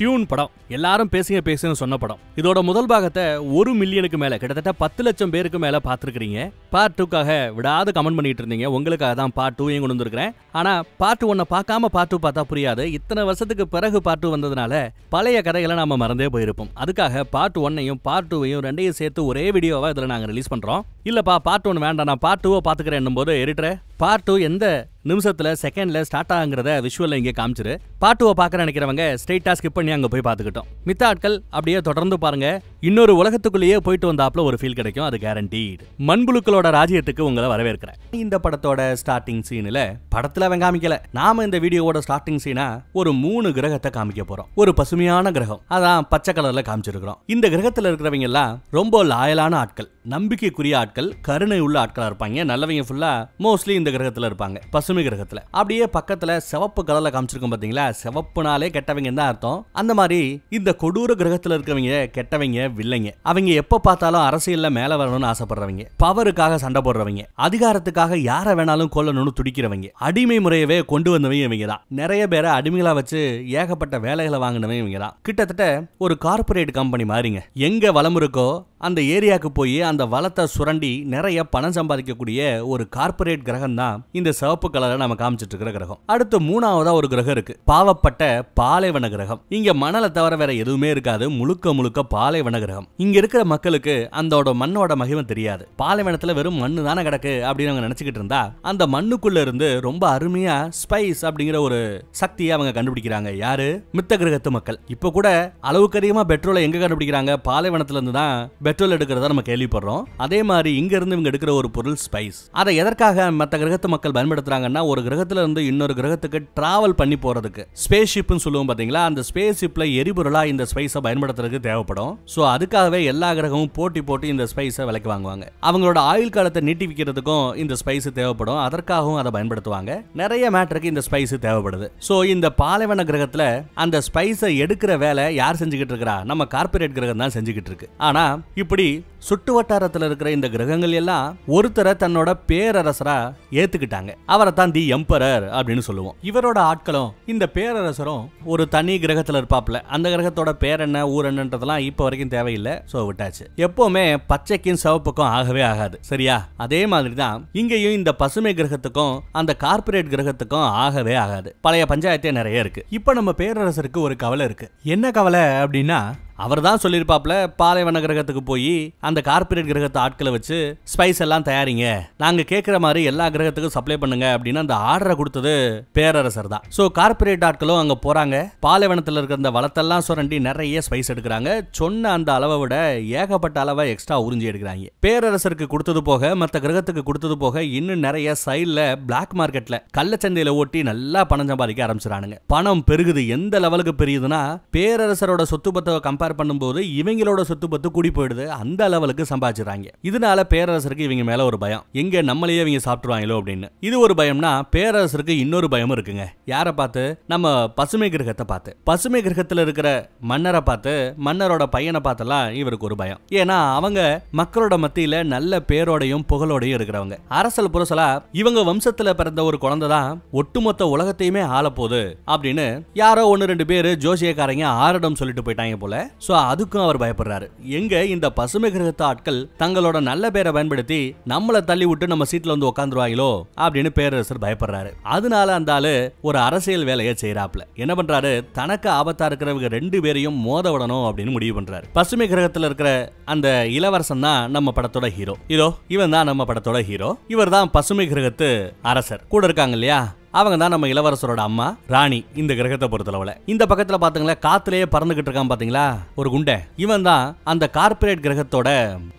tune படம் எல்லாரும் பேசுங்க பேசுன்னு சொன்ன படம் இதோட முதல் பாகத்தை ஒரு மில்லியனுக்கு மேல கிட்டத்தட்ட பத்து லட்சம் பேருக்கு மேல பாத்துருக்கீங்க பார்ட் டூக்காக விடாத கமெண்ட் பண்ணிட்டு இருந்தீங்க உங்களுக்காக தான் பார்ட் டூவையும் கொண்டு வந்திருக்கிறேன் ஆனா பார்ட் ஒன்னை பார்க்காம பார்ட் டூ பார்த்தா புரியாது இத்தனை வருஷத்துக்கு பிறகு பார்ட் டூ வந்ததுனால பழைய கதைகளை நாம மறந்தே போயிருப்போம் அதுக்காக பார்ட் ஒன்னையும் பார்ட் டூவையும் ரெண்டையும் சேர்த்து ஒரே வீடியோவா இதுல நாங்க ரிலீஸ் பண்றோம் இல்லப்பா பார்ட் ஒன் வேண்டாம் நான் பார்ட் டூவை பாத்துக்கிறேன் போது எரிட்டுற பார்ட் டூ எந்த நிமிஷத்தில் செகண்டில் ஸ்டார்ட் ஆகுங்கிறத விஷுவலில் இங்கே காமிச்சிரு பார்ட் டூவை பார்க்க நினைக்கிறவங்க ஸ்ட்ரெயிட்டாக ஸ்கிப் பண்ணி அங்கே போய் பார்த்துக்கிட்டோம் மித்த ஆட்கள் அப்படியே தொடர்ந்து பாருங்க இன்னொரு உலகத்துக்குள்ளேயே போயிட்டு வந்தாப்புல ஒரு ஃபீல் கிடைக்கும் அது கேரண்டீடு மண்புழுக்களோட ராஜ்யத்துக்கு உங்களை வரவேற்கிறேன் இந்த படத்தோட ஸ்டார்டிங் சீனில் படத்தில் அவன் காமிக்கல நாம இந்த வீடியோவோட ஸ்டார்டிங் சீனா ஒரு மூணு கிரகத்தை காமிக்க போகிறோம் ஒரு பசுமையான கிரகம் அதான் பச்சை கலரில் காமிச்சிருக்கிறோம் இந்த கிரகத்தில் இருக்கிறவங்க எல்லாம் ரொம்ப லாயலான ஆட்கள் நம்பிக்கைக்குரிய ஆட்கள் கருணை உள்ள ஆட்களாக இருப்பாங்க நல்லவங்க ஃபுல்லாக மோஸ்ட்லி இந்த இந்த கிரகத்தில் இருப்பாங்க பசுமை கிரகத்தில் அப்படியே பக்கத்துல சிவப்பு கலர்ல காமிச்சிருக்கோம் பாத்தீங்களா சிவப்புனாலே கெட்டவங்க தான் அர்த்தம் அந்த மாதிரி இந்த கொடூர கிரகத்தில் இருக்கவங்க கெட்டவங்க வில்லைங்க அவங்க எப்ப பார்த்தாலும் அரசியலில் மேல வரணும்னு ஆசைப்படுறவங்க பவருக்காக சண்டை போடுறவங்க அதிகாரத்துக்காக யாரை வேணாலும் கொல்லணும்னு துடிக்கிறவங்க அடிமை முறையவே கொண்டு வந்தவங்க இவங்க தான் நிறைய பேரை அடிமைகளா வச்சு ஏகப்பட்ட வேலைகளை வாங்கினவங்க இவங்க தான் கிட்டத்தட்ட ஒரு கார்பரேட் கம்பெனி மாறிங்க எங்க வளம் இருக்கோ அந்த ஏரியாவுக்கு போய் அந்த வளத்தை சுரண்டி நிறைய பணம் சம்பாதிக்கக்கூடிய ஒரு கார்பரேட் கிரகம் தான் இந்த சிவப்பு கலரை நம்ம காமிச்சிட்டு இருக்கிற கிரகம் அடுத்து மூணாவதா ஒரு கிரகம் இருக்கு பாவப்பட்ட பாலைவன கிரகம் இங்க மணலை தவிர வேற எதுவுமே இருக்காது முழுக்க முழுக்க பாலைவன கிரகம் இங்க இருக்கிற மக்களுக்கு அந்தோட மண்ணோட மகிமை தெரியாது பாலைவனத்துல வெறும் மண்ணு தானே கிடக்கு அப்படின்னு அவங்க நினைச்சுட்டு இருந்தா அந்த மண்ணுக்குள்ள இருந்து ரொம்ப அருமையா ஸ்பைஸ் அப்படிங்கிற ஒரு சக்தியை அவங்க கண்டுபிடிக்கிறாங்க யாரு மித்த கிரகத்து மக்கள் இப்ப கூட அதிகமா பெட்ரோலை எங்க கண்டுபிடிக்கிறாங்க பாலைவனத்துல இருந்து தான் பெட்ரோல் எடுக்கிறதா நம்ம கேள்விப்படுறோம் அதே மாதிரி இங்க இருந்து இவங்க எடுக்கிற ஒரு பொருள் ஸ்பைஸ் அதை எதற்காக மற்ற கிரகத்து மக்கள் பயன்படுத்துறாங்கன்னா ஒரு கிரகத்துல இருந்து இன்னொரு கிரகத்துக்கு டிராவல் பண்ணி போறதுக்கு ஸ்பேஸ் ஷிப்னு சொல்லுவோம் பாத்தீங்களா அந்த ஸ்பேஸ் ஷிப்ல எரிபொருளா இந்த ஸ்பைஸை பயன்படுத்துறதுக்கு தேவைப்படும் ஸோ அதுக்காகவே எல்லா கிரகமும் போட்டி போட்டு இந்த ஸ்பைஸை விலைக்கு வாங்குவாங்க அவங்களோட ஆயுள் காலத்தை நீட்டி விற்கிறதுக்கும் இந்த ஸ்பைஸ் தேவைப்படும் அதற்காகவும் அதை பயன்படுத்துவாங்க நிறைய மேட்டருக்கு இந்த ஸ்பைஸ் தேவைப்படுது ஸோ இந்த பாலைவன கிரகத்துல அந்த ஸ்பைஸை எடுக்கிற வேலை யார் செஞ்சுக்கிட்டு இருக்கிறா நம்ம கார்பரேட் கிரகம் தான் செஞ்சுக்கிட்டு இருக்கு ஆனா இப்படி சுட்டு வட்டாரத்தில் இருக்கிற இந்த கிரகங்கள் எல்லாம் ஒருத்தரை தன்னோட பேரரசரா ஏத்துக்கிட்டாங்க அவரை தான் தி எம்பரர் அப்படின்னு சொல்லுவோம் இவரோட ஆட்களும் இந்த பேரரசரும் ஒரு தனி கிரகத்தில் இருப்பாப்ல அந்த கிரகத்தோட பேர் என்ன ஊர் என்னன்றதெல்லாம் இப்போ வரைக்கும் தேவையில்லை ஸோ விட்டாச்சு எப்பவுமே பச்சைக்கும் சிவப்புக்கும் ஆகவே ஆகாது சரியா அதே மாதிரி தான் இங்கேயும் இந்த பசுமை கிரகத்துக்கும் அந்த கார்பரேட் கிரகத்துக்கும் ஆகவே ஆகாது பழைய பஞ்சாயத்தே நிறைய இருக்கு இப்போ நம்ம பேரரசருக்கு ஒரு கவலை இருக்கு என்ன கவலை அப்படின்னா அவர் தான் சொல்லியிருப்பாப்ல பாலைவன கிரகத்துக்கு போய் அந்த கார்பரேட் கிரகத்தை ஆட்களை வச்சு ஸ்பைஸ் எல்லாம் தயாரிங்க நாங்கள் கேட்குற மாதிரி எல்லா கிரகத்துக்கும் சப்ளை பண்ணுங்க அப்படின்னு அந்த ஆர்டரை கொடுத்தது பேரரசர் தான் ஸோ கார்பரேட் ஆட்களும் அங்கே போகிறாங்க பாலைவனத்தில் இருக்கிற அந்த வளத்தெல்லாம் சுரண்டி நிறைய ஸ்பைஸ் எடுக்கிறாங்க சொன்ன அந்த அளவை விட ஏகப்பட்ட அளவை எக்ஸ்ட்ரா உறிஞ்சி எடுக்கிறாங்க பேரரசருக்கு கொடுத்தது போக மற்ற கிரகத்துக்கு கொடுத்தது போக இன்னும் நிறைய சைடில் பிளாக் மார்க்கெட்டில் கள்ளச்சந்தையில் ஓட்டி நல்லா பணம் சம்பாதிக்க ஆரம்பிச்சிடானுங்க பணம் பெருகுது எந்த லெவலுக்கு பெரியதுன்னா பேரரசரோட சொத்து பத்தவை கம்பேர் கம்பேர் பண்ணும்போது இவங்களோட சொத்து பத்து கூடி போயிடுது அந்த அளவுக்கு சம்பாதிச்சுறாங்க இதனால பேரரசருக்கு இவங்க மேல ஒரு பயம் எங்க நம்மளையே இவங்க சாப்பிட்டுருவாங்களோ அப்படின்னு இது ஒரு பயம்னா பேரரசருக்கு இன்னொரு பயமும் இருக்குங்க யாரை பார்த்து நம்ம பசுமை கிரகத்தை பார்த்து பசுமை கிரகத்தில் இருக்கிற மன்னரை பார்த்து மன்னரோட பையனை பார்த்தெல்லாம் இவருக்கு ஒரு பயம் ஏன்னா அவங்க மக்களோட மத்தியில நல்ல பேரோடையும் புகழோடையும் இருக்கிறவங்க அரசல் புரசலா இவங்க வம்சத்துல பிறந்த ஒரு குழந்தை தான் ஒட்டுமொத்த உலகத்தையுமே ஆளப்போகுது அப்படின்னு யாரோ ஒன்று ரெண்டு பேர் ஜோசியக்காரங்க ஆரடம் சொல்லிட்டு போயிட்டாங்க போல ஸோ அதுக்கும் அவர் பயப்படுறாரு எங்க இந்த பசுமை கிரகத்து ஆட்கள் தங்களோட நல்ல பேரை பயன்படுத்தி நம்மளை தள்ளி விட்டு நம்ம சீட்ல வந்து உட்காந்துருவாங்களோ அப்படின்னு பேரரசர் பயப்படுறாரு அதனால அந்த ஆளு ஒரு அரசியல் வேலையை செய்யறாப்ல என்ன பண்றாரு தனக்கு ஆபத்தா இருக்கிறவங்க ரெண்டு பேரையும் மோத விடணும் அப்படின்னு முடிவு பண்றாரு பசுமை கிரகத்துல இருக்கிற அந்த இளவரசன் தான் நம்ம படத்தோட ஹீரோ இதோ இவன் தான் நம்ம படத்தோட ஹீரோ இவர் தான் பசுமை கிரகத்து அரசர் கூட இருக்காங்க இல்லையா அவங்க தான் நம்ம இளவரசரோட அம்மா ராணி இந்த கிரகத்தை பொறுத்தளவுல இந்த பக்கத்துல பாத்தீங்களா காத்துலயே பறந்துகிட்டு இருக்கான் பாத்தீங்களா ஒரு குண்டை இவன் தான் அந்த கார்பரேட் கிரகத்தோட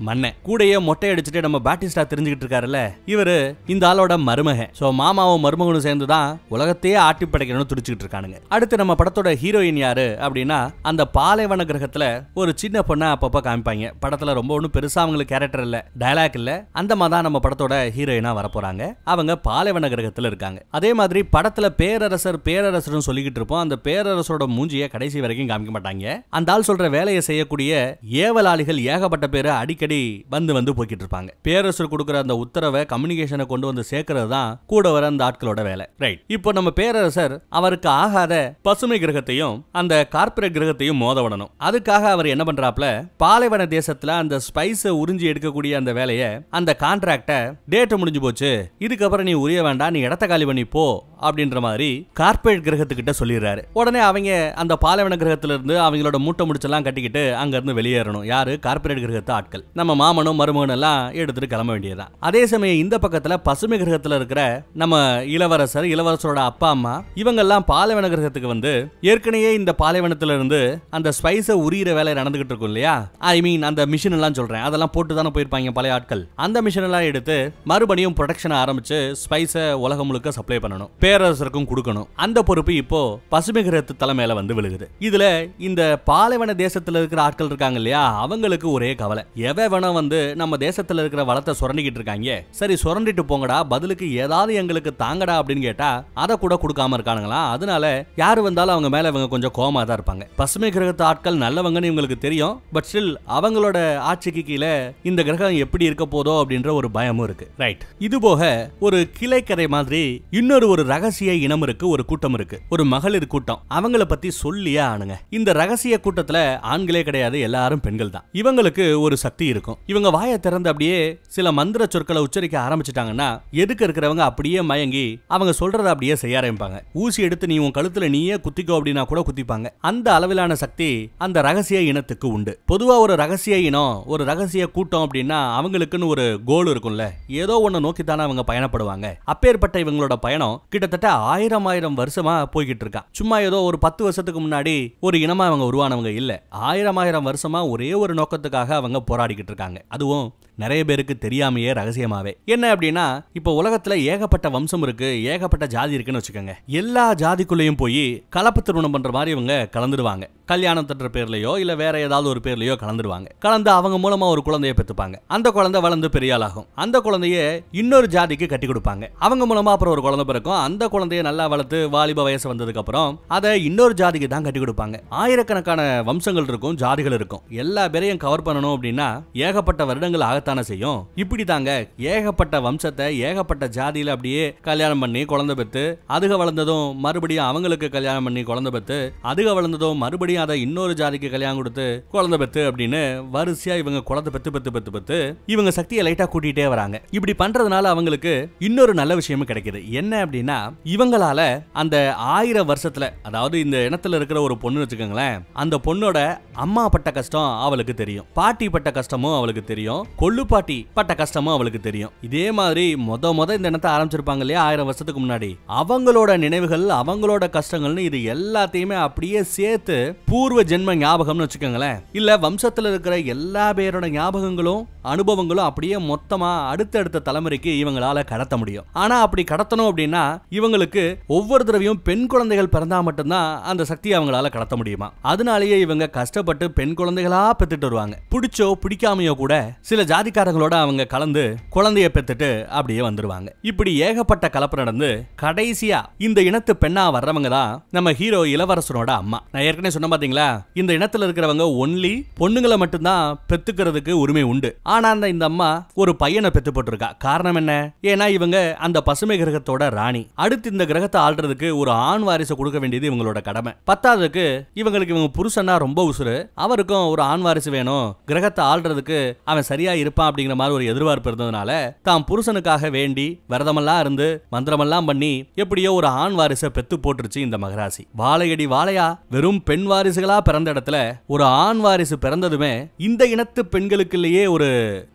மண்ணை கூடையே மொட்டை அடிச்சுட்டு நம்ம பேட்டிஸ்டா தெரிஞ்சுக்கிட்டு இருக்காருல்ல இவரு இந்த ஆளோட மருமக சோ மாமாவும் மருமகனும் சேர்ந்து தான் உலகத்தையே ஆட்டி படைக்கணும்னு துடிச்சுக்கிட்டு இருக்கானுங்க அடுத்து நம்ம படத்தோட ஹீரோயின் யாரு அப்படின்னா அந்த பாலைவன கிரகத்துல ஒரு சின்ன பொண்ணை அப்பப்ப காமிப்பாங்க படத்துல ரொம்ப ஒன்றும் பெருசா அவங்களுக்கு கேரக்டர் இல்ல டயலாக் இல்ல அந்த மாதிரி தான் நம்ம படத்தோட ஹீரோயினா வரப்போறாங்க அவங்க பாலைவன கிரகத்துல இருக்காங்க அதே மாதிரி படத்துல பேரரசர் பேரரசர்னு சொல்லிக்கிட்டு இருப்போம் அந்த பேரரசரோட மூஞ்சியை கடைசி வரைக்கும் காமிக்க மாட்டாங்க அந்த ஆள் சொல்ற வேலையை செய்யக்கூடிய ஏவலாளிகள் ஏகப்பட்ட பேரை அடிக்கடி வந்து வந்து போய்கிட்டு இருப்பாங்க பேரரசர் கொடுக்குற அந்த உத்தரவை கம்யூனிகேஷனை கொண்டு வந்து சேர்க்கறது தான் கூட வர அந்த ஆட்களோட வேலை ரைட் இப்போ நம்ம பேரரசர் அவருக்கு ஆகாத பசுமை கிரகத்தையும் அந்த கார்பரேட் கிரகத்தையும் மோத விடணும் அதுக்காக அவர் என்ன பண்றாப்ல பாலைவன தேசத்துல அந்த ஸ்பைஸ் உறிஞ்சி எடுக்கக்கூடிய அந்த வேலையை அந்த கான்ட்ராக்ட டேட்டு முடிஞ்சு போச்சு இதுக்கப்புறம் நீ உரிய வேண்டாம் நீ இடத்த காலி பண்ணி போ அப்படின்ற மாதிரி கார்பரேட் கிரகத்துக்கிட்ட சொல்லிடுறாரு உடனே அவங்க அந்த பாலைவன கிரகத்துல இருந்து அவங்களோட மூட்டை முடிச்செல்லாம் கட்டிக்கிட்டு அங்க இருந்து வெளியேறணும் யாரு கார்பரேட் கிரகத்து ஆட்கள் நம்ம மாமனும் மருமகனும் எல்லாம் எடுத்துட்டு கிளம்ப வேண்டியதுதான் அதே சமயம் இந்த பக்கத்துல பசுமை கிரகத்தில் இருக்கிற நம்ம இளவரசர் இளவரசரோட அப்பா அம்மா இவங்கெல்லாம் பாலைவன கிரகத்துக்கு வந்து ஏற்கனவே இந்த பாலைவனத்துல இருந்து அந்த ஸ்பைஸை உரியிற வேலை நடந்துகிட்டு இருக்கும் இல்லையா ஐ மீன் அந்த மிஷின் எல்லாம் சொல்றேன் அதெல்லாம் போட்டு தானே போயிருப்பாங்க பழைய ஆட்கள் அந்த மிஷின் எல்லாம் எடுத்து மறுபடியும் ப்ரொடக்ஷன் ஆரம்பிச்சு ஸ்பைஸை உலகம் முழுக்க சப்ளை பண்ணணும் பண்ணணும் பேரரசருக்கும் கொடுக்கணும் அந்த பொறுப்பு இப்போ பசுமை கிரகத்து தலைமையில வந்து விழுகுது இதுல இந்த பாலைவன தேசத்துல இருக்கிற ஆட்கள் இருக்காங்க இல்லையா அவங்களுக்கு ஒரே கவலை எவ வேணா வந்து நம்ம தேசத்துல இருக்கிற வளத்தை சுரண்டிக்கிட்டு இருக்காங்க சரி சுரண்டிட்டு போங்கடா பதிலுக்கு ஏதாவது எங்களுக்கு தாங்கடா அப்படின்னு கேட்டா அதை கூட கொடுக்காம இருக்கானுங்களா அதனால யாரு வந்தாலும் அவங்க மேல இவங்க கொஞ்சம் கோமா தான் இருப்பாங்க பசுமை கிரகத்து ஆட்கள் நல்லவங்கன்னு இவங்களுக்கு தெரியும் பட் ஸ்டில் அவங்களோட ஆட்சிக்கு கீழே இந்த கிரகம் எப்படி இருக்க போதோ அப்படின்ற ஒரு பயமும் இருக்கு ரைட் இது போக ஒரு கிளைக்கரை மாதிரி இன்னொரு ஒரு ரகசிய இனம் இருக்கு ஒரு கூட்டம் இருக்கு ஒரு மகளிர் கூட்டம் அவங்கள பத்தி சொல்லியே ஆனுங்க இந்த ரகசிய கூட்டத்துல ஆண்களே கிடையாது எல்லாரும் பெண்கள் தான் இவங்களுக்கு ஒரு சக்தி இருக்கும் இவங்க வாயை திறந்து அப்படியே சில மந்திர சொற்களை உச்சரிக்க ஆரம்பிச்சிட்டாங்கன்னா எதுக்கு இருக்கிறவங்க அப்படியே மயங்கி அவங்க சொல்றதை அப்படியே செய்ய ஆரம்பிப்பாங்க ஊசி எடுத்து நீ உன் கழுத்துல நீயே குத்திக்கோ அப்படின்னா கூட குத்திப்பாங்க அந்த அளவிலான சக்தி அந்த ரகசிய இனத்துக்கு உண்டு பொதுவா ஒரு ரகசிய இனம் ஒரு ரகசிய கூட்டம் அப்படின்னா அவங்களுக்குன்னு ஒரு கோல் இருக்கும்ல ஏதோ ஒன்னு நோக்கித்தானே அவங்க பயணப்படுவாங்க அப்பேற்பட்ட இவங்களோட பயணம் கிட்டத்தட்ட ஆயிரம் ஆயிரம் வருஷமா போய்கிட்டு இருக்கான் சும்மா ஏதோ ஒரு பத்து வருஷத்துக்கு முன்னாடி ஒரு இனமா அவங்க உருவானவங்க இல்ல ஆயிரம் ஆயிரம் வருஷமா ஒரே ஒரு நோக்கத்துக்காக அவங்க போராடிக்கிட்டு இருக்காங்க அதுவும் நிறைய பேருக்கு தெரியாமையே ரகசியமாவே என்ன அப்படின்னா இப்போ உலகத்துல ஏகப்பட்ட வம்சம் இருக்கு ஏகப்பட்ட ஜாதி இருக்குன்னு வச்சுக்கோங்க எல்லா ஜாதிக்குள்ளேயும் போய் கலப்பு திருமணம் பண்ற மாதிரி இவங்க கலந்துருவாங்க கல்யாணம் தட்டுற பேர்லயோ இல்ல வேற ஏதாவது ஒரு பேர்லயோ கலந்துருவாங்க கலந்து அவங்க மூலமா ஒரு குழந்தைய பெற்றுப்பாங்க அந்த குழந்தை வளர்ந்து பெரிய ஆளாகும் அந்த குழந்தைய இன்னொரு ஜாதிக்கு கட்டி கொடுப்பாங்க அவங்க மூலமா அப்புறம் ஒரு குழந்தை பிறக்கும் இருக்கும் அந்த குழந்தைய நல்லா வளர்த்து வாலிப வயசு வந்ததுக்கப்புறம் அதை இன்னொரு ஜாதிக்கு தான் கட்டி கொடுப்பாங்க ஆயிரக்கணக்கான வம்சங்கள் இருக்கும் ஜாதிகள் இருக்கும் எல்லா பேரையும் கவர் பண்ணணும் அப்படின்னா ஏகப்பட்ட வருடங்கள் ஆகத்தானே செய்யும் இப்படி தாங்க ஏகப்பட்ட வம்சத்தை ஏகப்பட்ட ஜாதியில அப்படியே கல்யாணம் பண்ணி குழந்தை பெற்று அதுக வளர்ந்ததும் மறுபடியும் அவங்களுக்கு கல்யாணம் பண்ணி குழந்தை பெற்று அதுக வளர்ந்ததும் மறுபடியும் அதை இன்னொரு ஜாதிக்கு கல்யாணம் கொடுத்து குழந்தை பெற்று அப்படின்னு வரிசையா இவங்க குழந்தை பெற்று பெற்று பெற்று பெற்று இவங்க சக்தியை லைட்டா கூட்டிகிட்டே வராங்க இப்படி பண்றதுனால அவங்களுக்கு இன்னொரு நல்ல விஷயமும் கிடைக்குது என்ன அப்படி அப்படின்னா இவங்களால அந்த ஆயிரம் வருஷத்துல அதாவது இந்த இனத்துல இருக்கிற ஒரு பொண்ணு வச்சுக்கோங்களேன் அந்த பொண்ணோட அம்மா பட்ட கஷ்டம் அவளுக்கு தெரியும் பாட்டி பட்ட கஷ்டமும் அவளுக்கு தெரியும் கொள்ளு பாட்டி பட்ட கஷ்டமும் அவளுக்கு தெரியும் இதே மாதிரி மொத மொத இந்த இனத்தை ஆரம்பிச்சிருப்பாங்க இல்லையா ஆயிரம் வருஷத்துக்கு முன்னாடி அவங்களோட நினைவுகள் அவங்களோட கஷ்டங்கள்னு இது எல்லாத்தையுமே அப்படியே சேர்த்து பூர்வ ஜென்ம ஞாபகம்னு வச்சுக்கோங்களேன் இல்ல வம்சத்துல இருக்கிற எல்லா பேரோட ஞாபகங்களும் அனுபவங்களும் அப்படியே மொத்தமாக அடுத்தடுத்த தலைமுறைக்கு இவங்களால கடத்த முடியும் ஆனால் அப்படி கடத்தணும் அப்படின்னா இவங்களுக்கு ஒவ்வொரு தடவையும் பெண் குழந்தைகள் பிறந்தா மட்டும்தான் அந்த சக்தியை அவங்களால கடத்த முடியுமா அதனாலேயே இவங்க கஷ்டப்பட்டு பெண் குழந்தைகளா பெத்துட்டு வருவாங்க பிடிச்சோ பிடிக்காமையோ கூட சில ஜாதிக்காரங்களோட அவங்க கலந்து குழந்தைய பெத்துட்டு அப்படியே வந்துருவாங்க இப்படி ஏகப்பட்ட கலப்பு நடந்து கடைசியா இந்த இனத்து பெண்ணா வர்றவங்க தான் நம்ம ஹீரோ இளவரசனோட அம்மா நான் ஏற்கனவே சொன்ன பாத்தீங்களா இந்த இனத்துல இருக்கிறவங்க ஒன்லி பொண்ணுங்களை மட்டும்தான் பெத்துக்கிறதுக்கு உரிமை உண்டு ஆனா அந்த இந்த அம்மா ஒரு பையனை பெத்து போட்டிருக்கா காரணம் என்ன ஏன்னா இவங்க அந்த பசுமை கிரகத்தோட ராணி அடுத்து இந்த கிரகத்தை ஆள்றதுக்கு ஒரு ஆண் வாரிசை கொடுக்க வேண்டியது இவங்களோட கடமை பத்தாவதுக்கு இவங்களுக்கு இவங்க புருஷனா ரொம்ப உசுறு அவருக்கும் ஒரு ஆண் வாரிசு வேணும் கிரகத்தை ஆள்றதுக்கு அவன் சரியா இருப்பான் அப்படிங்கிற மாதிரி ஒரு எதிர்பார்ப்பு இருந்ததுனால தான் புருஷனுக்காக வேண்டி விரதமெல்லாம் இருந்து மந்திரமெல்லாம் பண்ணி எப்படியோ ஒரு ஆண் வாரிசை பெத்து போட்டுருச்சு இந்த மகராசி வாழையடி வாழையா வெறும் பெண் வாரிசுகளா பிறந்த இடத்துல ஒரு ஆண் வாரிசு பிறந்ததுமே இந்த இனத்து பெண்களுக்கு இல்லையே ஒரு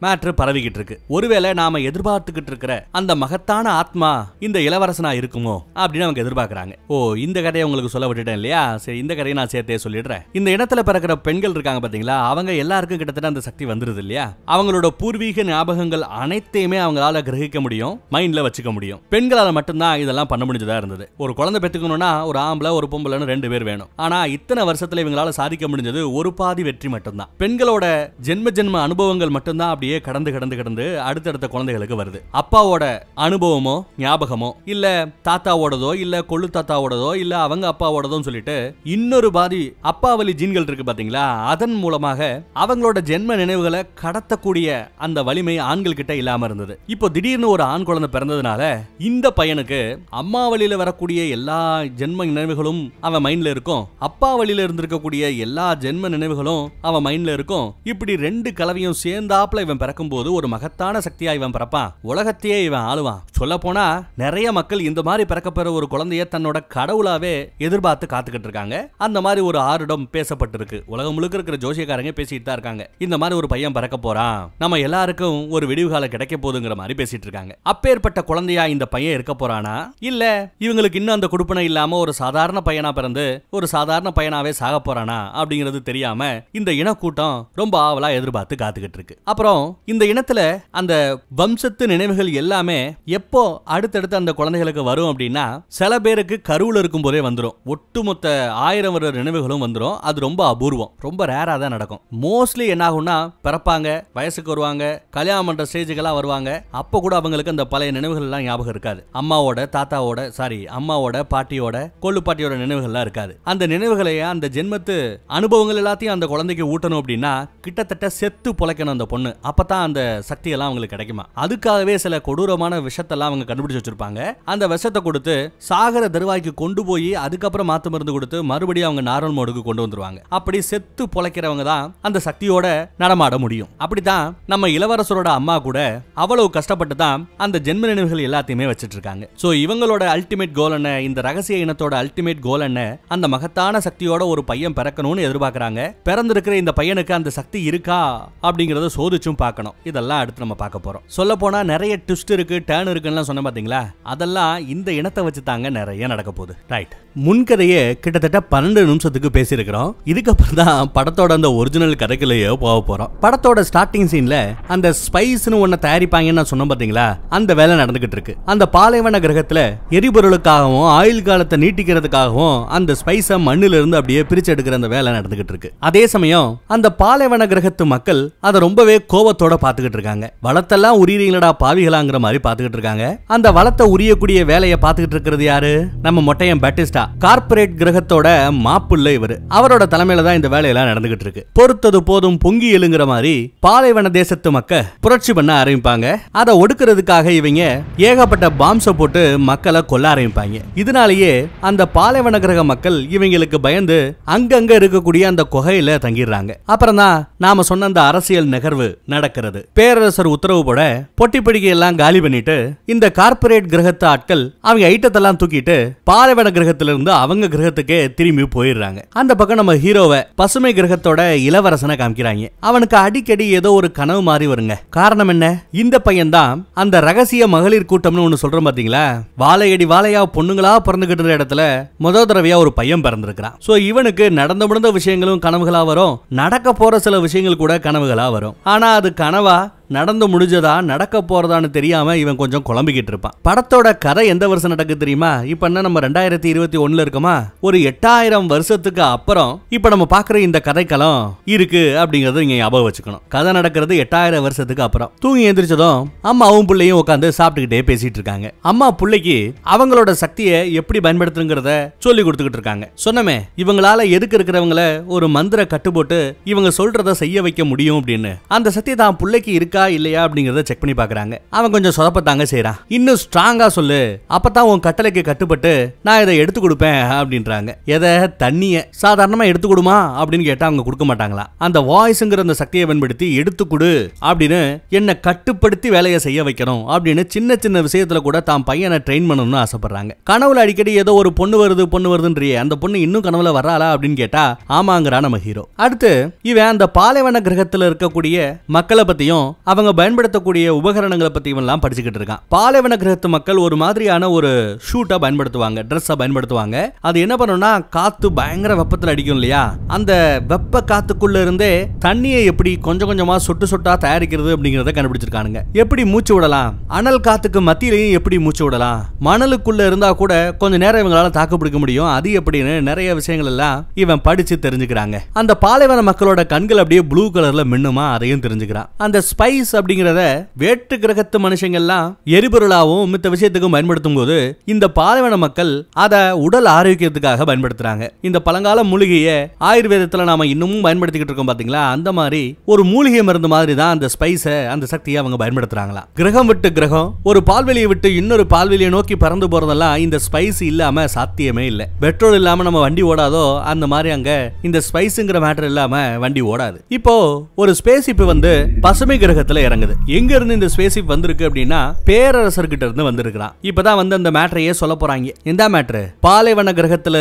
மேட்ரு பரவிக்கிட்டு இருக்கு ஒருவேளை நாம எதிர்பார்த்துக்கிட்டு இருக்கிற அந்த மகத்தான ஆத்மா இந்த இளவரசனா இருக்குமோ அப்படின்னு அவங்க எதிர்பார்க்கறாங்க ஓ இந்த கதையை உங்களுக்கு சொல்ல விட்டுட்டேன் இல்லையா சரி இந்த கதையை நான் சேர்த்தே சொல்லிடுறேன் இந்த இடத்துல பிறக்கிற பெண்கள் இருக்காங்க பாத்தீங்களா அவங்க எல்லாருக்கும் கிட்டத்தட்ட அந்த சக்தி வந்துருது இல்லையா அவங்களோட பூர்வீக ஞாபகங்கள் அனைத்தையுமே அவங்களால கிரகிக்க முடியும் மைண்ட்ல வச்சுக்க முடியும் பெண்களால் மட்டும்தான் இதெல்லாம் பண்ண முடிஞ்சதா இருந்தது ஒரு குழந்தை பெற்றுக்கணும்னா ஒரு ஆம்பளை ஒரு பொம்பளைன்னு ரெண்டு பேர் வேணும் ஆனா இத்தனை வருஷத்துல இவங்களால சாதிக்க முடிஞ்சது ஒரு பாதி வெற்றி மட்டும்தான் பெண்களோட ஜென்ம ஜென்ம அனுபவங்கள் மட்டும் மட்டும்தான் அப்படியே கடந்து கடந்து கடந்து அடுத்தடுத்த குழந்தைகளுக்கு வருது அப்பாவோட அனுபவமோ ஞாபகமோ இல்ல தாத்தாவோடதோ இல்ல கொள்ளு தாத்தாவோடதோ இல்ல அவங்க அப்பாவோடதோ சொல்லிட்டு இன்னொரு பாதி அப்பா வழி ஜீன்கள் இருக்கு பாத்தீங்களா அதன் மூலமாக அவங்களோட ஜென்ம நினைவுகளை கடத்தக்கூடிய அந்த வலிமை ஆண்கள் கிட்ட இல்லாம இருந்தது இப்போ திடீர்னு ஒரு ஆண் குழந்தை பிறந்ததுனால இந்த பையனுக்கு அம்மா வழியில வரக்கூடிய எல்லா ஜென்ம நினைவுகளும் அவன் மைண்ட்ல இருக்கும் அப்பா வழியில இருந்திருக்கக்கூடிய எல்லா ஜென்ம நினைவுகளும் அவன் மைண்ட்ல இருக்கும் இப்படி ரெண்டு கலவையும் சேர்ந்தா பிறந்தாப்புல இவன் பிறக்கும்போது ஒரு மகத்தான சக்தியா இவன் பிறப்பான் உலகத்தையே இவன் ஆளுவான் சொல்ல போனா நிறைய மக்கள் இந்த மாதிரி பெற ஒரு குழந்தைய தன்னோட கடவுளாவே எதிர்பார்த்து காத்துக்கிட்டு இருக்காங்க அந்த மாதிரி ஒரு ஆறுடம் பேசப்பட்டிருக்கு உலகம் முழுக்க இருக்கிற ஜோசியக்காரங்க பேசிட்டு தான் இருக்காங்க இந்த மாதிரி ஒரு பையன் பிறக்க போறான் நம்ம எல்லாருக்கும் ஒரு விடிவு காலம் கிடைக்க போதுங்கிற மாதிரி பேசிட்டு இருக்காங்க அப்பேற்பட்ட குழந்தையா இந்த பையன் இருக்க போறானா இல்ல இவங்களுக்கு இன்னும் அந்த கொடுப்பனை இல்லாம ஒரு சாதாரண பையனா பிறந்து ஒரு சாதாரண பையனாவே சாக போறானா அப்படிங்கிறது தெரியாம இந்த இனக்கூட்டம் ரொம்ப ஆவலா எதிர்பார்த்து காத்துக்கிட்டு இருக்கு அப்புறம் இந்த இனத்துல அந்த வம்சத்து நினைவுகள் எல்லாமே எப்போ அடுத்தடுத்து அந்த குழந்தைகளுக்கு வரும் அப்படின்னா சில பேருக்கு கருவில் இருக்கும் போதே வந்துடும் ஒட்டுமொத்த ஆயிரம் வருட நினைவுகளும் வந்துடும் அது ரொம்ப அபூர்வம் ரொம்ப ரேராக தான் நடக்கும் மோஸ்ட்லி என்ன ஆகும்னா பிறப்பாங்க வயசுக்கு வருவாங்க கல்யாணம் பண்ற ஸ்டேஜுக்கெல்லாம் வருவாங்க அப்போ கூட அவங்களுக்கு அந்த பழைய எல்லாம் ஞாபகம் இருக்காது அம்மாவோட தாத்தாவோட சாரி அம்மாவோட பாட்டியோட கொள்ளு பாட்டியோட நினைவுகள்லாம் இருக்காது அந்த நினைவுகளை அந்த ஜென்மத்து அனுபவங்கள் எல்லாத்தையும் அந்த குழந்தைக்கு ஊட்டணும் அப்படின்னா கிட்டத்தட்ட செத்து பொழைக்கணும் அந்த பொண்ணு ஒன்று அப்போ தான் அந்த சக்தியெல்லாம் அவங்களுக்கு கிடைக்குமா அதுக்காகவே சில கொடூரமான விஷத்தெல்லாம் அவங்க கண்டுபிடிச்சு வச்சிருப்பாங்க அந்த விஷத்தை கொடுத்து சாகர தருவாய்க்கு கொண்டு போய் அதுக்கப்புறம் மாத்து மருந்து கொடுத்து மறுபடியும் அவங்க நார்மல் மோடுக்கு கொண்டு வந்துருவாங்க அப்படி செத்து பொழைக்கிறவங்க தான் அந்த சக்தியோட நடமாட முடியும் அப்படிதான் நம்ம இளவரசரோட அம்மா கூட அவ்வளவு கஷ்டப்பட்டு தான் அந்த ஜென்ம நினைவுகள் எல்லாத்தையுமே வச்சுட்டு இருக்காங்க ஸோ இவங்களோட அல்டிமேட் கோல் என்ன இந்த ரகசிய இனத்தோட அல்டிமேட் கோல் என்ன அந்த மகத்தான சக்தியோட ஒரு பையன் பிறக்கணும்னு எதிர்பார்க்கிறாங்க பிறந்திருக்கிற இந்த பையனுக்கு அந்த சக்தி இருக்கா அப்படிங்கறத சோதி சோதிச்சும் பார்க்கணும் இதெல்லாம் அடுத்து நம்ம பார்க்க போறோம் சொல்ல போனா நிறைய ட்விஸ்ட் இருக்கு டேர்ன் இருக்குன்னு சொன்ன பாத்தீங்களா அதெல்லாம் இந்த இனத்தை வச்சு தாங்க நிறைய நடக்க போகுது ரைட் முன்கதையே கிட்டத்தட்ட பன்னெண்டு நிமிஷத்துக்கு பேசியிருக்கிறோம் இதுக்கப்புறம் தான் படத்தோட அந்த ஒரிஜினல் கதைக்குள்ளேயே போக போறோம் படத்தோட ஸ்டார்டிங் சீன்ல அந்த ஸ்பைஸ்னு ஒன்று தயாரிப்பாங்கன்னு நான் சொன்னேன் பார்த்தீங்களா அந்த வேலை நடந்துகிட்டு இருக்கு அந்த பாலைவன கிரகத்துல எரிபொருளுக்காகவும் ஆயுள் காலத்தை நீட்டிக்கிறதுக்காகவும் அந்த ஸ்பைஸை இருந்து அப்படியே பிரிச்சு எடுக்கிற அந்த வேலை நடந்துகிட்டு இருக்கு அதே சமயம் அந்த பாலைவன கிரகத்து மக்கள் அதை ரொம்பவே கோபத்தோட பார்த்துக்கிட்டு இருக்காங்க வளத்தெல்லாம் உரியீங்களடா பாவிகளாங்கிற மாதிரி பார்த்துக்கிட்டு இருக்காங்க அந்த வளத்தை உரியக்கூடிய வேலையை பாத்துக்கிட்டு இருக்கிறது யாரு நம்ம மொட்டையன் பேட்டிஸ்டா கார்பரேட் கிரகத்தோட மாப்புள்ள இவர் அவரோட தலைமையில தான் இந்த வேலையெல்லாம் நடந்துகிட்டு இருக்கு பொறுத்தது போதும் பொங்கி எழுங்குற மாதிரி பாலைவன தேசத்து மக்க புரட்சி பண்ண ஆரம்பிப்பாங்க அதை ஒடுக்கிறதுக்காக இவங்க ஏகப்பட்ட பாம்ஸை போட்டு மக்களை கொல்ல ஆரம்பிப்பாங்க இதனாலேயே அந்த பாலைவன கிரக மக்கள் இவங்களுக்கு பயந்து அங்கங்க இருக்கக்கூடிய அந்த குகையில தங்கிடுறாங்க அப்புறம் தான் நாம சொன்ன அந்த அரசியல் நகர்வு நடக்கிறது பேரரசர் உத்தரவு போட பொட்டி எல்லாம் காலி பண்ணிட்டு இந்த கார்பரேட் கிரகத்து ஆட்கள் அவங்க ஐட்டத்தெல்லாம் தூக்கிட்டு பாலைவன கிரகத்திலிருந்து அவங்க கிரகத்துக்கே திரும்பி போயிடுறாங்க அந்த பக்கம் நம்ம ஹீரோவை பசுமை கிரகத்தோட இளவரசனை காமிக்கிறாங்க அவனுக்கு அடிக்கடி ஏதோ ஒரு கனவு மாறி வருங்க காரணம் என்ன இந்த பையன் தான் அந்த ரகசிய மகளிர் கூட்டம்னு ஒன்று சொல்றோம் பாத்தீங்களா வாழையடி வாழையா பொண்ணுங்களா பிறந்துகிட்டு இருக்கிற இடத்துல முதல் தடவையா ஒரு பையன் பிறந்திருக்கிறான் சோ இவனுக்கு நடந்து முடிந்த விஷயங்களும் கனவுகளா வரும் நடக்க போற சில விஷயங்கள் கூட கனவுகளா வரும் ஆனால் அது கனவா நடந்து முடிஞ்சதா நடக்க போறதான்னு தெரியாம இவன் கொஞ்சம் குழம்பிக்கிட்டு இருப்பான் படத்தோட கதை எந்த வருஷம் நடக்கு தெரியுமா இப்ப என்ன நம்ம ரெண்டாயிரத்தி இருபத்தி ஒண்ணுல இருக்கோமா ஒரு எட்டாயிரம் வருஷத்துக்கு அப்புறம் இப்ப நம்ம பாக்குற இந்த கதைக்களம் இருக்கு அப்படிங்கிறத இங்க ஞாபகம் வச்சுக்கணும் கதை நடக்கிறது எட்டாயிரம் வருஷத்துக்கு அப்புறம் தூங்கி எந்திரிச்சதும் அம்மாவும் பிள்ளையும் உட்காந்து சாப்பிட்டுக்கிட்டே பேசிட்டு இருக்காங்க அம்மா பிள்ளைக்கு அவங்களோட சக்தியை எப்படி பயன்படுத்துங்கிறத சொல்லி கொடுத்துக்கிட்டு இருக்காங்க சொன்னமே இவங்களால எதுக்கு இருக்கிறவங்கள ஒரு மந்திர கட்டுப்போட்டு இவங்க சொல்றதை செய்ய வைக்க முடியும் அப்படின்னு அந்த சக்தி தான் பிள்ளைக்கு இருக்கா இல்லையா அப்படிங்கிறத செக் பண்ணி பார்க்குறாங்க அவன் கொஞ்சம் சொதப்பத்தாங்க செய்கிறான் இன்னும் ஸ்ட்ராங்காக சொல்லு அப்பதான் உன் கட்டளைக்கு கட்டுப்பட்டு நான் இதை எடுத்து கொடுப்பேன் அப்படின்றாங்க எதை தண்ணியை சாதாரணமாக எடுத்து கொடுமா அப்படின்னு கேட்டால் அவங்க கொடுக்க மாட்டாங்களா அந்த வாய்ஸுங்கிற அந்த சக்தியை பயன்படுத்தி எடுத்து கொடு அப்படின்னு என்னை கட்டுப்படுத்தி வேலையை செய்ய வைக்கணும் அப்படின்னு சின்ன சின்ன விஷயத்துல கூட தான் பையனை ட்ரெயின் பண்ணணும்னு ஆசைப்படுறாங்க கனவுல அடிக்கடி ஏதோ ஒரு பொண்ணு வருது பொண்ணு வருதுன்றியே அந்த பொண்ணு இன்னும் கனவுல வராளா அப்படின்னு கேட்டா ஆமாங்கிறா நம்ம ஹீரோ அடுத்து இவன் அந்த பாலைவன கிரகத்தில் இருக்கக்கூடிய மக்களை பத்தியும் அவங்க பயன்படுத்தக்கூடிய உபகரணங்களை பற்றி எல்லாம் படிச்சுக்கிட்டு இருக்கான் பாலைவன கிரகத்து மக்கள் ஒரு மாதிரியான ஒரு ஷூட்டை பயன்படுத்துவாங்க ட்ரெஸ்ஸை பயன்படுத்துவாங்க அது என்ன பண்ணணும்னா காற்று பயங்கர வெப்பத்தில் அடிக்கும் இல்லையா அந்த வெப்ப காத்துக்குள்ள இருந்தே தண்ணியை எப்படி கொஞ்சம் கொஞ்சமாக சொட்டு சொட்டாக தயாரிக்கிறது அப்படிங்கிறத கண்டுபிடிச்சிருக்கானுங்க எப்படி மூச்சு விடலாம் அனல் காத்துக்கு மத்தியிலையும் எப்படி மூச்சு விடலாம் மணலுக்குள்ள இருந்தா கூட கொஞ்சம் நேரம் இவங்களால தாக்கு பிடிக்க முடியும் அது எப்படின்னு நிறைய விஷயங்கள் எல்லாம் இவன் படிச்சு தெரிஞ்சுக்கிறாங்க அந்த பாலைவன மக்களோட கண்கள் அப்படியே ப்ளூ கலர்ல மின்னுமா அதையும் தெரிஞ்சுக்கிறான் அந்த ஸ்பை ஐஸ் அப்படிங்கிறத வேற்று கிரகத்து மனுஷங்கள்லாம் எரிபொருளாகவும் மித்த விஷயத்துக்கும் பயன்படுத்தும் போது இந்த பாலைவன மக்கள் அதை உடல் ஆரோக்கியத்துக்காக பயன்படுத்துறாங்க இந்த பழங்கால மூலிகையை ஆயுர்வேதத்தில் நாம இன்னமும் பயன்படுத்திக்கிட்டு இருக்கோம் பாத்தீங்களா அந்த மாதிரி ஒரு மூலிகை மருந்து மாதிரி தான் அந்த ஸ்பைஸை அந்த சக்தியை அவங்க பயன்படுத்துறாங்களா கிரகம் விட்டு கிரகம் ஒரு பால்வெளியை விட்டு இன்னொரு பால்வெளியை நோக்கி பறந்து போறதெல்லாம் இந்த ஸ்பைஸ் இல்லாம சாத்தியமே இல்லை பெட்ரோல் இல்லாம நம்ம வண்டி ஓடாதோ அந்த மாதிரி அங்க இந்த ஸ்பைஸ்ங்கிற மேட்டர் இல்லாம வண்டி ஓடாது இப்போ ஒரு ஸ்பேஸ் இப்போ வந்து பசுமை கிரக இடத்துல இறங்குது எங்க இருந்து இந்த ஸ்பேஸ்ஷிப் வந்திருக்கு அப்படின்னா கிட்ட இருந்து வந்திருக்கிறான் இப்பதான் வந்து அந்த மேட்டரையே சொல்ல போறாங்க எந்த மேட்ரு பாலைவன கிரகத்துல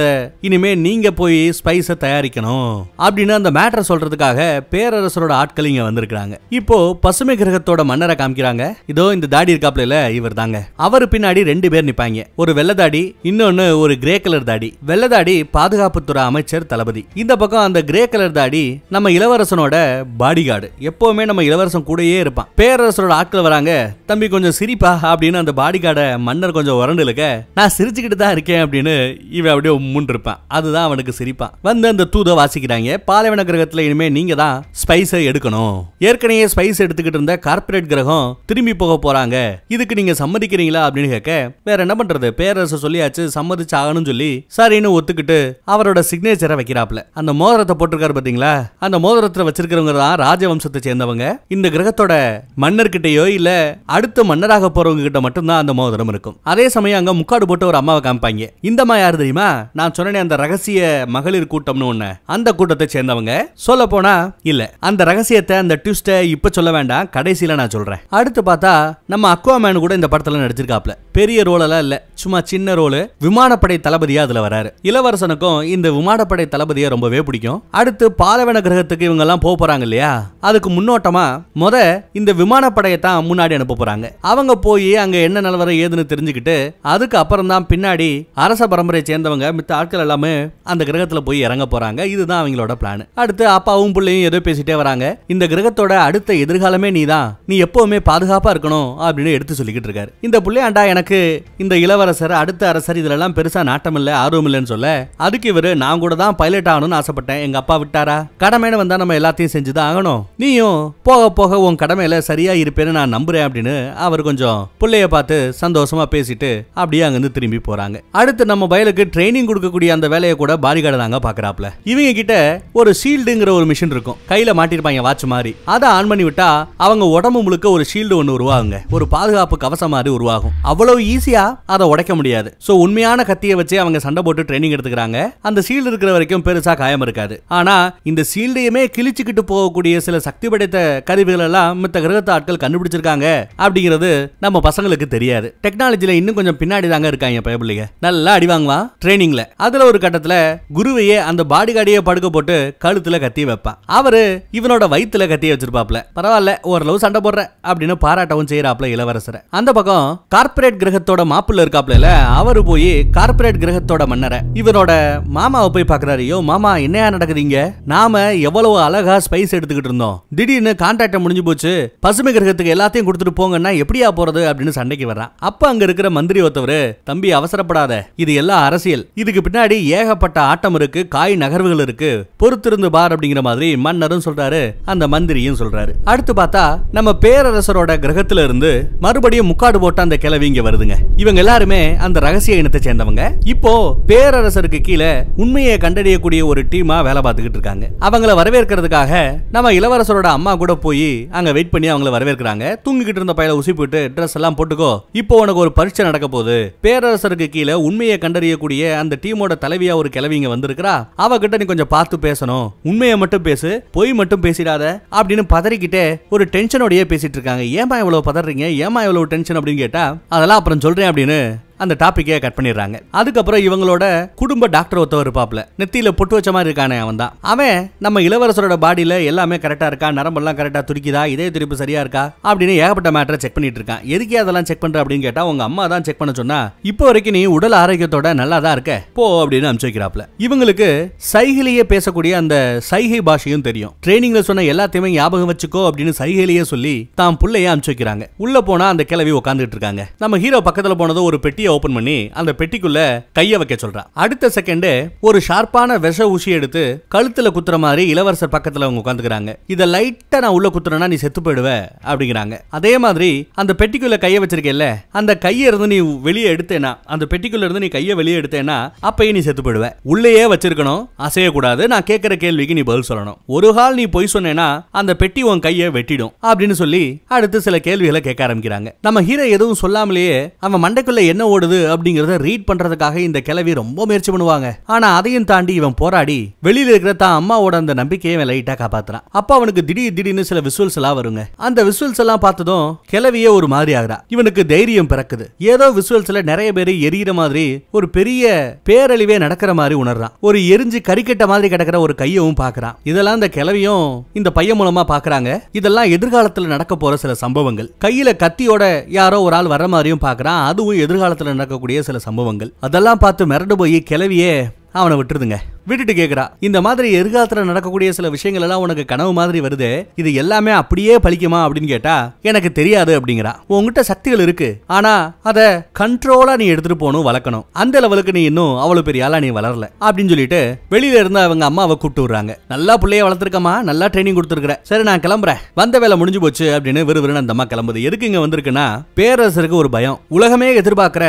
இனிமே நீங்க போய் ஸ்பைஸ தயாரிக்கணும் அப்படின்னு அந்த மேட்டரை சொல்றதுக்காக பேரரசரோட ஆட்கள் இங்க வந்திருக்கிறாங்க இப்போ பசுமை கிரகத்தோட மன்னரை காமிக்கிறாங்க இதோ இந்த தாடி இருக்காப்ல இவர் தாங்க அவர் பின்னாடி ரெண்டு பேர் நிப்பாங்க ஒரு வெள்ளை தாடி இன்னொன்னு ஒரு கிரே கலர் தாடி வெள்ளை தாடி பாதுகாப்புத்துறை அமைச்சர் தளபதி இந்த பக்கம் அந்த கிரே கலர் தாடி நம்ம இளவரசனோட பாடிகார்டு எப்பவுமே நம்ம இளவரசன் கூட பேசிக்கிட்டே இருப்பான் பேரரசரோட ஆட்கள் வராங்க தம்பி கொஞ்சம் சிரிப்பா அப்படின்னு அந்த பாடி கார்டை மன்னர் கொஞ்சம் உரண்டு இருக்க நான் சிரிச்சுக்கிட்டு தான் இருக்கேன் அப்படின்னு இவன் அப்படியே உம்முன் இருப்பான் அதுதான் அவனுக்கு சிரிப்பான் வந்து அந்த தூத வாசிக்கிறாங்க பாலைவன கிரகத்துல இனிமே நீங்க தான் ஸ்பைஸை எடுக்கணும் ஏற்கனவே ஸ்பைஸ் எடுத்துக்கிட்டு இருந்த கார்பரேட் கிரகம் திரும்பி போக போறாங்க இதுக்கு நீங்க சம்மதிக்கிறீங்களா அப்படின்னு கேட்க வேற என்ன பண்றது பேரரசர் சொல்லியாச்சு சம்மதிச்சு ஆகணும்னு சொல்லி சரின்னு ஒத்துக்கிட்டு அவரோட சிக்னேச்சரை வைக்கிறாப்ல அந்த மோதிரத்தை போட்டிருக்காரு பாத்தீங்களா அந்த மோதிரத்தை வச்சிருக்கிறவங்க தான் ராஜவம்சத்தை சேர்ந்தவங்க இந்த கிரகத்தோட உலகத்தோட மன்னர்கிட்டயோ இல்ல அடுத்த மன்னராக போறவங்க கிட்ட மட்டும்தான் அந்த மோதிரம் இருக்கும் அதே சமயம் அங்க முக்காடு போட்டு ஒரு அம்மாவை காமிப்பாங்க இந்த அம்மா யாரு தெரியுமா நான் சொன்னேன் அந்த ரகசிய மகளிர் கூட்டம்னு ஒண்ணு அந்த கூட்டத்தை சேர்ந்தவங்க சொல்ல போனா இல்ல அந்த ரகசியத்தை அந்த ட்விஸ்ட இப்ப சொல்ல வேண்டாம் கடைசியில நான் சொல்றேன் அடுத்து பார்த்தா நம்ம அக்வாமேன் கூட இந்த படத்துல நடிச்சிருக்காப்ல பெரிய ரோலெல்லாம் இல்லை சும்மா சின்ன ரோலு விமானப்படை தளபதியாக அதில் வராரு இளவரசனுக்கும் இந்த விமானப்படை தளபதியை ரொம்பவே பிடிக்கும் அடுத்து பாலவன கிரகத்துக்கு இவங்க எல்லாம் போறாங்க இல்லையா அதுக்கு முன்னோட்டமா முத இந்த விமானப்படையை தான் முன்னாடி அனுப்ப போறாங்க அவங்க போய் அங்க என்ன நிலவரம் ஏதுன்னு தெரிஞ்சுக்கிட்டு அதுக்கு அப்புறம் தான் பின்னாடி அரச பரம்பரையை சேர்ந்தவங்க மித்த ஆட்கள் எல்லாமே அந்த கிரகத்துல போய் இறங்க போறாங்க இதுதான் அவங்களோட பிளான் அடுத்து அப்பாவும் பிள்ளையும் ஏதோ பேசிட்டே வராங்க இந்த கிரகத்தோட அடுத்த எதிர்காலமே நீ தான் நீ எப்பவுமே பாதுகாப்பா இருக்கணும் அப்படின்னு எடுத்து சொல்லிக்கிட்டு இருக்காரு இந்த பிள்ளையாண்டா எனக்கு எனக்கு இந்த இளவரசர் அடுத்த அரசர் இதுலலாம் பெருசா நாட்டம் இல்ல ஆர்வம் இல்லைன்னு சொல்ல அதுக்கு இவரு நான் கூட தான் பைலட் ஆகணும்னு ஆசைப்பட்டேன் எங்க அப்பா விட்டாரா கடமைன்னு வந்தா நம்ம எல்லாத்தையும் செஞ்சுதான் ஆகணும் நீயும் போக போக உன் கடமையில சரியா இருப்பேன்னு நான் நம்புறேன் அப்படின்னு அவர் கொஞ்சம் பிள்ளைய பார்த்து சந்தோஷமா பேசிட்டு அப்படியே அங்கிருந்து திரும்பி போறாங்க அடுத்து நம்ம பயலுக்கு ட்ரைனிங் கொடுக்கக்கூடிய அந்த வேலையை கூட பாரிகார்டு தாங்க பாக்குறாப்ல இவங்க கிட்ட ஒரு ஷீல்டுங்கிற ஒரு மிஷின் இருக்கும் கையில மாட்டிருப்பாங்க வாட்ச் மாதிரி அதை ஆன் பண்ணி விட்டா அவங்க உடம்பு முழுக்க ஒரு ஷீல்டு ஒன்று உருவாகுங்க ஒரு பாதுகாப்பு கவசம் மாதிரி உருவாகும் அவ்வளவு அவ்வளவு ஈஸியா அதை உடைக்க முடியாது சோ உண்மையான கத்தியை வச்சு அவங்க சண்டை போட்டு ட்ரைனிங் எடுத்துக்கிறாங்க அந்த சீல்டு இருக்கிற வரைக்கும் பெருசா காயம் இருக்காது ஆனா இந்த சீல்டையுமே கிழிச்சுக்கிட்டு போகக்கூடிய சில சக்தி படைத்த கருவிகள் எல்லாம் மித்த கிரகத்து ஆட்கள் கண்டுபிடிச்சிருக்காங்க அப்படிங்கிறது நம்ம பசங்களுக்கு தெரியாது டெக்னாலஜியில இன்னும் கொஞ்சம் பின்னாடி தாங்க இருக்காங்க பயப்பிள்ளைங்க நல்லா அடி வாங்குவான் ட்ரைனிங்ல அதுல ஒரு கட்டத்துல குருவையே அந்த பாடி கார்டையே படுக்க போட்டு கழுத்துல கத்தி வைப்பான் அவரு இவனோட வயிற்றுல கத்தி வச்சிருப்பாப்ல பரவாயில்ல ஓரளவு சண்டை போடுற அப்படின்னு பாராட்டவும் செய்யறாப்ல இளவரசரை அந்த பக்கம் கார்பரேட் கிரகத்தோட மாப்பிள்ள இருக்காப்ல அவரு போய் கார்பரேட் கிரகத்தோட மன்னரை இவரோட மாமாவை போய் பாக்குறாரு யோ மாமா என்னையா நடக்குறீங்க நாம எவ்வளவு அழகா ஸ்பைஸ் எடுத்துக்கிட்டு இருந்தோம் திடீர்னு கான்ட்ராக்ட முடிஞ்சு போச்சு பசுமை கிரகத்துக்கு எல்லாத்தையும் கொடுத்துட்டு போங்கன்னா எப்படியா போறது அப்படின்னு சண்டைக்கு வர்றான் அப்ப அங்க இருக்கிற மந்திரி ஒருத்தவரு தம்பி அவசரப்படாத இது எல்லாம் அரசியல் இதுக்கு பின்னாடி ஏகப்பட்ட ஆட்டம் இருக்கு காய் நகர்வுகள் இருக்கு பொறுத்திருந்து பார் அப்படிங்கிற மாதிரி மன்னரும் சொல்றாரு அந்த மந்திரியும் சொல்றாரு அடுத்து பார்த்தா நம்ம பேரரசரோட கிரகத்துல இருந்து மறுபடியும் முக்காடு போட்ட அந்த கிளவி இங்க வருதுங்க இவங்க எல்லாருமே அந்த ரகசிய இனத்தை சேர்ந்தவங்க இப்போ பேரரசருக்கு கீழே உண்மையை கண்டறியக்கூடிய ஒரு டீமா வேலை பார்த்துக்கிட்டு இருக்காங்க அவங்கள வரவேற்கிறதுக்காக நம்ம இளவரசரோட அம்மா கூட போய் அங்க வெயிட் பண்ணி அவங்கள வரவேற்கிறாங்க தூங்கிக்கிட்டு இருந்த பையில உசி போட்டு ட்ரெஸ் எல்லாம் போட்டுக்கோ இப்போ உனக்கு ஒரு பரீட்சை நடக்க போகுது பேரரசருக்கு கீழே உண்மையை கண்டறியக்கூடிய அந்த டீமோட தலைவியா ஒரு கிளவிங்க வந்திருக்கிறா அவகிட்ட நீ கொஞ்சம் பார்த்து பேசணும் உண்மையை மட்டும் பேசு பொய் மட்டும் பேசிடாத அப்படின்னு பதறிக்கிட்டே ஒரு டென்ஷனோடய பேசிட்டு இருக்காங்க ஏமா இவ்வளவு பதறீங்க ஏமா இவ்வளவு டென்ஷன் அப்படின்னு கேட்டா அதெல்லாம் அப்புறம் சொல்கிறேன் அப்படின்னு அந்த டாப்பிக்கே கட் பண்ணிடுறாங்க அதுக்கப்புறம் இவங்களோட குடும்ப டாக்டர் ஒருத்தவர் இருப்பாப்ல நெத்தியில பொட்டு வச்ச மாதிரி இருக்கானே அவன் தான் அவன் நம்ம இளவரசரோட பாடியில எல்லாமே கரெக்டா இருக்கா நரம்பெல்லாம் கரெக்டா துடிக்குதா இதே திருப்பு சரியா இருக்கா அப்படின்னு ஏகப்பட்ட மேட்டரை செக் பண்ணிட்டு இருக்கான் எதுக்கே அதெல்லாம் செக் பண்ற அப்படின்னு கேட்டா உங்க அம்மா தான் செக் பண்ண சொன்னா இப்போ வரைக்கும் நீ உடல் ஆரோக்கியத்தோட நல்லா தான் இருக்க போ அப்படின்னு அனுப்பிச்சு வைக்கிறாப்ல இவங்களுக்கு சைகிலேயே பேசக்கூடிய அந்த சைகை பாஷையும் தெரியும் ட்ரைனிங்ல சொன்ன எல்லாத்தையுமே ஞாபகம் வச்சுக்கோ அப்படின்னு சைகிலேயே சொல்லி தான் பிள்ளைய அனுப்பிச்சு வைக்கிறாங்க உள்ள போனா அந்த கிளவி உட்காந்துட்டு இருக்காங்க நம்ம ஹீரோ பக்கத்துல போனதும் ஒரு பெட்டி பெட்டியை ஓபன் பண்ணி அந்த பெட்டிக்குள்ள கைய வைக்க சொல்றா அடுத்த செகண்ட் ஒரு ஷார்ப்பான விஷ ஊசி எடுத்து கழுத்துல குத்துற மாதிரி இளவரசர் பக்கத்துல அவங்க உட்காந்துக்கிறாங்க இதை லைட்டா நான் உள்ள குத்துறேன்னா நீ செத்து போயிடுவ அப்படிங்கிறாங்க அதே மாதிரி அந்த பெட்டிக்குள்ள கைய வச்சிருக்கேல்ல அந்த கையை இருந்து நீ வெளியே எடுத்தேனா அந்த பெட்டிக்குள்ள இருந்து நீ கையை வெளியே எடுத்தேனா அப்பயே நீ செத்து போயிடுவ உள்ளேயே வச்சிருக்கணும் அசைய கூடாது நான் கேட்கிற கேள்விக்கு நீ பதில் சொல்லணும் ஒரு கால் நீ பொய் சொன்னேனா அந்த பெட்டி உன் கையை வெட்டிடும் அப்படின்னு சொல்லி அடுத்து சில கேள்விகளை கேட்க ஆரம்பிக்கிறாங்க நம்ம ஹீரோ எதுவும் சொல்லாமலேயே அவன் மண்டைக்குள்ள என்ன ஓடுது அப்படிங்கறத ரீட் பண்றதுக்காக இந்த கிளவி ரொம்ப முயற்சி பண்ணுவாங்க ஆனா அதையும் தாண்டி இவன் போராடி வெளியில இருக்கிற தான் அம்மாவோட அந்த நம்பிக்கையை அவன் லைட்டா காப்பாத்துறான் அப்ப அவனுக்கு திடீர் திடீர்னு சில விசுவல்ஸ் எல்லாம் வருங்க அந்த விசுவல்ஸ் எல்லாம் பார்த்ததும் கிளவியே ஒரு மாதிரி ஆகுறா இவனுக்கு தைரியம் பிறக்குது ஏதோ விசுவல்ஸ்ல நிறைய பேர் எரியிற மாதிரி ஒரு பெரிய பேரழிவே நடக்கிற மாதிரி உணர்றான் ஒரு எரிஞ்சு கறிக்கட்ட மாதிரி கிடக்கிற ஒரு கையவும் பாக்குறான் இதெல்லாம் இந்த கிளவியும் இந்த பையன் மூலமா பாக்குறாங்க இதெல்லாம் எதிர்காலத்துல நடக்க போற சில சம்பவங்கள் கையில கத்தியோட யாரோ ஒரு ஆள் வர மாதிரியும் பாக்குறான் அதுவும் எதிர்காலத்துல நடக்கக்கூடிய சில சம்பவங்கள் அதெல்லாம் பார்த்து மிரண்டு போய் கிளவியே அவனை விட்டுருதுங்க விட்டுட்டு கேட்குறா இந்த மாதிரி எதிர்காலத்தில் நடக்கக்கூடிய சில விஷயங்கள் எல்லாம் உனக்கு கனவு மாதிரி வருது இது எல்லாமே அப்படியே பழிக்குமா அப்படின்னு கேட்டா எனக்கு தெரியாது அப்படிங்கிறா உங்ககிட்ட சக்திகள் இருக்கு ஆனா அதை கண்ட்ரோலா நீ எடுத்துட்டு போகணும் வளர்க்கணும் அந்த லெவலுக்கு நீ இன்னும் அவ்வளவு பெரிய ஆளா நீ வளரல அப்படின்னு சொல்லிட்டு வெளியில இருந்து அவங்க அம்மாவை கூப்பிட்டு விடுறாங்க நல்லா பிள்ளைய வளர்த்துருக்கமா நல்லா ட்ரைனிங் கொடுத்துருக்க சரி நான் கிளம்புறேன் வந்த வேலை முடிஞ்சு போச்சு அப்படின்னு விறுவிறுன்னு அந்த அம்மா கிளம்புது எதுக்கு இங்க வந்திருக்குன்னா பேரரசருக்கு ஒரு பயம் உலகமே எதிர்பார்க்கிற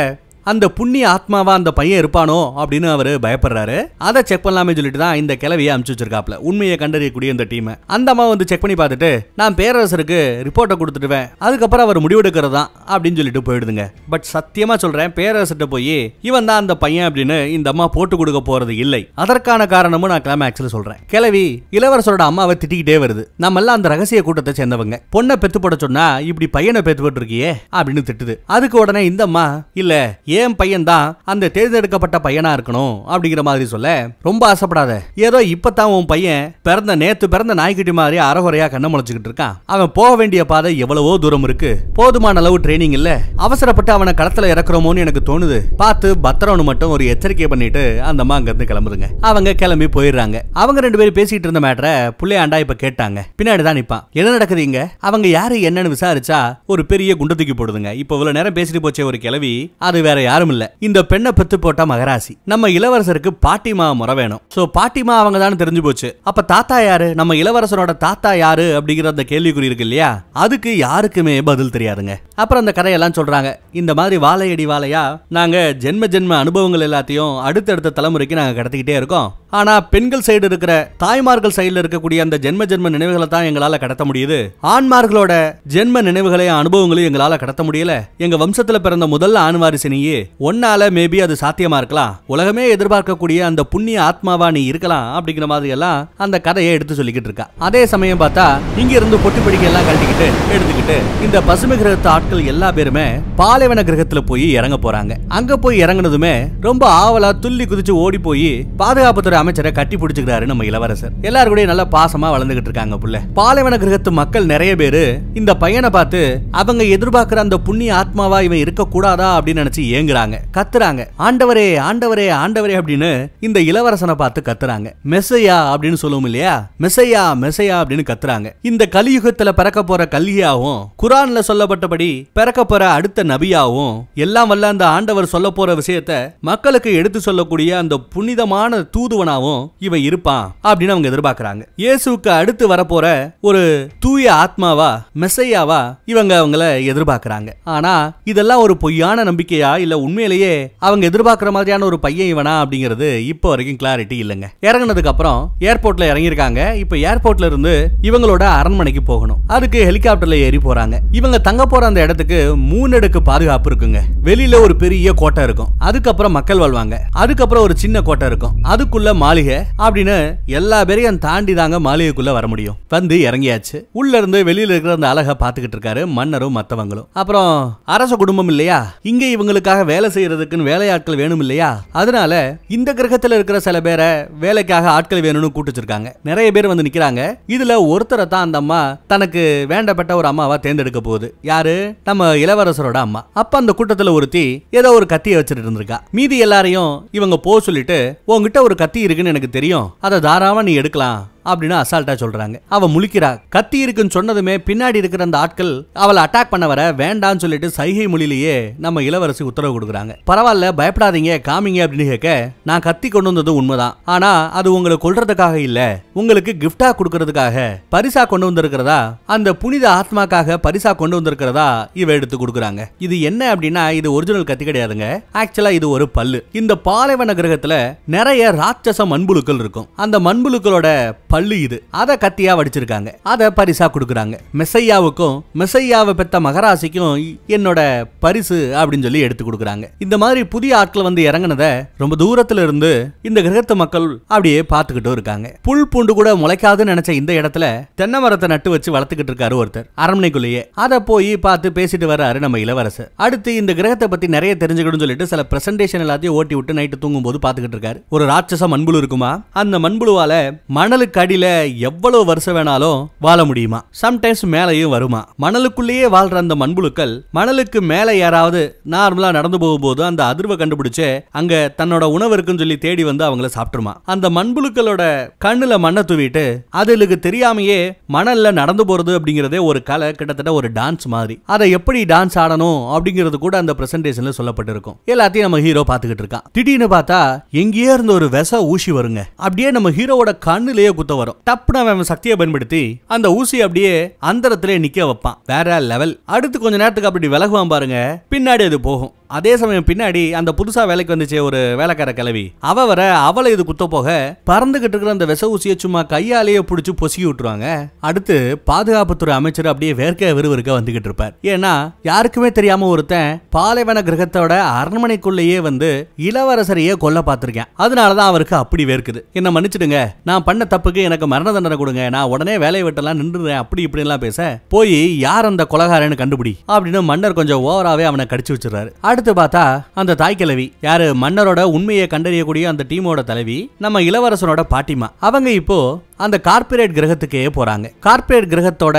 அந்த புண்ணிய ஆத்மாவா அந்த பையன் இருப்பானோ அப்படின்னு அவர் பயப்படுறாரு அதை செக் பண்ணலாமே சொல்லிட்டு தான் இந்த கிளவியை அமுச்சு வச்சிருக்காப்ல உண்மையை கண்டறியக்கூடிய இந்த டீம் அந்த அம்மா வந்து செக் பண்ணி பார்த்துட்டு நான் பேரரசருக்கு ரிப்போர்ட்டை கொடுத்துடுவேன் அதுக்கப்புறம் அவர் முடிவெடுக்கிறது தான் அப்படின்னு சொல்லிட்டு போயிடுதுங்க பட் சத்தியமா சொல்றேன் பேரரசர்கிட்ட போய் இவன் தான் அந்த பையன் அப்படின்னு இந்த அம்மா போட்டு கொடுக்க போறது இல்லை அதற்கான காரணமும் நான் கிளைமேக்ஸ்ல சொல்றேன் கிளவி இளவரசரோட அம்மாவை திட்டிக்கிட்டே வருது நம்ம எல்லாம் அந்த ரகசிய கூட்டத்தை சேர்ந்தவங்க பொண்ணை பெத்து போட சொன்னா இப்படி பையனை பெத்து போட்டிருக்கியே அப்படின்னு திட்டுது அதுக்கு உடனே இந்த அம்மா இல்ல என் பையன் தான் அந்த தேர்ந்தெடுக்கப்பட்ட பையனா இருக்கணும் அப்படிங்கிற மாதிரி சொல்ல ரொம்ப ஆசைப்படாத ஏதோ இப்பதான் உன் பையன் பிறந்த நேத்து பிறந்த நாய்க்குட்டி மாதிரி அறகுறையா கண்ண முளைச்சுக்கிட்டு இருக்கான் அவன் போக வேண்டிய பாதை எவ்வளவோ தூரம் இருக்கு போதுமான அளவு ட்ரைனிங் இல்ல அவசரப்பட்டு அவனை களத்துல இறக்குறோமோன்னு எனக்கு தோணுது பார்த்து பத்திரவனு மட்டும் ஒரு எச்சரிக்கை பண்ணிட்டு அந்த அம்மா இருந்து கிளம்புதுங்க அவங்க கிளம்பி போயிடுறாங்க அவங்க ரெண்டு பேரும் பேசிட்டு இருந்த மேட்டரை புள்ளையாண்டா இப்ப கேட்டாங்க பின்னாடி தான் நிப்பான் என்ன நடக்குது இங்க அவங்க யாரு என்னன்னு விசாரிச்சா ஒரு பெரிய குண்டத்துக்கு தூக்கி போடுதுங்க இப்ப இவ்வளவு நேரம் பேசிட்டு போச்சே ஒரு கிளவி அது வேற யாரும் இல்ல இந்த பெண்ணை பெத்து போட்ட மகராசி நம்ம இளவரசருக்கு பாட்டிமா முறை வேணும் சோ பாட்டிமா அவங்க தான் தெரிஞ்சு போச்சு அப்ப தாத்தா யாரு நம்ம இளவரசரோட தாத்தா யாரு அப்படிங்கிற அந்த கேள்விக்குறி இருக்கு இல்லையா அதுக்கு யாருக்குமே பதில் தெரியாதுங்க அப்புறம் அந்த கதையெல்லாம் சொல்றாங்க இந்த மாதிரி வாழையடி வாழையா நாங்க ஜென்ம ஜென்ம அனுபவங்கள் எல்லாத்தையும் அடுத்தடுத்த தலைமுறைக்கு நாங்க கடத்திக்கிட்டே இருக்கோம் ஆனா பெண்கள் சைடு இருக்கிற தாய்மார்கள் சைடுல இருக்கக்கூடிய அந்த ஜென்ம ஜென்ம நினைவுகளை தான் எங்களால கடத்த முடியுது ஆண்மார்களோட ஜென்ம நினைவுகளையும் அனுபவங்களையும் எங்களால கடத்த முடியல எங்க வம்சத்துல பிறந்த முதல்ல ஆண் வாரிசினியே ஒன்னால மேபி அது சாத்தியமா இருக்கலாம் உலகமே எதிர்பார்க்கக்கூடிய அந்த புண்ணிய ஆத்மாவா நீ இருக்கலாம் அப்படிங்கிற மாதிரி எல்லாம் அந்த கதையை எடுத்து சொல்லிக்கிட்டு இருக்கா அதே சமயம் பார்த்தா இங்க இருந்து பொட்டு பிடிக்க எல்லாம் கழட்டிக்கிட்டு எடுத்துக்கிட்டு இந்த பசுமை கிரகத்து ஆட்கள் எல்லா பேருமே பாலைவன கிரகத்துல போய் இறங்க போறாங்க அங்க போய் இறங்கினதுமே ரொம்ப ஆவலா துள்ளி குதிச்சு ஓடி போய் பாதுகாப்புத்துறை அமைச்சரை கட்டி பிடிச்சுக்கிறாரு நம்ம இளவரசர் எல்லாரும் கூட நல்ல பாசமா வளர்ந்துகிட்டு இருக்காங்க புள்ள பாலைவன கிரகத்து மக்கள் நிறைய பேரு இந்த பையனை பார்த்து அவங்க எதிர்பார்க்கிற அந்த புண்ணிய ஆத்மாவா இவன் இருக்கக்கூடாதா அப்படின்னு நினைச்சு ஏங்குறாங்க கத்துறாங்க ஆண்டவரே ஆண்டவரே ஆண்டவரே அப்படின்னு இந்த இளவரசனை பார்த்து கத்துறாங்க மெசையா அப்படின்னு சொல்லுவோம் இல்லையா மெசையா மெசையா அப்படின்னு கத்துறாங்க இந்த கலியுகத்துல பிறக்க போற கல்வியாவும் குரான்ல சொல்லப்பட்டபடி பிறக்க போற அடுத்த நபியாவும் எல்லாம் வல்ல அந்த ஆண்டவர் சொல்ல போற விஷயத்த மக்களுக்கு எடுத்து சொல்லக்கூடிய அந்த புனிதமான தூதுவனாவும் இவன் இருப்பான் அப்படின்னு அவங்க எதிர்பார்க்கிறாங்க இயேசுக்கு அடுத்து வரப்போற ஒரு தூய ஆத்மாவா மெசையாவா இவங்க அவங்கள எதிர்பார்க்கிறாங்க ஆனா இதெல்லாம் ஒரு பொய்யான நம்பிக்கையா இல்ல காலேஜில் உண்மையிலேயே அவங்க எதிர்பார்க்குற மாதிரியான ஒரு பையன் இவனா அப்படிங்கிறது இப்போ வரைக்கும் கிளாரிட்டி இல்லைங்க இறங்கினதுக்கு அப்புறம் ஏர்போர்ட்ல இறங்கியிருக்காங்க இப்போ ஏர்போர்ட்ல இருந்து இவங்களோட அரண்மனைக்கு போகணும் அதுக்கு ஹெலிகாப்டர்ல ஏறி போறாங்க இவங்க தங்க போற அந்த இடத்துக்கு மூணடுக்கு பாதுகாப்பு இருக்குங்க வெளியில ஒரு பெரிய கோட்டை இருக்கும் அதுக்கப்புறம் மக்கள் வாழ்வாங்க அதுக்கப்புறம் ஒரு சின்ன கோட்டை இருக்கும் அதுக்குள்ள மாளிகை அப்படின்னு எல்லா பேரையும் தாண்டி தாங்க மாளிகைக்குள்ள வர முடியும் வந்து இறங்கியாச்சு உள்ள இருந்து வெளியில இருக்கிற அந்த அழகை பார்த்துக்கிட்டு இருக்காரு மன்னரும் மத்தவங்களும் அப்புறம் அரச குடும்பம் இல்லையா இங்க இவங்களுக்காக நேரம் வேலை செய்யறதுக்குன்னு வேலையாட்கள் வேணும் இல்லையா அதனால இந்த கிரகத்துல இருக்கிற சில பேரை வேலைக்காக ஆட்கள் வேணும்னு கூட்டிச்சிருக்காங்க நிறைய பேர் வந்து நிக்கிறாங்க இதுல ஒருத்தரை தான் அந்த அம்மா தனக்கு வேண்டப்பட்ட ஒரு அம்மாவா தேர்ந்தெடுக்க போகுது யாரு நம்ம இளவரசரோட அம்மா அப்ப அந்த கூட்டத்துல ஒருத்தி ஏதோ ஒரு கத்தியை வச்சுட்டு இருந்திருக்கா மீதி எல்லாரையும் இவங்க போ சொல்லிட்டு உங்ககிட்ட ஒரு கத்தி இருக்குன்னு எனக்கு தெரியும் அதை தாராளமா நீ எடுக்கலாம் அப்படின்னு அசால்ட்டா சொல்றாங்க அவ முழிக்கிறா கத்தி இருக்குன்னு சொன்னதுமே பின்னாடி இருக்கிற அந்த ஆட்கள் அவளை அட்டாக் பண்ண வர வேண்டாம்னு சொல்லிட்டு சைகை மொழியிலேயே நம்ம இளவரசி உத்தரவு கொடுக்குறாங்க பரவாயில்ல பயப்படாதீங்க காமிங்க அப்படின்னு கேட்க நான் கத்தி கொண்டு வந்தது உண்மைதான் ஆனா அது உங்களை கொள்றதுக்காக இல்ல உங்களுக்கு கிஃப்டா கொடுக்கறதுக்காக பரிசா கொண்டு வந்திருக்கிறதா அந்த புனித ஆத்மாக்காக பரிசா கொண்டு வந்திருக்கிறதா இவ எடுத்து கொடுக்குறாங்க இது என்ன அப்படின்னா இது ஒரிஜினல் கத்தி கிடையாதுங்க ஆக்சுவலா இது ஒரு பல்லு இந்த பாலைவன கிரகத்துல நிறைய ராட்சச மண்புழுக்கள் இருக்கும் அந்த மண்புழுக்களோட பல்லு இது அதை கத்தியா வடிச்சிருக்காங்க அதை பரிசா கொடுக்குறாங்க மெசையாவுக்கும் மெசையாவை பெத்த மகராசிக்கும் என்னோட பரிசு அப்படின்னு சொல்லி எடுத்து கொடுக்குறாங்க இந்த மாதிரி புதிய ஆட்கள் வந்து இறங்கினத ரொம்ப தூரத்துல இருந்து இந்த கிரகத்து மக்கள் அப்படியே பார்த்துக்கிட்டும் இருக்காங்க புல் பூண்டு கூட முளைக்காதுன்னு நினைச்ச இந்த இடத்துல தென்னை மரத்தை நட்டு வச்சு வளர்த்துக்கிட்டு இருக்காரு ஒருத்தர் அரண்மனைக்குள்ளேயே அதை போய் பார்த்து பேசிட்டு வர்றாரு நம்ம இளவரசர் அடுத்து இந்த கிரகத்தை பத்தி நிறைய தெரிஞ்சுக்கணும்னு சொல்லிட்டு சில பிரசன்டேஷன் எல்லாத்தையும் ஓட்டி விட்டு நைட்டு தூங்கும் போது பார்த்துக்கிட்டு இருக்காரு ஒரு ராட்சச மண்புழு இருக்குமா அந்த மண்புழுவால மணலுக்கு அடியில எவ்வளவு வருஷம் வேணாலும் வாழ முடியுமா சம்டைம்ஸ் மேலையும் வருமா மணலுக்குள்ளேயே வாழ்ற அந்த மண்புழுக்கள் மணலுக்கு மேலே யாராவது நார்மலா நடந்து போகும்போது அந்த அதிர்வை கண்டுபிடிச்சு அங்க தன்னோட உணவு இருக்குன்னு சொல்லி தேடி வந்து அவங்கள சாப்பிட்டுருமா அந்த மண்புழுக்களோட கண்ணுல மண்ணை தூவிட்டு அதுலுக்கு தெரியாமையே மணல்ல நடந்து போறது அப்படிங்கறதே ஒரு கலை கிட்டத்தட்ட ஒரு டான்ஸ் மாதிரி அதை எப்படி டான்ஸ் ஆடணும் அப்படிங்கிறது கூட அந்த பிரசன்டேஷன்ல சொல்லப்பட்டிருக்கும் எல்லாத்தையும் நம்ம ஹீரோ பாத்துக்கிட்டு இருக்கான் திடீர்னு பார்த்தா எங்கேயே இருந்து ஒரு விச ஊசி வருங்க அப்படியே நம்ம ஹீரோவோட கண்ணுலயே குத்த கொண்டு வரும் டப்புனு அவன் சக்தியை பயன்படுத்தி அந்த ஊசி அப்படியே அந்தரத்திலே நிக்க வைப்பான் வேற லெவல் அடுத்து கொஞ்ச நேரத்துக்கு அப்படி விலகுவான் பாருங்க பின்னாடி அது போகும் அதே சமயம் பின்னாடி அந்த புதுசா வேலைக்கு வந்துச்சே ஒரு வேலைக்கார கிளவி அவ வர அவளை இது குத்த போக பறந்துகிட்டு இருக்கிற அந்த விச ஊசிய சும்மா கையாலேயே பிடிச்சி பொசுக்கி விட்டுருவாங்க அடுத்து பாதுகாப்புத்துறை அமைச்சர் அப்படியே வேர்க்க விறுவிறுக்க வந்துகிட்டு இருப்பார் ஏன்னா யாருக்குமே தெரியாம ஒருத்தன் பாலைவன கிரகத்தோட அரண்மனைக்குள்ளேயே வந்து இளவரசரையே கொல்ல பார்த்திருக்கேன் அதனாலதான் அவருக்கு அப்படி வேர்க்குது என்ன மன்னிச்சிடுங்க நான் பண்ண தப்புக்கு எனக்கு மரண தண்டனை கொடுங்க நான் உடனே வேலையை விட்டெல்லாம் நின்றுறேன் அப்படி இப்படிலாம் பேச போய் யார் அந்த கொலகாரன்னு கண்டுபிடி அப்படின்னு மன்னர் கொஞ்சம் ஓவராகவே அவனை கடிச்சு வச்சிடறாரு அடுத்து பார்த்தா அந்த தாய் கிழவி யாரு மன்னரோட உண்மையை கண்டறியக்கூடிய அந்த டீமோட தலைவி நம்ம இளவரசனோட பாட்டிமா அவங்க இப்போ அந்த கார்பரேட் கிரகத்துக்கே போறாங்க கார்பரேட் கிரகத்தோட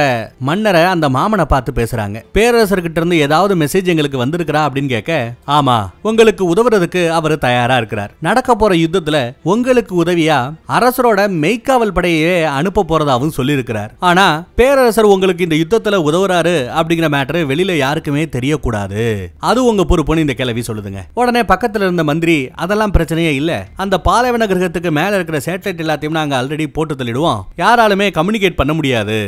மன்னரை அந்த மாமனை பார்த்து பேசுறாங்க பேரரசர்கிட்ட இருந்து ஏதாவது மெசேஜ் எங்களுக்கு வந்திருக்கிறா அப்படின்னு கேட்க ஆமா உங்களுக்கு உதவுறதுக்கு அவர் தயாரா இருக்கிறார் நடக்க போற யுத்தத்துல உங்களுக்கு உதவியா அரசரோட மெய்க்காவல் படையே அனுப்ப போறதாகவும் சொல்லியிருக்கிறார் ஆனா பேரரசர் உங்களுக்கு இந்த யுத்தத்துல உதவுறாரு அப்படிங்கிற மேட்டர் வெளியில யாருக்குமே தெரியக்கூடாது அது உங்க பொறுப்புன்னு இந்த கேள்வி சொல்லுதுங்க உடனே பக்கத்துல இருந்த மந்திரி அதெல்லாம் பிரச்சனையே இல்ல அந்த பாலைவன கிரகத்துக்கு மேல இருக்கிற சேட்டலைட் எல்லாத்தையும் நாங்க ஆல்ரெடி போட்டு சொல்லிடுவான் யாராலுமே கம்யூனிகேட் பண்ண முடியாது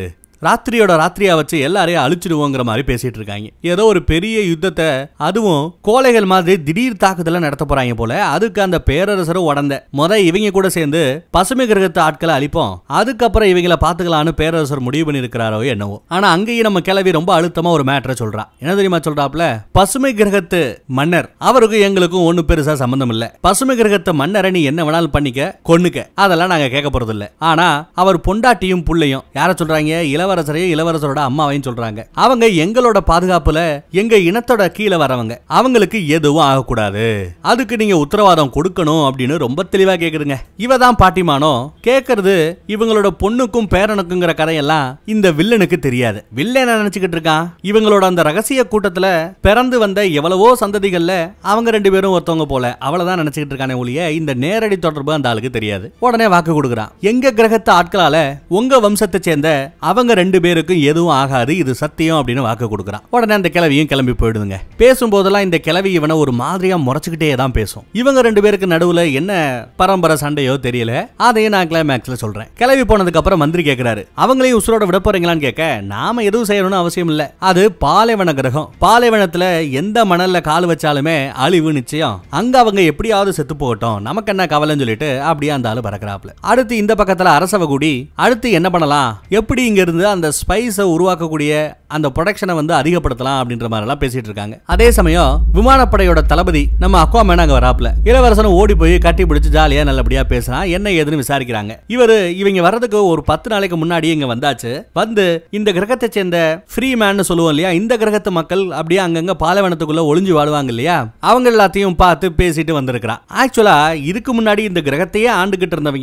ராத்திரியோட ராத்திரியா வச்சு எல்லாரையும் அழிச்சிடுவோங்கிற மாதிரி பேசிட்டு இருக்காங்க ஏதோ ஒரு பெரிய யுத்தத்தை அதுவும் கோலைகள் மாதிரி திடீர் தாக்குதல நடத்த போறாங்க போல அதுக்கு அந்த பேரரசரை உடந்த முத இவங்க கூட சேர்ந்து பசுமை கிரகத்து ஆட்களை அழிப்போம் அதுக்கப்புறம் இவங்களை பாத்துக்கலாம்னு பேரரசர் முடிவு பண்ணிருக்கிறாரோ என்னவோ ஆனா அங்கேயும் நம்ம கிளவி ரொம்ப அழுத்தமா ஒரு மேட்டரை சொல்றா என்ன தெரியுமா சொல்றாப்ல பசுமை கிரகத்து மன்னர் அவருக்கு எங்களுக்கும் ஒண்ணு பெருசா சம்பந்தம் இல்ல பசுமை கிரகத்து மன்னரை நீ என்ன வேணாலும் பண்ணிக்க கொண்ணுக்க அதெல்லாம் நாங்க கேட்க போறது இல்ல ஆனா அவர் பொண்டாட்டியும் புள்ளையும் யார சொல்றாங்க இளவ இளவரசரையும் இளவரசரோட அம்மாவையும் சொல்றாங்க அவங்க எங்களோட பாதுகாப்புல எங்க இனத்தோட கீழே வரவங்க அவங்களுக்கு எதுவும் ஆகக்கூடாது அதுக்கு நீங்க உத்தரவாதம் கொடுக்கணும் அப்படின்னு ரொம்ப தெளிவா கேக்குதுங்க இவதான் பாட்டிமானோ கேக்குறது இவங்களோட பொண்ணுக்கும் பேரனுக்குங்கிற கதையெல்லாம் இந்த வில்லனுக்கு தெரியாது வில்லன் நினைச்சுக்கிட்டு இருக்கான் இவங்களோட அந்த ரகசிய கூட்டத்துல பிறந்து வந்த எவ்வளவோ சந்ததிகள்ல அவங்க ரெண்டு பேரும் ஒருத்தவங்க போல அவ்வளவுதான் நினைச்சுக்கிட்டு இருக்கானே ஒழிய இந்த நேரடி தொடர்பு அந்த ஆளுக்கு தெரியாது உடனே வாக்கு கொடுக்குறான் எங்க கிரகத்து ஆட்களால உங்க வம்சத்தை சேர்ந்த அவங்க ரெண்டு பேருக்கும் எதுவும் ஆகாது இது சத்தியம் அப்படின்னு வாக்கு கொடுக்குறான் உடனே அந்த கிளவியும் கிளம்பி போயிடுதுங்க பேசும்போதெல்லாம் இந்த கிளவி இவனை ஒரு மாதிரியா முறைச்சுக்கிட்டே தான் பேசும் இவங்க ரெண்டு பேருக்கு நடுவுல என்ன பரம்பரை சண்டையோ தெரியல அதையும் நான் கிளைமேக்ஸ்ல சொல்றேன் கிளவி போனதுக்கு அப்புறம் மந்திரி கேட்கிறாரு அவங்களையும் உசுரோட விட போறீங்களான்னு கேட்க நாம எதுவும் செய்யணும்னு அவசியம் இல்ல அது பாலைவன கிரகம் பாலைவனத்துல எந்த மணல்ல கால் வச்சாலுமே அழிவு நிச்சயம் அங்க அவங்க எப்படியாவது செத்து போகட்டும் நமக்கு என்ன கவலைன்னு சொல்லிட்டு அப்படியே அந்த ஆளு பறக்கிறாப்ல அடுத்து இந்த பக்கத்துல அரசவ கூடி அடுத்து என்ன பண்ணலாம் எப்படி இங்க இருந்து அந்த ஸ்பைஸை உருவாக்கக்கூடிய அந்த ப்ரொடக்ஷனை வந்து அதிகப்படுத்தலாம் அப்படின்ற மாதிரிலாம் பேசிட்டு இருக்காங்க அதே சமயம் விமானப்படையோட தளபதி நம்ம அக்வாமேன் அங்கே வராப்பில் இளவரசனும் ஓடி போய் கட்டி பிடிச்சி ஜாலியாக நல்லபடியாக பேசுகிறான் என்ன ஏதுன்னு விசாரிக்கிறாங்க இவர் இவங்க வர்றதுக்கு ஒரு பத்து நாளைக்கு முன்னாடி இங்கே வந்தாச்சு வந்து இந்த கிரகத்தை சேர்ந்த ஃப்ரீ மேன் சொல்லுவோம் இல்லையா இந்த கிரகத்து மக்கள் அப்படியே அங்கங்கே பாலைவனத்துக்குள்ளே ஒளிஞ்சு வாழ்வாங்க இல்லையா அவங்க எல்லாத்தையும் பார்த்து பேசிட்டு வந்திருக்கிறான் ஆக்சுவலாக இதுக்கு முன்னாடி இந்த கிரகத்தையே ஆண்டுகிட்டு இருந்தவங்க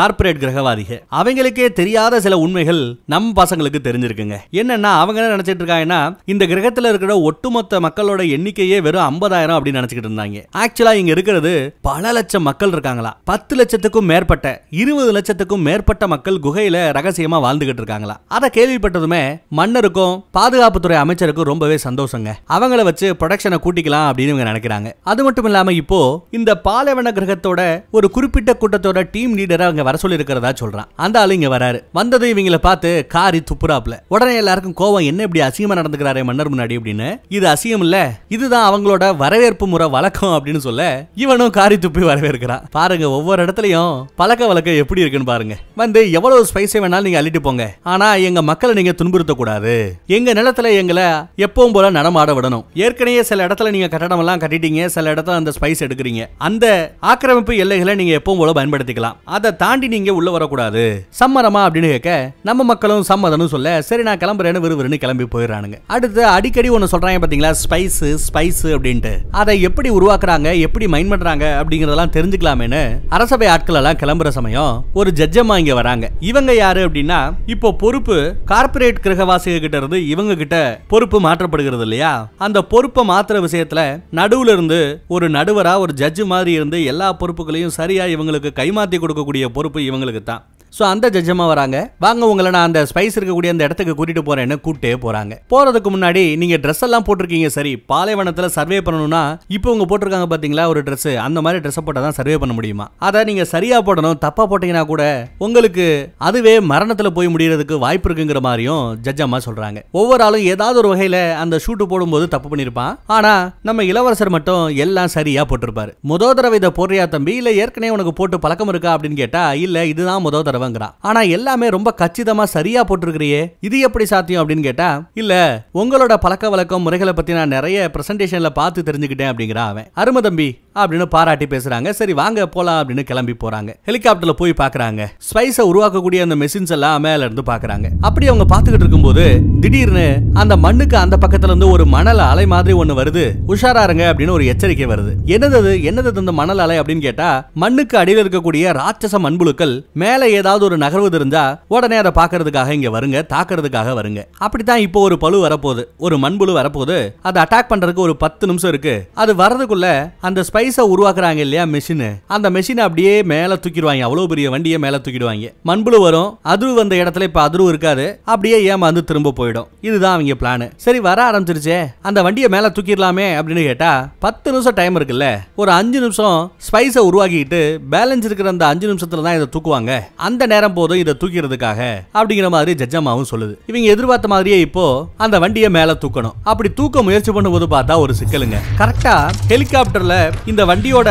கார்பரேட் கிரகவாதிகள் அவங்களுக்கே தெரியாத சில உண்மைகள் நம்ம பணவாசங்களுக்கு தெரிஞ்சிருக்குங்க என்னன்னா அவங்க என்ன நினைச்சிட்டு இருக்காங்கன்னா இந்த கிரகத்தில் இருக்கிற ஒட்டுமொத்த மக்களோட எண்ணிக்கையே வெறும் ஐம்பதாயிரம் அப்படின்னு நினைச்சிட்டு இருந்தாங்க ஆக்சுவலா இங்க இருக்கிறது பல லட்சம் மக்கள் இருக்காங்களா பத்து லட்சத்துக்கும் மேற்பட்ட இருபது லட்சத்துக்கும் மேற்பட்ட மக்கள் குகையில ரகசியமா வாழ்ந்துகிட்டு இருக்காங்களா அதை கேள்விப்பட்டதுமே மன்னருக்கும் பாதுகாப்புத்துறை அமைச்சருக்கும் ரொம்பவே சந்தோஷங்க அவங்கள வச்சு ப்ரொடக்ஷனை கூட்டிக்கலாம் அப்படின்னு இவங்க நினைக்கிறாங்க அது மட்டும் இல்லாம இப்போ இந்த பாலைவன கிரகத்தோட ஒரு குறிப்பிட்ட கூட்டத்தோட டீம் லீடரை அவங்க வர சொல்லி இருக்கிறதா சொல்றான் அந்த ஆளு இங்க வராரு வந்ததை இவங்களை பார்த்து கார் வாரி துப்புறாப்ல உடனே எல்லாருக்கும் கோவம் என்ன இப்படி அசியமா நடந்துக்கிறாரே மன்னர் முன்னாடி அப்படின்னு இது அசியம் இல்ல இதுதான் அவங்களோட வரவேற்பு முறை வழக்கம் அப்படின்னு சொல்ல இவனும் காரி துப்பி வரவேற்கிறான் பாருங்க ஒவ்வொரு இடத்துலயும் பழக்க வழக்கம் எப்படி இருக்குன்னு பாருங்க வந்து எவ்வளவு ஸ்பைஸை வேணாலும் நீங்க அள்ளிட்டு போங்க ஆனா எங்க மக்களை நீங்க துன்புறுத்த கூடாது எங்க நிலத்துல எங்களை எப்பவும் போல நடமாட விடணும் ஏற்கனவே சில இடத்துல நீங்க கட்டடம் எல்லாம் கட்டிட்டீங்க சில இடத்துல அந்த ஸ்பைஸ் எடுக்கிறீங்க அந்த ஆக்கிரமிப்பு எல்லைகளை நீங்க எப்பவும் போல பயன்படுத்திக்கலாம் அதை தாண்டி நீங்க உள்ள வரக்கூடாது சம்மரமா அப்படின்னு கேட்க நம்ம மக்களும் சம்மதம்னு சொல்ல சரி நான் கிளம்புறேன்னு விறுவிறுன்னு கிளம்பி போயிடுறானுங்க அடுத்து அடிக்கடி ஒன்று சொல்றாங்க பாத்தீங்களா ஸ்பைஸ் ஸ்பைஸ் அப்படின்ட்டு அதை எப்படி உருவாக்குறாங்க எப்படி மைண்ட் பண்றாங்க அப்படிங்கறதெல்லாம் தெரிஞ்சுக்கலாமேனு அரசபை ஆட்கள் எல்லாம் கிளம்புற சமயம் ஒரு ஜட்ஜம்மா இங்க வராங்க இவங்க யாரு அப்படின்னா இப்போ பொறுப்பு கார்பரேட் கிரகவாசிகள் கிட்ட இருந்து இவங்க கிட்ட பொறுப்பு மாற்றப்படுகிறது இல்லையா அந்த பொறுப்பை மாத்துற விஷயத்துல நடுவுல இருந்து ஒரு நடுவரா ஒரு ஜட்ஜு மாதிரி இருந்து எல்லா பொறுப்புகளையும் சரியா இவங்களுக்கு கைமாத்தி கொடுக்கக்கூடிய பொறுப்பு இவங்களுக்கு தான் ஸோ அந்த ஜட்ஜமாக வராங்க வாங்க உங்களை நான் அந்த ஸ்பைஸ் இருக்கக்கூடிய அந்த இடத்துக்கு கூட்டிட்டு போறேன்னு கூப்பிட்டே போறாங்க போறதுக்கு முன்னாடி நீங்க ட்ரெஸ் எல்லாம் போட்டிருக்கீங்க சரி பாலைவனத்தில் சர்வே பண்ணணும்னா இப்போ உங்க போட்டிருக்காங்க பாத்தீங்களா ஒரு ட்ரெஸ் அந்த மாதிரி ட்ரெஸ் போட்டால் தான் சர்வே பண்ண முடியுமா அதை நீங்க சரியா போடணும் தப்பா போட்டீங்கன்னா கூட உங்களுக்கு அதுவே மரணத்தில் போய் முடியறதுக்கு வாய்ப்பு இருக்குங்கிற மாதிரியும் ஜட்ஜ் அம்மா சொல்றாங்க ஒவ்வொரு ஆளும் ஏதாவது ஒரு வகையில் அந்த ஷூட்டு போடும்போது தப்பு பண்ணியிருப்பான் ஆனா நம்ம இளவரசர் மட்டும் எல்லாம் சரியா போட்டிருப்பாரு முதல் தடவை இதை போடுறியா தம்பி இல்ல ஏற்கனவே உனக்கு போட்டு பழக்கம் இருக்கா அப்படின்னு கேட்டா இல்ல இதுதான் முதல் தடவை வாங்குறான் ஆனா எல்லாமே ரொம்ப கச்சிதமா சரியா போட்டிருக்கிறியே இது எப்படி சாத்தியம் அப்படின்னு கேட்டா இல்ல உங்களோட பழக்க வழக்கம் முறைகளை பத்தி நான் நிறைய பிரசன்டேஷன்ல பார்த்து தெரிஞ்சுக்கிட்டேன் அப்படிங்கிறான் அவன் அருமதம்பி அப்படின்னு பாராட்டி பேசுறாங்க சரி வாங்க போலாம் அப்படின்னு கிளம்பி போறாங்க ஹெலிகாப்டர்ல போய் பாக்குறாங்க ஸ்பைஸ உருவாக்கக்கூடிய அந்த மெஷின்ஸ் எல்லாம் மேல இருந்து பாக்குறாங்க அப்படி அவங்க பாத்துக்கிட்டு இருக்கும்போது திடீர்னு அந்த மண்ணுக்கு அந்த பக்கத்துல இருந்து ஒரு மணல் அலை மாதிரி ஒண்ணு வருது உஷாராருங்க அப்படின்னு ஒரு எச்சரிக்கை வருது என்னது என்னது இந்த மணல் அலை அப்படின்னு கேட்டா மண்ணுக்கு அடியில் இருக்கக்கூடிய ராட்சச மண்புழுக்கள் மேல ஏதாவது ஒரு நகர்வு தெரிஞ்சா உடனே அதை பாக்குறதுக்காக இங்க வருங்க தாக்குறதுக்காக வருங்க அப்படித்தான் இப்போ ஒரு பழு வரப்போகுது ஒரு மண்புழு வரப்போகுது அதை அட்டாக் பண்றதுக்கு ஒரு பத்து நிமிஷம் இருக்கு அது வரதுக்குள்ள அந்த ஸ்பைஸ் ரைஸை உருவாக்குறாங்க இல்லையா மெஷினு அந்த மெஷினை அப்படியே மேலே தூக்கிடுவாங்க அவ்வளோ பெரிய வண்டியை மேலே தூக்கிடுவாங்க மண்புழு வரும் அதுரு வந்த இடத்துல இப்போ அதுரு இருக்காது அப்படியே ஏமாந்து திரும்ப போயிடும் இதுதான் அவங்க பிளான் சரி வர ஆரம்பிச்சிருச்சே அந்த வண்டியை மேலே தூக்கிடலாமே அப்படின்னு கேட்டால் பத்து நிமிஷம் டைம் இருக்குல்ல ஒரு அஞ்சு நிமிஷம் ஸ்பைஸை உருவாக்கிட்டு பேலன்ஸ் இருக்கிற அந்த அஞ்சு நிமிஷத்தில் தான் இதை தூக்குவாங்க அந்த நேரம் போதும் இதை தூக்கிறதுக்காக அப்படிங்கிற மாதிரி ஜஜ்ஜமாவும் சொல்லுது இவங்க எதிர்பார்த்த மாதிரியே இப்போ அந்த வண்டியை மேலே தூக்கணும் அப்படி தூக்க முயற்சி பண்ணும்போது பார்த்தா ஒரு சிக்கலுங்க கரெக்டாக ஹெலிகாப்டரில் இந்த வண்டியோட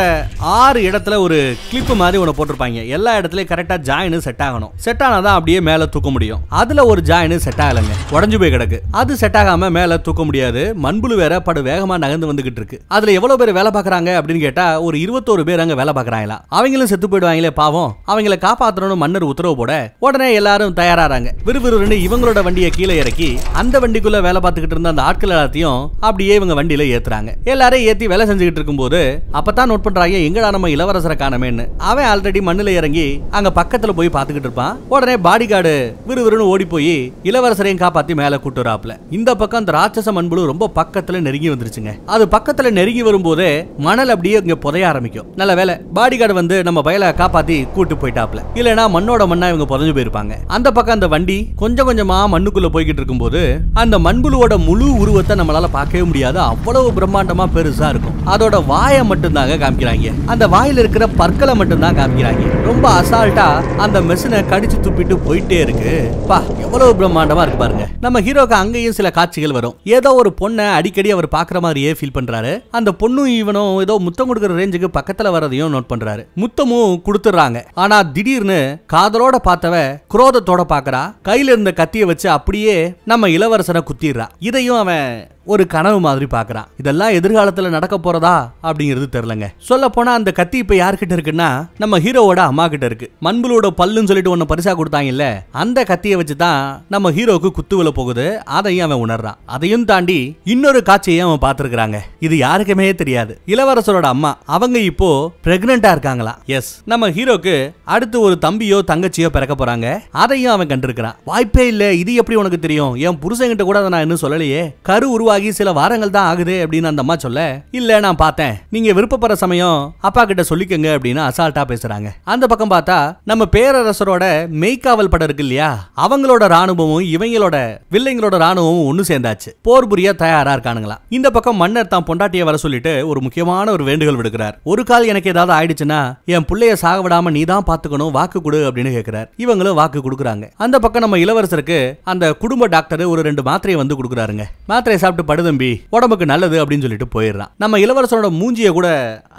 ஆறு இடத்துல ஒரு கிளிப்பு மாதிரி ஒன்று போட்டிருப்பாங்க எல்லா இடத்துலயும் கரெக்டாக ஜாயின் செட் ஆகணும் செட் ஆனாதான் அப்படியே மேலே தூக்க முடியும் அதில் ஒரு ஜாயின் செட் ஆகலைங்க உடஞ்சு போய் கிடக்கு அது செட் ஆகாம மேலே தூக்க முடியாது மண்புழு வேற படு வேகமாக நகர்ந்து வந்துகிட்டு இருக்கு அதில் எவ்வளோ பேர் வேலை பார்க்குறாங்க அப்படின்னு கேட்டால் ஒரு இருபத்தோரு பேர் அங்கே வேலை பார்க்குறாங்களா அவங்களும் செத்து போயிடுவாங்களே பாவம் அவங்கள காப்பாற்றணும்னு மன்னர் உத்தரவு போட உடனே எல்லாரும் தயாராகிறாங்க விறுவிறுன்னு இவங்களோட வண்டியை கீழே இறக்கி அந்த வண்டிக்குள்ள வேலை பார்த்துக்கிட்டு இருந்த அந்த ஆட்கள் எல்லாத்தையும் அப்படியே இவங்க வண்டியில ஏத்துறாங்க எல்லாரும் ஏற்றி வேலை செஞ்சுக்கிட்டு இருக்கும்போது அப்போ தான் நோட் பண்றாங்க எங்கடா நம்ம இளவரசரை காணமேன்னு அவன் ஆல்ரெடி மண்ணுல இறங்கி அங்கே பக்கத்துல போய் பார்த்துக்கிட்டு இருப்பான் உடனே பாடி கார்டு விறுவிறுன்னு ஓடி போய் இளவரசரையும் காப்பாற்றி மேலே கூட்டு இந்த பக்கம் அந்த ராட்சச மண்புழு ரொம்ப பக்கத்துல நெருங்கி வந்துருச்சுங்க அது பக்கத்துல நெருங்கி வரும்போதே மணல் அப்படியே இங்கே புதைய ஆரம்பிக்கும் நல்ல வேலை பாடி கார்டு வந்து நம்ம வயல காப்பாற்றி கூட்டு போயிட்டாப்ல இல்லைன்னா மண்ணோட மண்ணா இவங்க புதஞ்சு போயிருப்பாங்க அந்த பக்கம் அந்த வண்டி கொஞ்சம் கொஞ்சமா மண்ணுக்குள்ள போய்கிட்டு இருக்கும்போது அந்த மண்புழுவோட முழு உருவத்தை நம்மளால பார்க்கவே முடியாது அவ்வளவு பிரம்மாண்டமா பெருசா இருக்கும் அதோட வாயை மட்டும்தாங்க காமிக்கிறாங்க அந்த வாயில் இருக்கிற பற்களை மட்டும்தான் காமிக்கிறாங்க ரொம்ப அசால்ட்டா அந்த மெஷினை கடிச்சு துப்பிட்டு போயிட்டே இருக்கு பா எவ்வளவு பிரம்மாண்டமா இருக்கு பாருங்க நம்ம ஹீரோக்கு அங்கேயும் சில காட்சிகள் வரும் ஏதோ ஒரு பொண்ணை அடிக்கடி அவர் பாக்குற மாதிரியே ஃபீல் பண்றாரு அந்த பொண்ணும் இவனும் ஏதோ முத்தம் கொடுக்குற ரேஞ்சுக்கு பக்கத்துல வரதையும் நோட் பண்றாரு முத்தமும் கொடுத்துறாங்க ஆனா திடீர்னு காதலோட பார்த்தவ குரோதத்தோட பாக்குறா கையில இருந்த கத்திய வச்சு அப்படியே நம்ம இளவரசரை குத்திடுறா இதையும் அவன் ஒரு கனவு மாதிரி பார்க்குறான் இதெல்லாம் எதிர்காலத்தில் நடக்க போறதா அப்படிங்கிறது தெரிலங்க சொல்ல போனால் அந்த கத்தி இப்போ யார்கிட்ட இருக்குன்னா நம்ம ஹீரோவோட அம்மா கிட்ட இருக்கு மண்புலோட பல்லுன்னு சொல்லிட்டு ஒன்று பரிசா கொடுத்தாங்கல்ல அந்த கத்தியை வச்சு தான் நம்ம ஹீரோவுக்கு குத்து விழ போகுது அதையும் அவன் உணர்றான் அதையும் தாண்டி இன்னொரு காட்சியையும் அவன் பார்த்துருக்குறாங்க இது யாருக்குமே தெரியாது இளவரசரோட அம்மா அவங்க இப்போ பிரெக்னண்டா இருக்காங்களா எஸ் நம்ம ஹீரோக்கு அடுத்து ஒரு தம்பியோ தங்கச்சியோ பிறக்க போறாங்க அதையும் அவன் கண்டிருக்கிறான் வாய்ப்பே இல்ல இது எப்படி உனக்கு தெரியும் என் கிட்ட கூட நான் இன்னும் சொல்லலையே கரு உருவா உருவாகி சில வாரங்கள் தான் ஆகுது அப்படின்னு அந்த அம்மா சொல்ல இல்ல நான் பார்த்தேன் நீங்க விருப்பப்படுற சமயம் அப்பா கிட்ட சொல்லிக்கங்க அப்படின்னு அசால்ட்டா பேசுறாங்க அந்த பக்கம் பார்த்தா நம்ம பேரரசரோட மெய்க்காவல் படம் இருக்கு இல்லையா அவங்களோட ராணுவமும் இவங்களோட வில்லைங்களோட ராணுவமும் ஒண்ணு சேர்ந்தாச்சு போர் புரிய தயாரா இருக்கானுங்களா இந்த பக்கம் மன்னர் தான் பொண்டாட்டிய வர சொல்லிட்டு ஒரு முக்கியமான ஒரு வேண்டுகோள் விடுக்கிறார் ஒரு கால் எனக்கு ஏதாவது ஆயிடுச்சுன்னா என் பிள்ளைய சாக விடாம நீ தான் பாத்துக்கணும் வாக்கு கொடு அப்படின்னு கேட்கிறார் இவங்களும் வாக்கு கொடுக்குறாங்க அந்த பக்கம் நம்ம இளவரசருக்கு அந்த குடும்ப டாக்டர் ஒரு ரெண்டு மாத்திரையை வந்து கொடுக்குறாருங்க மாத்திரையை சாப்பிட்டு படு தம்பி உடம்புக்கு நல்லது அப்படின்னு சொல்லிட்டு போயிடுறான் நம்ம இளவரசனோட மூஞ்சியை கூட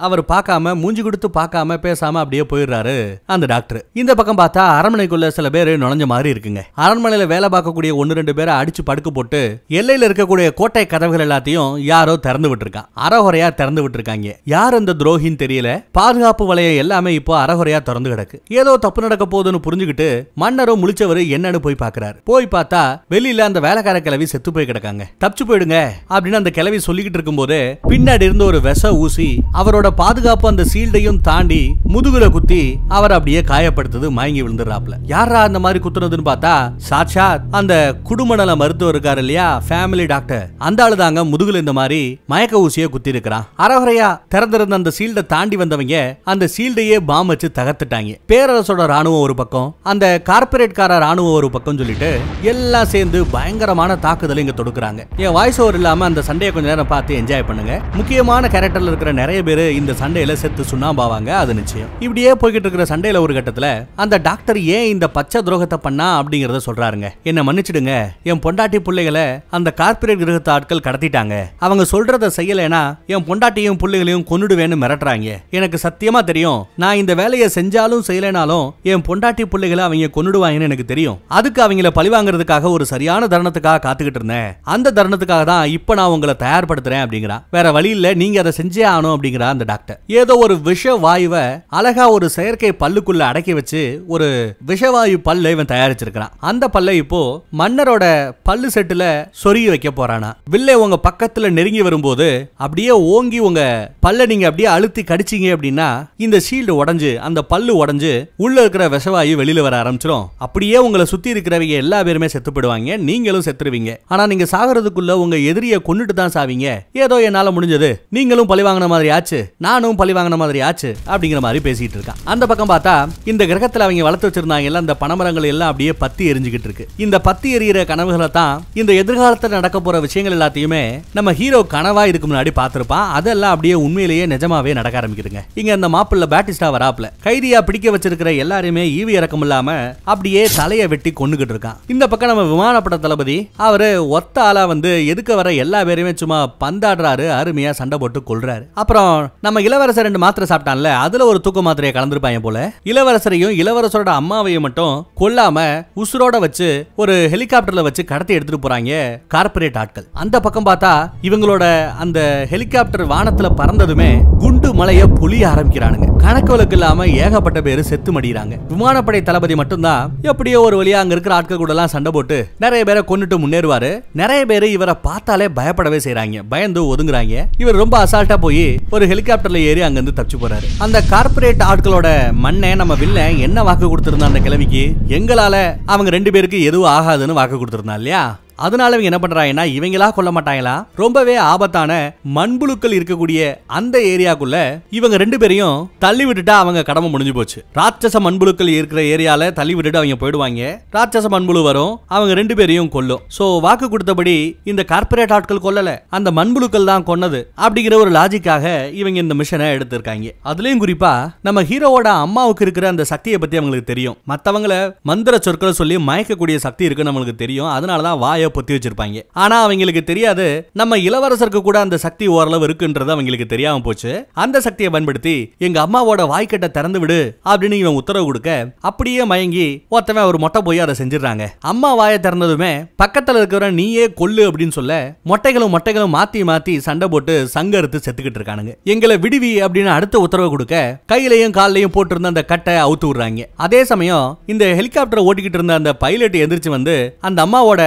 அவர் பார்க்காம மூஞ்சி கொடுத்து பார்க்காம பேசாம அப்படியே போயிடுறாரு அந்த டாக்டர் இந்த பக்கம் பார்த்தா அரண்மனைக்குள்ள சில பேர் நுழைஞ்ச மாதிரி இருக்குங்க அரண்மனையில வேலை பார்க்கக்கூடிய ஒன்னு ரெண்டு பேரை அடிச்சு படுக்க போட்டு எல்லையில இருக்கக்கூடிய கோட்டை கதவுகள் எல்லாத்தையும் யாரோ திறந்து விட்டுருக்கான் அறகுறையா திறந்து விட்டுருக்காங்க யார் அந்த துரோகின்னு தெரியல பாதுகாப்பு வலையம் எல்லாமே இப்போ அறகுறையா திறந்து கிடக்கு ஏதோ தப்பு நடக்க போகுதுன்னு புரிஞ்சுக்கிட்டு மன்னரும் முழிச்சவர் என்னன்னு போய் பாக்குறாரு போய் பார்த்தா வெளியில அந்த வேலைக்கார கிளவி செத்து போய் கிடக்காங்க தப்பிச்சு போயிடுங்க அப்படின்னு அந்த கிளவி சொல்லிக்கிட்டு இருக்கும்போது பின்னாடி இருந்து ஒரு விச ஊசி அவரோட பாதுகாப்பு அந்த சீல்டையும் தாண்டி முதுகுல குத்தி அவர் அப்படியே காயப்படுத்தது மயங்கி விழுந்துடுறாப்ல யாரா அந்த மாதிரி குத்துனதுன்னு பார்த்தா சாட்சா அந்த குடும்பநல மருத்துவர் இருக்காரு இல்லையா ஃபேமிலி டாக்டர் அந்த ஆளு தாங்க முதுகுல இந்த மாதிரி மயக்க ஊசியை குத்தி இருக்கிறான் அரவரையா திறந்திருந்த அந்த சீல்டை தாண்டி வந்தவங்க அந்த சீல்டையே பாம் வச்சு தகர்த்துட்டாங்க பேரரசோட ராணுவம் ஒரு பக்கம் அந்த கார்பரேட் கார ராணுவம் ஒரு பக்கம் சொல்லிட்டு எல்லாம் சேர்ந்து பயங்கரமான தாக்குதலை இங்க தொடுக்கிறாங்க என் வாய்ஸ் மனசோர் இல்லாம அந்த சண்டையை கொஞ்ச நேரம் பார்த்து என்ஜாய் பண்ணுங்க முக்கியமான கேரக்டரில் இருக்கிற நிறைய பேர் இந்த சண்டையில் செத்து சுண்ணாம்பாவாங்க அது நிச்சயம் இப்படியே போய்கிட்டு இருக்கிற சண்டையில் ஒரு கட்டத்தில் அந்த டாக்டர் ஏன் இந்த பச்சை துரோகத்தை பண்ணா அப்படிங்கிறத சொல்றாருங்க என்னை மன்னிச்சிடுங்க என் பொண்டாட்டி பிள்ளைகளை அந்த கார்பரேட் கிரகத்து ஆட்கள் கடத்திட்டாங்க அவங்க சொல்றதை செய்யலைன்னா என் பொண்டாட்டியும் பிள்ளைகளையும் கொண்டுடுவேன்னு மிரட்டுறாங்க எனக்கு சத்தியமா தெரியும் நான் இந்த வேலையை செஞ்சாலும் செய்யலைனாலும் என் பொண்டாட்டி பிள்ளைகளை அவங்க கொண்டுடுவாங்கன்னு எனக்கு தெரியும் அதுக்கு அவங்கள பழிவாங்கிறதுக்காக ஒரு சரியான தருணத்துக்காக காத்துக்கிட்டு இருந்தேன் அந்த தருணத்துக்காக தான் இப்போ நான் உங்களை தயார்படுத்துறேன் அப்படிங்கிறா வேற வழி இல்ல நீங்க அதை செஞ்சே ஆகணும் அப்படிங்கிறா அந்த டாக்டர் ஏதோ ஒரு விஷ வாயுவை அழகா ஒரு செயற்கை பல்லுக்குள்ள அடக்கி வச்சு ஒரு விஷவாயு பல்ல இவன் தயாரிச்சிருக்கிறான் அந்த பல்லை இப்போ மன்னரோட பல்லு செட்டுல சொருகி வைக்க போறானா வில்லை உங்க பக்கத்துல நெருங்கி வரும்போது அப்படியே ஓங்கி உங்க பல்ல நீங்க அப்படியே அழுத்தி கடிச்சீங்க அப்படின்னா இந்த ஷீல்டு உடஞ்சு அந்த பல்லு உடஞ்சு உள்ள இருக்கிற விஷவாயு வெளியில வர ஆரம்பிச்சிடும் அப்படியே உங்களை சுத்தி இருக்கிறவங்க எல்லா பேருமே செத்து போயிடுவாங்க நீங்களும் செத்துருவீங்க ஆனா நீங்க சாகிறதுக்குள்ள உங்க எதிரியை எதிரிய கொண்டுட்டு தான் சாவீங்க ஏதோ என்னால முடிஞ்சது நீங்களும் பழி வாங்கின மாதிரி ஆச்சு நானும் பழி வாங்கின மாதிரி ஆச்சு அப்படிங்கிற மாதிரி பேசிட்டு இருக்கான் அந்த பக்கம் பார்த்தா இந்த கிரகத்துல அவங்க வளர்த்து வச்சிருந்தாங்க எல்லாம் இந்த பணமரங்கள் எல்லாம் அப்படியே பத்தி எரிஞ்சுக்கிட்டு இருக்கு இந்த பத்தி எரியிற கனவுகளை தான் இந்த எதிர்காலத்தில் நடக்க போற விஷயங்கள் எல்லாத்தையுமே நம்ம ஹீரோ கனவா இதுக்கு முன்னாடி பார்த்திருப்பான் அதெல்லாம் அப்படியே உண்மையிலேயே நிஜமாவே நடக்க ஆரம்பிக்குதுங்க இங்க அந்த மாப்பிள்ள பேட்டிஸ்டா வராப்ல கைதியா பிடிக்க வச்சிருக்கிற எல்லாருமே ஈவி இறக்கம் இல்லாம அப்படியே தலையை வெட்டி கொண்டுகிட்டு இருக்கான் இந்த பக்கம் நம்ம விமானப்பட தளபதி அவரு ஒத்த ஆளா வந்து எதுக்கு இருக்க வர எல்லா பேருமே சும்மா பந்தாடுறாரு அருமையா சண்டை போட்டு கொள்றாரு அப்புறம் நம்ம இளவரசர் ரெண்டு மாத்திரை சாப்பிட்டான்ல அதுல ஒரு தூக்க மாத்திரையை கலந்துருப்பாங்க போல இளவரசரையும் இளவரசரோட அம்மாவையும் மட்டும் கொல்லாம உசுரோட வச்சு ஒரு ஹெலிகாப்டர்ல வச்சு கடத்தி எடுத்துட்டு போறாங்க கார்பரேட் ஆட்கள் அந்த பக்கம் பார்த்தா இவங்களோட அந்த ஹெலிகாப்டர் வானத்துல பறந்ததுமே குண்டு மலைய புளிய ஆரம்பிக்கிறானுங்க கணக்கு வழக்கு இல்லாம ஏகப்பட்ட பேரு செத்து மடிகிறாங்க விமானப்படை தளபதி மட்டும்தான் எப்படியோ ஒரு வழியா அங்க இருக்கிற ஆட்கள் கூட எல்லாம் சண்டை போட்டு நிறைய பேரை கொண்டுட்டு முன்னேறுவாரு நிறைய பேர் இவரை பார்த்தாலே பயப்படவே செய்யறாங்க பயந்து ஒதுங்குறாங்க இவர் ரொம்ப அசால்ட்டா போய் ஒரு ஹெலிகாப்டர்ல ஏறி அங்கேருந்து தப்பிச்சு போறாரு அந்த கார்பரேட் ஆட்களோட மண்ணை நம்ம வில்ல என்ன வாக்கு கொடுத்திருந்தா அந்த கிழமைக்கு எங்களால அவங்க ரெண்டு பேருக்கு எதுவும் ஆகாதுன்னு வாக்கு கொடுத்திருந்தா இல்லையா அதனால இவங்க என்ன பண்றாங்கன்னா இவங்களா கொல்ல மாட்டாங்களா ரொம்பவே ஆபத்தான மண்புழுக்கள் இருக்கக்கூடிய அந்த ஏரியாக்குள்ள இவங்க ரெண்டு பேரையும் தள்ளி விட்டுட்டா அவங்க கடமை முடிஞ்சு போச்சு ராட்சச மண்புழுக்கள் இருக்கிற ஏரியால தள்ளி விட்டுட்டு அவங்க போயிடுவாங்க ராட்சச மண்புழு வரும் அவங்க ரெண்டு பேரையும் கொல்லும் சோ வாக்கு கொடுத்தபடி இந்த கார்பரேட் ஆட்கள் கொல்லல அந்த மண்புழுக்கள் தான் கொன்னது அப்படிங்கிற ஒரு லாஜிக்காக இவங்க இந்த மிஷனை எடுத்திருக்காங்க அதுலயும் குறிப்பா நம்ம ஹீரோவோட அம்மாவுக்கு இருக்கிற அந்த சக்தியை பத்தி அவங்களுக்கு தெரியும் மத்தவங்களை மந்திர சொற்களை சொல்லி மயக்கக்கூடிய சக்தி இருக்குன்னு நம்மளுக்கு தெரியும் அதனாலதான் வாய வாயை பொத்தி வச்சிருப்பாங்க ஆனா அவங்களுக்கு தெரியாது நம்ம இளவரசருக்கு கூட அந்த சக்தி ஓரளவு இருக்குன்றது அவங்களுக்கு தெரியாம போச்சு அந்த சக்தியை பயன்படுத்தி எங்க அம்மாவோட வாய்க்கட்ட திறந்து விடு அப்படின்னு இவன் உத்தரவு கொடுக்க அப்படியே மயங்கி ஒருத்தவன் அவர் மொட்டை போய் அதை செஞ்சிடறாங்க அம்மா வாயை திறந்ததுமே பக்கத்துல இருக்கிற நீயே கொல்லு அப்படின்னு சொல்ல மொட்டைகளும் மொட்டைகளும் மாத்தி மாத்தி சண்டை போட்டு சங்கருத்து செத்துக்கிட்டு இருக்கானுங்க எங்களை விடுவி அப்படின்னு அடுத்த உத்தரவு கொடுக்க கையிலையும் காலையும் போட்டிருந்த அந்த கட்டை அவுத்து விடுறாங்க அதே சமயம் இந்த ஹெலிகாப்டர் ஓட்டிக்கிட்டு இருந்த அந்த பைலட் எந்திரிச்சு வந்து அந்த அம்மாவோட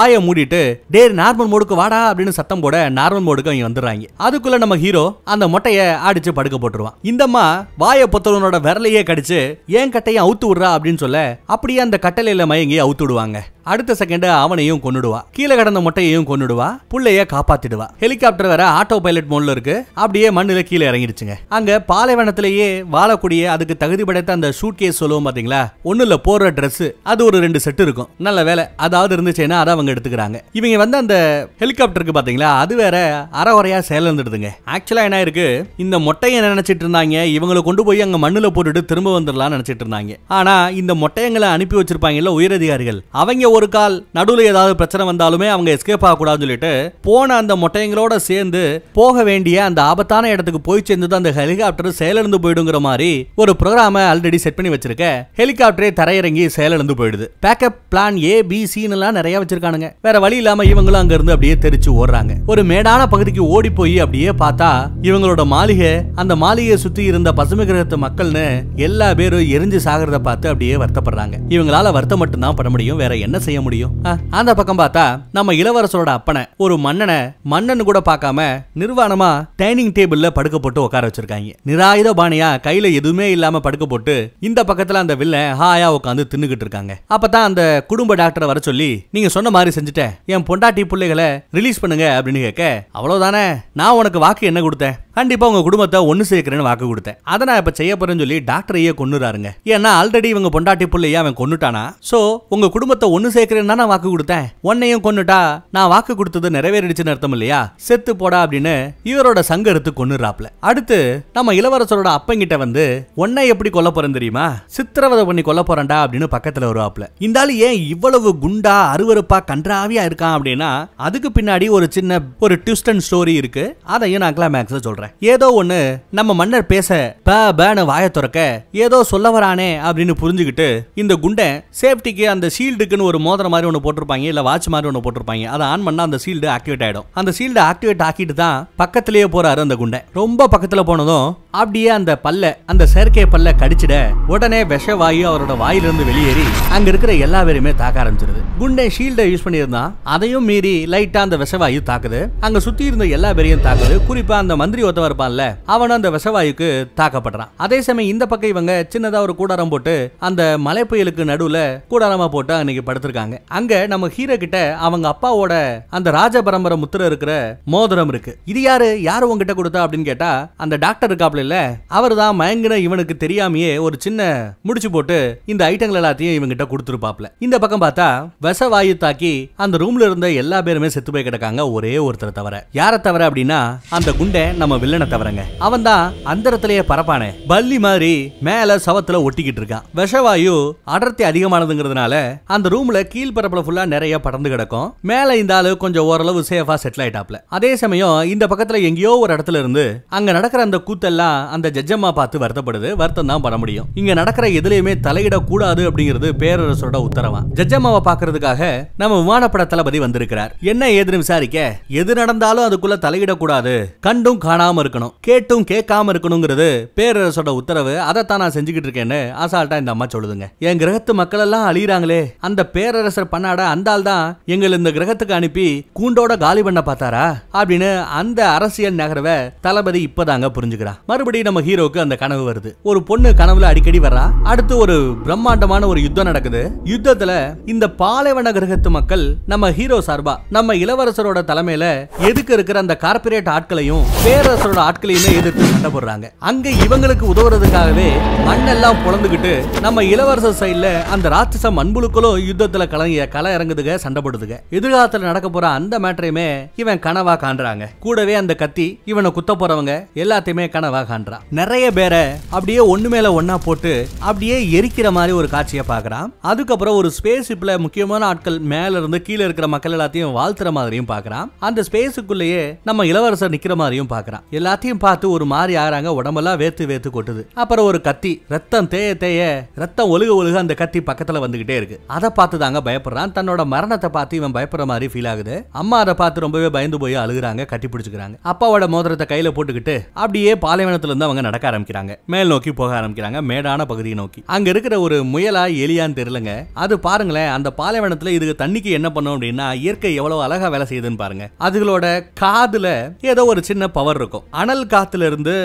வாய மூடிட்டு டே நார்மல் மோடுக்கு வாடா அப்படின்னு சத்தம் போட நார்மல் மோடுக்கு அவங்க வந்துடுறாங்க அதுக்குள்ள நம்ம ஹீரோ அந்த மொட்டையை அடிச்சு படுக்க போட்டுருவான் இந்தம்மா வாயை பொத்தவனோட விரலையே கடிச்சு ஏன் கட்டையை அவுத்து விடுறா அப்படின்னு சொல்ல அப்படியே அந்த கட்டளையில மயங்கி அவுத்து விடுவாங்க அடுத்த செகண்ட் அவனையும் கொண்டுடுவா கீழே கடந்த மொட்டையையும் கொண்டுடுவா புள்ளைய காப்பாத்திடுவா ஹெலிகாப்டர் வர ஆட்டோ பைலட் மோட்ல இருக்கு அப்படியே மண்ணில் கீழே இறங்கிடுச்சுங்க அங்க பாலைவனத்திலேயே வாழக்கூடிய அதுக்கு தகுதி படைத்த அந்த ஷூட் கேஸ் சொல்லுவோம் பாத்தீங்களா ஒண்ணுல போற ட்ரெஸ் அது ஒரு ரெண்டு செட் இருக்கும் நல்ல வேலை அதாவது இருந்துச்சுன்னா அதை அவங்க எடுத்துக்கிறாங்க இவங்க வந்து அந்த ஹெலிகாப்டருக்கு பாத்தீங்களா அது வேற அறகுறையா சேர்ந்துடுதுங்க ஆக்சுவலா என்ன இருக்கு இந்த மொட்டையை நினைச்சிட்டு இருந்தாங்க இவங்களை கொண்டு போய் அங்க மண்ணுல போட்டுட்டு திரும்ப வந்துடலாம்னு நினைச்சிட்டு இருந்தாங்க ஆனா இந்த மொட்டையங்களை அனுப்பி வச்சிருப்பாங்க உயரதிகாரிகள் அவங்க ஒரு கால் நடுவில் ஏதாவது பிரச்சனை வந்தாலுமே அவங்க எஸ்கேப் ஆகக்கூடாதுன்னு சொல்லிட்டு போன அந்த மொட்டைங்களோட சேர்ந்து போக வேண்டிய அந்த ஆபத்தான இடத்துக்கு போய் சேர்ந்தது அந்த ஹெலிகாப்டர் செயலிழந்து போயிடுங்கிற மாதிரி ஒரு ப்ரோக்ராமை ஆல்ரெடி செட் பண்ணி வச்சிருக்க ஹெலிகாப்டரே தரையிறங்கி செயலிழந்து போயிடுது பேக்கப் பிளான் ஏ பி சின்னுலாம் நிறைய வச்சிருக்கானுங்க வேற வழி இல்லாம இவங்களும் அங்க இருந்து அப்படியே தெரிச்சு ஓடுறாங்க ஒரு மேடான பகுதிக்கு ஓடி போய் அப்படியே பார்த்தா இவங்களோட மாளிகை அந்த மாளிகையை சுத்தி இருந்த பசுமை கிரகத்து மக்கள்னு எல்லா பேரும் எரிஞ்சு சாகிறத பார்த்து அப்படியே வருத்தப்படுறாங்க இவங்களால வருத்தம் மட்டும்தான் பண்ண முடியும் வேற என்ன என்ன செய்ய முடியும் அந்த பக்கம் பார்த்தா நம்ம இளவரசரோட அப்பனை ஒரு மன்னனை மன்னன் கூட பார்க்காம நிர்வாணமா டைனிங் டேபிள்ல படுக்க போட்டு உட்கார வச்சிருக்காங்க நிராயுத பாணியா கையில எதுவுமே இல்லாம படுக்க போட்டு இந்த பக்கத்துல அந்த வில்ல ஹாயா உட்காந்து தின்னுகிட்டு இருக்காங்க அப்பதான் அந்த குடும்ப டாக்டரை வர சொல்லி நீங்க சொன்ன மாதிரி செஞ்சுட்டேன் என் பொண்டாட்டி பிள்ளைகளை ரிலீஸ் பண்ணுங்க அப்படின்னு கேட்க அவ்வளவுதானே நான் உனக்கு வாக்கு என்ன கொடுத்தேன் கண்டிப்பா உங்க குடும்பத்தை ஒன்னு சேர்க்கிறேன்னு வாக்கு கொடுத்தேன் அதை நான் இப்ப செய்ய போறேன்னு சொல்லி டாக்டரையே கொண்டுறாருங்க ஏன்னா ஆல்ரெடி இவங்க பொண்டாட்டி பிள்ளைய அவன் கொண்டுட்டானா சோ உங்க குடும்பத்தை ஒன்னு ஒன்னு சேர்க்கிறேன்னா நான் வாக்கு கொடுத்தேன் உன்னையும் கொண்டுட்டா நான் வாக்கு கொடுத்தது நிறைவேறிடுச்சுன்னு அர்த்தம் இல்லையா செத்து போடா அப்படின்னு இவரோட சங்கரத்து கொண்டுறாப்ல அடுத்து நம்ம இளவரசரோட அப்பங்கிட்ட வந்து உன்னை எப்படி கொல்ல போறேன் தெரியுமா சித்திரவதை பண்ணி கொல்ல போறேன்டா அப்படின்னு பக்கத்துல வருவாப்ல இந்த ஆளு ஏன் இவ்வளவு குண்டா அருவறுப்பா கன்றாவியா இருக்கான் அப்படின்னா அதுக்கு பின்னாடி ஒரு சின்ன ஒரு ட்விஸ்ட் அண்ட் ஸ்டோரி இருக்கு அதையும் நான் கிளாமேக்ஸ்ல சொல்றேன் ஏதோ ஒண்ணு நம்ம மன்னர் பேச ப பேனு வாய துறக்க ஏதோ சொல்ல வரானே அப்படின்னு புரிஞ்சுக்கிட்டு இந்த குண்டை சேஃப்டிக்கு அந்த ஷீல்டுக்குன்னு ஒரு மோதிர மாதிரி ஒன்று போட்டிருப்பாங்க இல்லை வாட்ச் மாதிரி ஒன்று போட்டிருப்பாங்க அதை ஆன் பண்ணால் அந்த சீல்டு ஆக்டிவேட் ஆகிடும் அந்த சீல்டு ஆக்டிவேட் ஆக்கிட்டு தான் பக்கத்திலேயே போகிறாரு அந்த குண்டை ரொம்ப பக்கத்தில் போனதும் அப்படியே அந்த பல்ல அந்த செயற்கை பல்ல கடிச்சிட உடனே விஷவாயு அவரோட வாயிலிருந்து வெளியேறி அங்க இருக்கிற எல்லா பேருமே தாக்க ஆரம்பிச்சிருது குண்டே ஷீல்டை யூஸ் பண்ணியிருந்தான் அதையும் மீறி லைட்டா அந்த விஷவாயு தாக்குது அங்க சுத்தி இருந்த எல்லா பேரையும் தாக்குது குறிப்பா அந்த மந்திரி ஒத்தவ இருப்பான்ல அவனும் அந்த விஷவாயுக்கு தாக்கப்படுறான் அதே சமயம் இந்த பக்கம் இவங்க சின்னதா ஒரு கூடாரம் போட்டு அந்த மலை புயலுக்கு நடுவுல கூடாரமா போட்டு அன்னைக்கு படுத்திருக்காங்க அங்க நம்ம ஹீரோ கிட்ட அவங்க அப்பாவோட அந்த ராஜ பரம்பரை முத்திர இருக்கிற மோதிரம் இருக்கு இது யாரு யாரு உங்ககிட்ட கொடுத்தா அப்படின்னு கேட்டா அந்த டாக்டர் இருக்காப்ல சாப்பிடல அவர் தான் மயங்கின இவனுக்கு தெரியாமையே ஒரு சின்ன முடிச்சு போட்டு இந்த ஐட்டங்கள் எல்லாத்தையும் கிட்ட கொடுத்துருப்பாப்ல இந்த பக்கம் பார்த்தா விச வாயு தாக்கி அந்த ரூம்ல இருந்த எல்லா பேருமே செத்து போய் கிடக்காங்க ஒரே ஒருத்தரை தவிர யாரை தவிர அப்படின்னா அந்த குண்டை நம்ம வில்லனை தவிரங்க அவன் தான் அந்தரத்திலேயே பரப்பானே பள்ளி மாதிரி மேல சவத்துல ஒட்டிக்கிட்டு இருக்கான் விஷவாயு அடர்த்தி அதிகமானதுங்கிறதுனால அந்த ரூம்ல கீழ்பரப்புல ஃபுல்லா நிறைய படர்ந்து கிடக்கும் மேல இந்த ஆளு கொஞ்சம் ஓரளவு சேஃபா செட்டில் ஆயிட்டாப்ல அதே சமயம் இந்த பக்கத்துல எங்கேயோ ஒரு இடத்துல இருந்து அங்க நடக்கிற அந்த கூத்தெல்லாம் அந்த ஜட்ஜம்மா பார்த்து வருத்தப்படுது வருத்தம் தான் பண்ண முடியும் இங்க நடக்கிற எதுலையுமே தலையிட கூடாது அப்படிங்கிறது பேரரசரோட உத்தரவா ஜட்ஜம்மாவை பாக்குறதுக்காக நம்ம விமானப்பட தளபதி வந்திருக்கிறார் என்ன ஏதுன்னு விசாரிக்க எது நடந்தாலும் அதுக்குள்ள தலையிட கூடாது கண்டும் காணாம இருக்கணும் கேட்டும் கேட்காம இருக்கணுங்கிறது பேரரசோட உத்தரவு அதை தான் நான் செஞ்சுக்கிட்டு இருக்கேன்னு அசால்ட்டா இந்த அம்மா சொல்லுதுங்க என் கிரகத்து மக்கள் எல்லாம் அழியிறாங்களே அந்த பேரரசர் பண்ணாட அந்த ஆள் தான் எங்களை இந்த கிரகத்துக்கு அனுப்பி கூண்டோட காலி பண்ண பார்த்தாரா அப்படின்னு அந்த அரசியல் நகர்வை தளபதி இப்பதாங்க புரிஞ்சுக்கிறான் மறுபடியும் நம்ம ஹீரோக்கு அந்த கனவு வருது ஒரு பொண்ணு கனவுல அடிக்கடி வரா அடுத்து ஒரு பிரம்மாண்டமான ஒரு யுத்தம் நடக்குது யுத்தத்துல இந்த பாலைவன கிரகத்து மக்கள் நம்ம ஹீரோ சார்பா நம்ம இளவரசரோட தலைமையில எதுக்கு இருக்கிற அந்த கார்பரேட் ஆட்களையும் பேரரசரோட ஆட்களையுமே எதிர்த்து சண்டை போடுறாங்க அங்க இவங்களுக்கு உதவுறதுக்காகவே மண்ணெல்லாம் புலந்துகிட்டு நம்ம இளவரசர் சைட்ல அந்த ராட்சச மண்புழுக்களும் யுத்தத்துல கலங்க களை இறங்குதுக சண்டை போடுதுக எதிர்காலத்துல நடக்க போற அந்த மேட்டரையுமே இவன் கனவா காண்றாங்க கூடவே அந்த கத்தி இவனை குத்த போறவங்க எல்லாத்தையுமே கனவா காண்றா நிறைய பேரை அப்படியே ஒண்ணு மேல ஒன்னா போட்டு அப்படியே எரிக்கிற மாதிரி ஒரு காட்சியை பார்க்கறான் அதுக்கப்புறம் ஒரு ஸ்பேஸ் ஷிப்ல முக்கியமான ஆட்கள் மேல இருந்து கீழே இருக்கிற மக்கள் எல்லாத்தையும் வாழ்த்துற மாதிரியும் பார்க்கறான் அந்த ஸ்பேஸுக்குள்ளேயே நம்ம இளவரசர் நிக்கிற மாதிரியும் பார்க்கறான் எல்லாத்தையும் பார்த்து ஒரு மாதிரி ஆகிறாங்க உடம்பெல்லாம் வேத்து வேத்து கொட்டுது அப்புறம் ஒரு கத்தி ரத்தம் தேய தேய ரத்தம் ஒழுக ஒழுக அந்த கத்தி பக்கத்துல வந்துகிட்டே இருக்கு அதை பார்த்து தாங்க பயப்படுறான் தன்னோட மரணத்தை பார்த்து இவன் பயப்படுற மாதிரி ஃபீல் ஆகுது அம்மா அதை பார்த்து ரொம்பவே பயந்து போய் அழுகுறாங்க கட்டி பிடிச்சிக்கிறாங்க அப்பாவோட மோதிரத்தை கையில போட்டுக்கிட்டு அப்படியே பாலைவன இருந்து அவங்க நடக்க ஆரம்பிக்கிறாங்க மேல் நோக்கி போக ஆரம்பிக்கிறாங்க மேடான பகுதியை நோக்கி அங்க இருக்கிற ஒரு முயலா எலியான்னு தெரியலங்க அது பாருங்களேன் அந்த பாலைவனத்துல இதுக்கு தண்ணிக்கு என்ன பண்ணும் அப்படின்னா இயற்கை எவ்வளவு அழகா வேலை செய்யுதுன்னு பாருங்க அதுகளோட காதுல ஏதோ ஒரு சின்ன பவர் இருக்கும் அனல் காத்துல இருந்து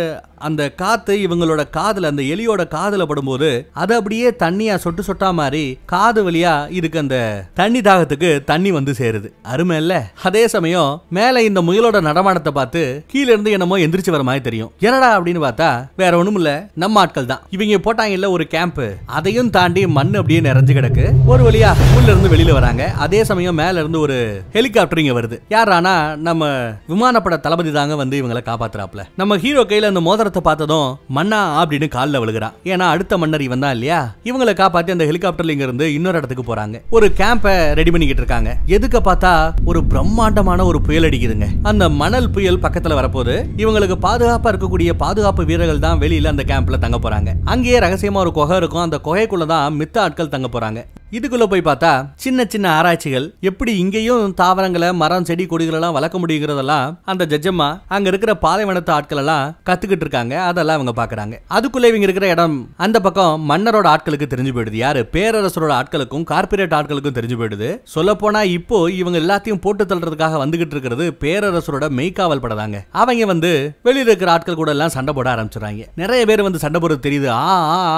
அந்த காத்து இவங்களோட காதுல அந்த எலியோட காதுல படும்போது அது அப்படியே தண்ணியா சொட்டு சொட்டா மாதிரி காது வழியா இதுக்கு அந்த தண்ணி தாகத்துக்கு தண்ணி வந்து சேருது அருமை இல்ல அதே சமயம் மேல இந்த முயலோட நடமாட்டத்தை பார்த்து கீழே இருந்து என்னமோ எந்திரிச்சு வர மாதிரி தெரியும் என்னடா அப்படின்னு பார்த்தா வேற ஒண்ணும் இல்ல நம்ம ஆட்கள் தான் இவங்க போட்டாங்க போட்டாங்கல்ல ஒரு கேம்ப் அதையும் தாண்டி மண் அப்படியே நிறைஞ்சு கிடக்கு ஒரு வழியா உள்ள இருந்து வெளியில வராங்க அதே சமயம் மேல இருந்து ஒரு ஹெலிகாப்டர் இங்க வருது யாரானா நம்ம விமானப்பட தளபதி தாங்க வந்து இவங்களை காப்பாத்துறாப்ல நம்ம ஹீரோ கையில அந்த மோதிரத்தை பார்த்ததும் மண்ணா அப்படின்னு காலில் விழுகிறான் ஏன்னா அடுத்த மன்னர் இவன் தான் இல்லையா இவங்களை காப்பாத்தி அந்த ஹெலிகாப்டர்ல இங்க இருந்து இன்னொரு இடத்துக்கு போறாங்க ஒரு கேம்பை ரெடி பண்ணிக்கிட்டு இருக்காங்க எதுக்கு பார்த்தா ஒரு பிரம்மாண்டமான ஒரு புயல் அடிக்குதுங்க அந்த மணல் புயல் பக்கத்துல வரப்போது இவங்களுக்கு பாதுகாப்பா இருக்கக்கூடிய பாதுகாப்பு பாதுகாப்பு வீரர்கள் தான் வெளியில அந்த கேம்ப்ல தங்க போறாங்க அங்கேயே ரகசியமா ஒரு குகை இருக்கும் அந்த குகைக்குள்ளதான் தான் மித்த ஆட்கள் தங்க போறாங்க இதுக்குள்ள போய் பார்த்தா சின்ன சின்ன ஆராய்ச்சிகள் எப்படி இங்கேயும் தாவரங்களை மரம் செடி கொடிகள் எல்லாம் வளர்க்க முடியுங்கிறதெல்லாம் அந்த ஜட்ஜம்மா அங்க இருக்கிற பாலைவனத்து ஆட்கள் எல்லாம் கத்துக்கிட்டு இருக்காங்க அதெல்லாம் அவங்க பாக்குறாங்க அதுக்குள்ள இவங்க இருக்கிற இடம் அந்த பக்கம் மன்னரோட ஆட்களுக்கு தெரிஞ்சு போயிடுது யாரு பேரரசரோட ஆட்களுக்கும் கார்பரேட் ஆட்களுக்கும் தெரிஞ்சு போயிடுது சொல்ல போனா இப்போ இவங்க எல்லாத்தையும் போட்டு தள்ளுறதுக்காக வந்துகிட்டு இருக்கிறது பேரரசரோட மெய்க்காவல் படதாங்க அவங்க வந்து வெளியில இருக்கிற ஆட்கள் கூட எல்லாம் சண்டை போட ஆரம்பிச்சுறாங்க நிறைய பேர் வந்து சண்டை போடுறது தெரியுது ஆ